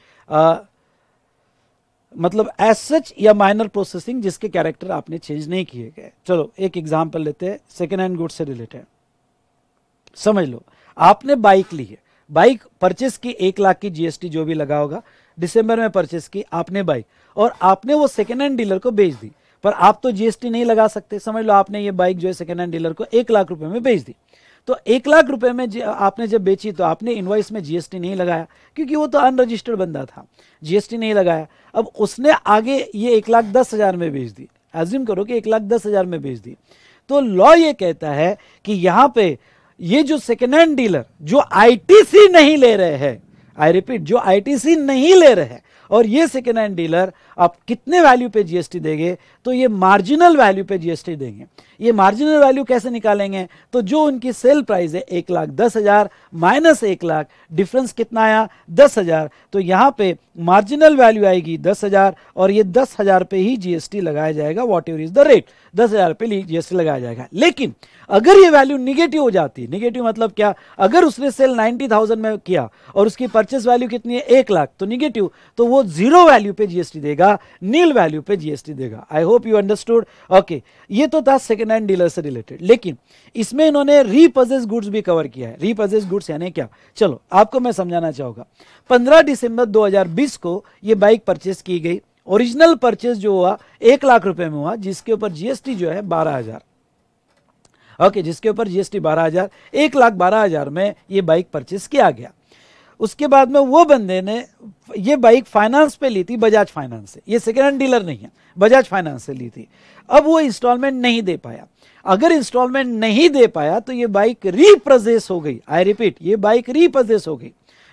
मतलब एस सच या माइनर प्रोसेसिंग जिसके कैरेक्टर आपने चेंज नहीं किए गए चलो एक एग्जाम्पल लेते हैं सेकेंड हैंड गुड्स से रिलेटेड समझ लो आपने बाइक ली है बाइक परचेस की एक लाख की जीएसटी जो भी लगा होगा दिसंबर में परचेस की आपने बाइक और आपने वो सेकेंड हैंड डीलर को बेच दी पर आप तो जीएसटी नहीं लगा सकते समझ लो आपने ये बाइक जो है सेकेंड हैंड डीलर को एक लाख रुपए में बेच दी तो एक लाख रुपए में आपने जब बेची तो आपने इनवॉइस में जीएसटी नहीं लगाया क्योंकि वो तो अनरजिस्टर्ड बंदा था जीएसटी नहीं लगाया अब उसने आगे ये एक लाख दस हज़ार में बेच दी एज्यूम करो कि एक लाख दस हज़ार में बेच दी तो लॉ ये कहता है कि यहां पे ये जो सेकेंड हैंड डीलर जो आईटीसी नहीं ले रहे हैं आई रिपीट जो आईटीसी नहीं ले रहे और ये सेकेंड हैंड डीलर आप कितने वैल्यू पे जीएसटी देंगे तो ये मार्जिनल वैल्यू पे जीएसटी देंगे ये मार्जिनल वैल्यू कैसे निकालेंगे तो जो उनकी सेल प्राइस है एक लाख दस हज़ार माइनस एक लाख डिफरेंस कितना आया दस हज़ार तो यहाँ पे मार्जिनल वैल्यू आएगी दस हज़ार और ये दस हज़ार पे ही जीएसटी लगाया जाएगा whatever is the rate दस हज़ार पे जीएसटी लगाया जाएगा लेकिन अगर ये वैल्यू निगेटिव हो जाती है निगेटिव मतलब क्या अगर उसने सेल नाइनटी थाउजेंड में किया और उसकी परचेस वैल्यू कितनी है एक लाख तो निगेटिव तो वो जीरो वैल्यू पे जीएसटी देगा देगा नील वैल्यू पे जीएसटी देगा I hope you understood okay ये तो था सेकेंड हैंड डीलर से रिलेटेड लेकिन इसमें इन्होंने रीपजेस गुड्स भी कवर किया है रीपजेस गुड्स यानी क्या चलो आपको मैं समझाना चाहूंगा पंद्रह दिसंबर दो को ये बाइक परचेस की गई ओरिजिनल परचेस जो हुआ एक लाख रुपए में हुआ जिसके ऊपर जीएसटी जो है बारह हजार ओके जिसके ऊपर जीएसटी बारह हजार एक लाख बारह हजार में ये बाइक परचेस किया गया उसके बाद में वो बंदे ने ये बाइक फाइनेंस पे ली थी बजाज फाइनेंस से ये सेकेंड हैंड डीलर नहीं है बजाज फाइनेंस से ली थी अब वो इंस्टॉलमेंट नहीं दे पाया अगर इंस्टॉलमेंट नहीं दे पाया तो ये बाइक रिप्रोजेस हो गई आई रिपीट ये बाइक रिप्रोजेस हो गई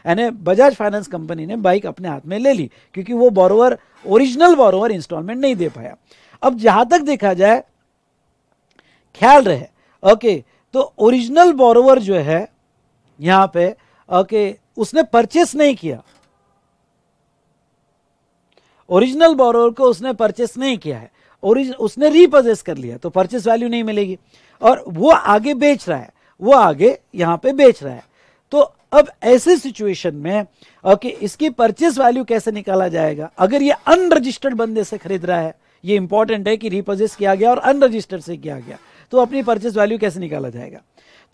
यानी बजाज फाइनेंस कंपनी ने बाइक अपने हाथ में ले ली क्योंकि वो बोरोवर ओरिजिनल बोरोवर इंस्टॉलमेंट नहीं दे पाया अब जहां तक देखा जाए ख्याल रहे ओके तो ओरिजिनल बोरोवर जो है यहां पर ओके उसने परचेस नहीं किया ओरिजिनल बोरोवर को उसने परचेस नहीं किया है ओरिजिन उसने रीपर्चेस कर लिया तो परचेस वैल्यू नहीं मिलेगी और वो आगे बेच रहा है वो आगे यहां पे बेच रहा है तो अब ऐसे सिचुएशन में ओके इसकी परचेस वैल्यू कैसे निकाला जाएगा अगर ये अनरजिस्टर्ड बंदे से खरीद रहा है ये इंपॉर्टेंट है कि रिपोजेस किया गया और अनरजिस्टर्ड से किया गया तो अपनी परचेस वैल्यू कैसे निकाला जाएगा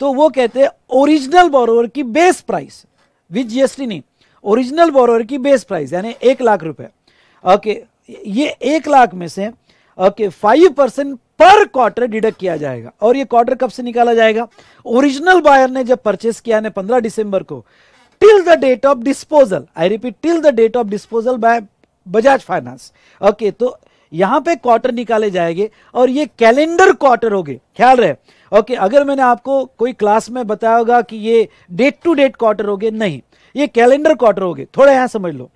तो वो कहते हैं ओरिजिनल बोरोवर की बेस प्राइस विद जीएसटी नहीं ओरिजिनल बोरोवर की बेस प्राइस यानी एक लाख रुपए ओके ये एक लाख में से okay five percent per quarter deduct किया जाएगा और ये क्वार्टर कब से निकाला जाएगा ओरिजिनल बायर ने जब परचेस किया ने 15 दिसंबर को till the date of disposal I repeat till the date of disposal by Bajaj finance okay तो यहां पे क्वार्टर निकाले जाएंगे और ये कैलेंडर क्वार्टर हो गए ख्याल रहे ओके अगर मैंने आपको कोई क्लास में बताया होगा कि ये डेट टू डेट क्वार्टर हो गए नहीं ये कैलेंडर क्वार्टर हो गए थोड़ा यहां समझ लो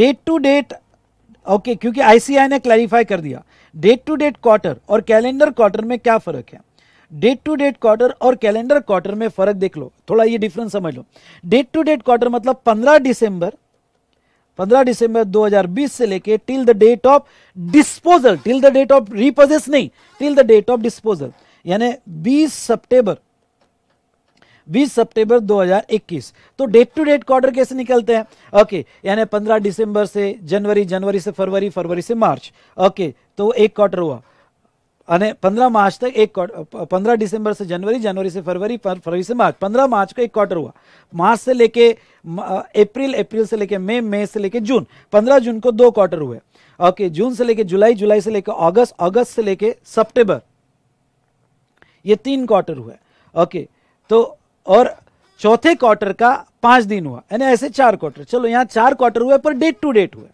डेट टू डेट ओके क्योंकि आईसीआई ने क्लैरिफाई कर दिया डेट टू डेट क्वार्टर और कैलेंडर क्वार्टर में क्या फ़र्क है डेट टू डेट क्वार्टर और कैलेंडर क्वार्टर में फ़र्क देख लो थोड़ा ये डिफरेंस समझ लो डेट टू डेट क्वार्टर मतलब 15 दिसंबर 15 दिसंबर 2020 से लेके till the date of disposal till the date of repossess नहीं till the date of disposal यानी 20 सितंबर 20 सितंबर 2021 तो डेट टू डेट क्वार्टर कैसे निकलते हैं ओके यानी 15 दिसंबर से जनवरी जनवरी से फरवरी फरवरी से मार्च ओके तो एक क्वार्टर हुआ पंद्रह मार्च तक एक पंद्रह दिसंबर से जनवरी जनवरी से फरवरी फरवरी से मार्च तो पंद्रह मार्च को एक क्वार्टर हुआ मार्च से लेके अप्रैल अप्रैल से लेके मई मई से लेके जून पंद्रह जून को दो क्वार्टर हुए ओके जून से लेके जुलाई जुलाई से लेके अगस्त अगस्त से लेके सितंबर ये तीन क्वार्टर हुआ ओके तो और चौथे क्वार्टर का पांच दिन हुआ यानी ऐसे चार क्वार्टर चलो यहाँ चार क्वार्टर हुए पर डेट टू डेट हुए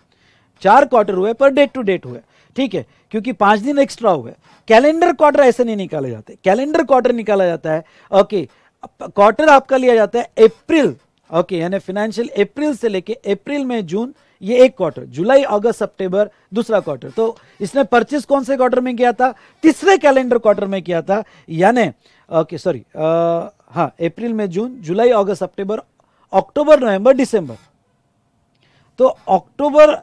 चार क्वार्टर हुए पर डेट टू डेट हुए ठीक है क्योंकि पांच दिन एक्स्ट्रा हुए कैलेंडर क्वार्टर ऐसे नहीं निकाले जाते कैलेंडर क्वार्टर निकाला जाता है ओके क्वार्टर आपका लिया जाता है अप्रैल ओके यानी फाइनेंशियल अप्रैल से लेके अप्रैल में जून ये एक क्वार्टर जुलाई अगस्त सितंबर दूसरा क्वार्टर तो इसने परचेस कौन से क्वार्टर में किया था तीसरे कैलेंडर क्वार्टर में किया था यानी ओके सॉरी हाँ अप्रैल में जून जुलाई अगस्त सितंबर अक्टूबर नवंबर दिसंबर तो अक्टूबर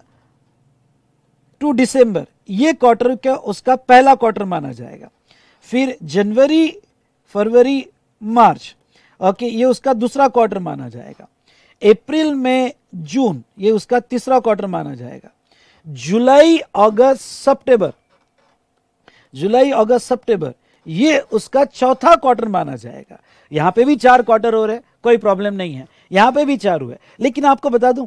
टू दिसंबर ये क्वार्टर का उसका पहला क्वार्टर माना जाएगा फिर जनवरी फरवरी मार्च ओके ये उसका दूसरा क्वार्टर माना जाएगा अप्रैल में जून ये उसका तीसरा क्वार्टर माना जाएगा जुलाई अगस्त सितंबर जुलाई अगस्त सितंबर ये उसका चौथा क्वार्टर माना जाएगा यहां पे भी चार क्वार्टर हो रहे कोई प्रॉब्लम नहीं है यहां पे भी चार हुए लेकिन आपको बता दूं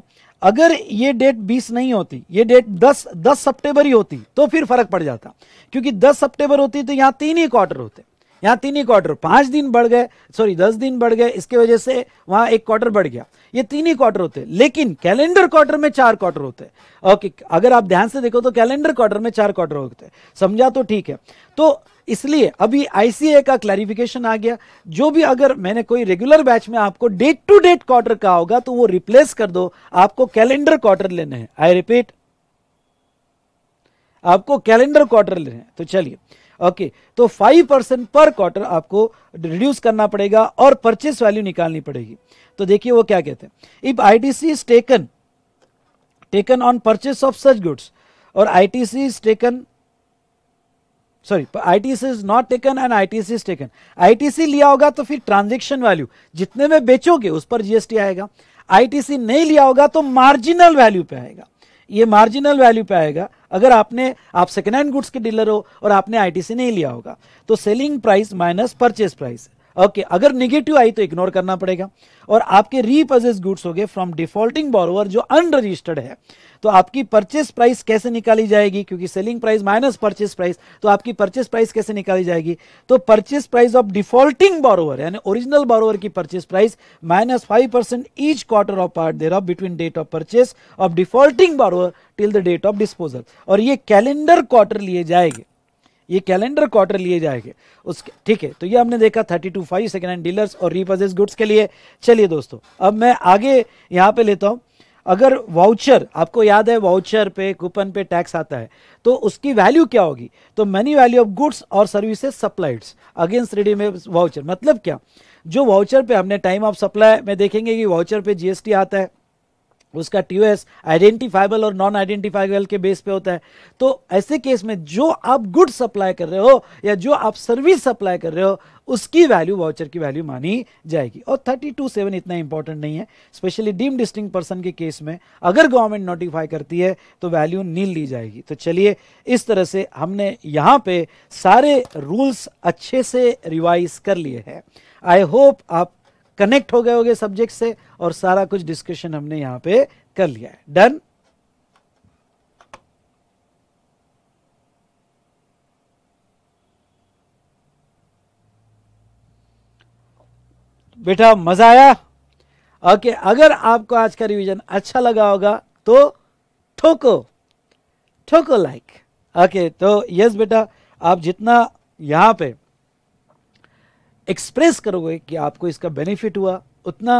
अगर ये डेट 20 नहीं होती ये डेट 10 10 सितंबर ही होती तो फिर फर्क पड़ जाता क्योंकि 10 सितंबर होती तो यहां तीन ही क्वार्टर होते यहाँ तीन ही क्वार्टर पांच दिन बढ़ गए सॉरी दस दिन बढ़ गए इसके वजह से वहां एक क्वार्टर बढ़ गया ये तीन ही क्वार्टर होते हैं लेकिन कैलेंडर क्वार्टर में चार क्वार्टर होते हैं ओके अगर आप ध्यान से देखो तो कैलेंडर क्वार्टर में चार क्वार्टर होते हैं समझा तो ठीक है तो इसलिए अभी आईसीए का क्लैरिफिकेशन आ गया जो भी अगर मैंने कोई रेगुलर बैच में आपको डेट टू डेट क्वार्टर कहा होगा तो वो रिप्लेस कर दो आपको कैलेंडर क्वार्टर लेने हैं आई रिपीट आपको कैलेंडर क्वार्टर लेने हैं तो चलिए ओके तो फाइव परसेंट पर क्वार्टर आपको रिड्यूस करना पड़ेगा और परचेस वैल्यू निकालनी पड़ेगी तो देखिए वो क्या कहते हैं if I T C is taken taken on purchase of such goods और I T C is taken sorry ITC is not taken and ITC is taken ITC लिया होगा तो फिर ट्रांजेक्शन वैल्यू जितने में बेचोगे उस पर जीएसटी आएगा आईटीसी नहीं लिया होगा तो मार्जिनल वैल्यू पे आएगा ये मार्जिनल वैल्यू पे आएगा अगर आपने आप सेकेंड हैंड गुड्स के डीलर हो और आपने आईटीसी नहीं लिया होगा तो selling price minus purchase price okay okay, अगर निगेटिव आई तो इग्नोर करना पड़ेगा और आपके रीपर्चेस गुड्स हो गए फ्रॉम डिफॉल्टिंग बोरोवर जो अनरजिस्टर्ड है तो आपकी परचेस प्राइस कैसे निकाली जाएगी क्योंकि selling price minus purchase price तो आपकी परचेस प्राइस कैसे निकाली जाएगी तो purchase price of defaulting borrower यानी ओरिजिनल बोरोवर की purchase price minus five percent each quarter of part thereof between date of purchase of defaulting borrower till the date of disposal और ये calendar quarter लिए जाएंगे ये calendar quarter लिए जाएंगे उसके ठीक है तो ये हमने देखा thirty two five second hand dealers और रिपर्चेज गुड्स के लिए चलिए दोस्तों अब मैं आगे यहाँ पे लेता हूँ अगर वाउचर आपको याद है वाउचर पे कूपन पे टैक्स आता है तो उसकी वैल्यू क्या होगी तो मनी वैल्यू ऑफ गुड्स और सर्विसेज सप्लाइड्स अगेंस्ट रेडी में वाउचर मतलब क्या जो वाउचर पे हमने टाइम ऑफ सप्लाई में देखेंगे कि वाउचर पे जीएसटी आता है उसका टी आइडेंटिफाइबल और नॉन आइडेंटिफाइबल के बेस पे होता है तो ऐसे केस में जो आप गुड सप्लाई कर रहे हो या जो आप सर्विस सप्लाई कर रहे हो उसकी वैल्यू वाउचर की वैल्यू मानी जाएगी और थर्टी टू सेवन इतना इंपॉर्टेंट नहीं है स्पेशली डीम डिस्टिंग पर्सन के केस में अगर गवर्नमेंट नोटिफाई करती है तो वैल्यू नील ली जाएगी तो चलिए इस तरह से हमने यहाँ पे सारे रूल्स अच्छे से रिवाइज कर लिए हैं आई होप आप कनेक्ट हो गए होगे सब्जेक्ट से और सारा कुछ डिस्कशन हमने यहां पे कर लिया है डन बेटा मजा आया ओके अगर आपको आज का रिवीजन अच्छा लगा होगा तो ठोको ठोको लाइक ओके तो यस बेटा आप जितना यहां पे एक्सप्रेस करोगे कि आपको इसका बेनिफिट हुआ उतना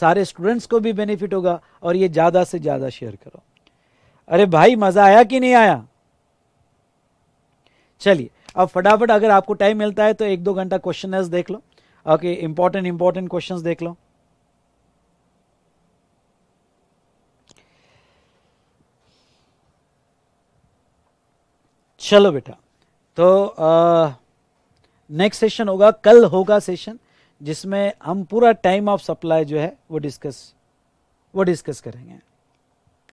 सारे स्टूडेंट्स को भी बेनिफिट होगा और ये ज़्यादा से ज़्यादा शेयर करो अरे भाई मज़ा आया कि नहीं आया चलिए अब फटाफट अगर आपको टाइम मिलता है तो एक दो घंटा क्वेश्चन देख लो ओके इंपॉर्टेंट इंपॉर्टेंट क्वेश्चन देख लो चलो बेटा तो आ, नेक्स्ट सेशन होगा कल होगा सेशन जिसमें हम पूरा टाइम ऑफ सप्लाई जो है वो डिस्कस वो डिस्कस करेंगे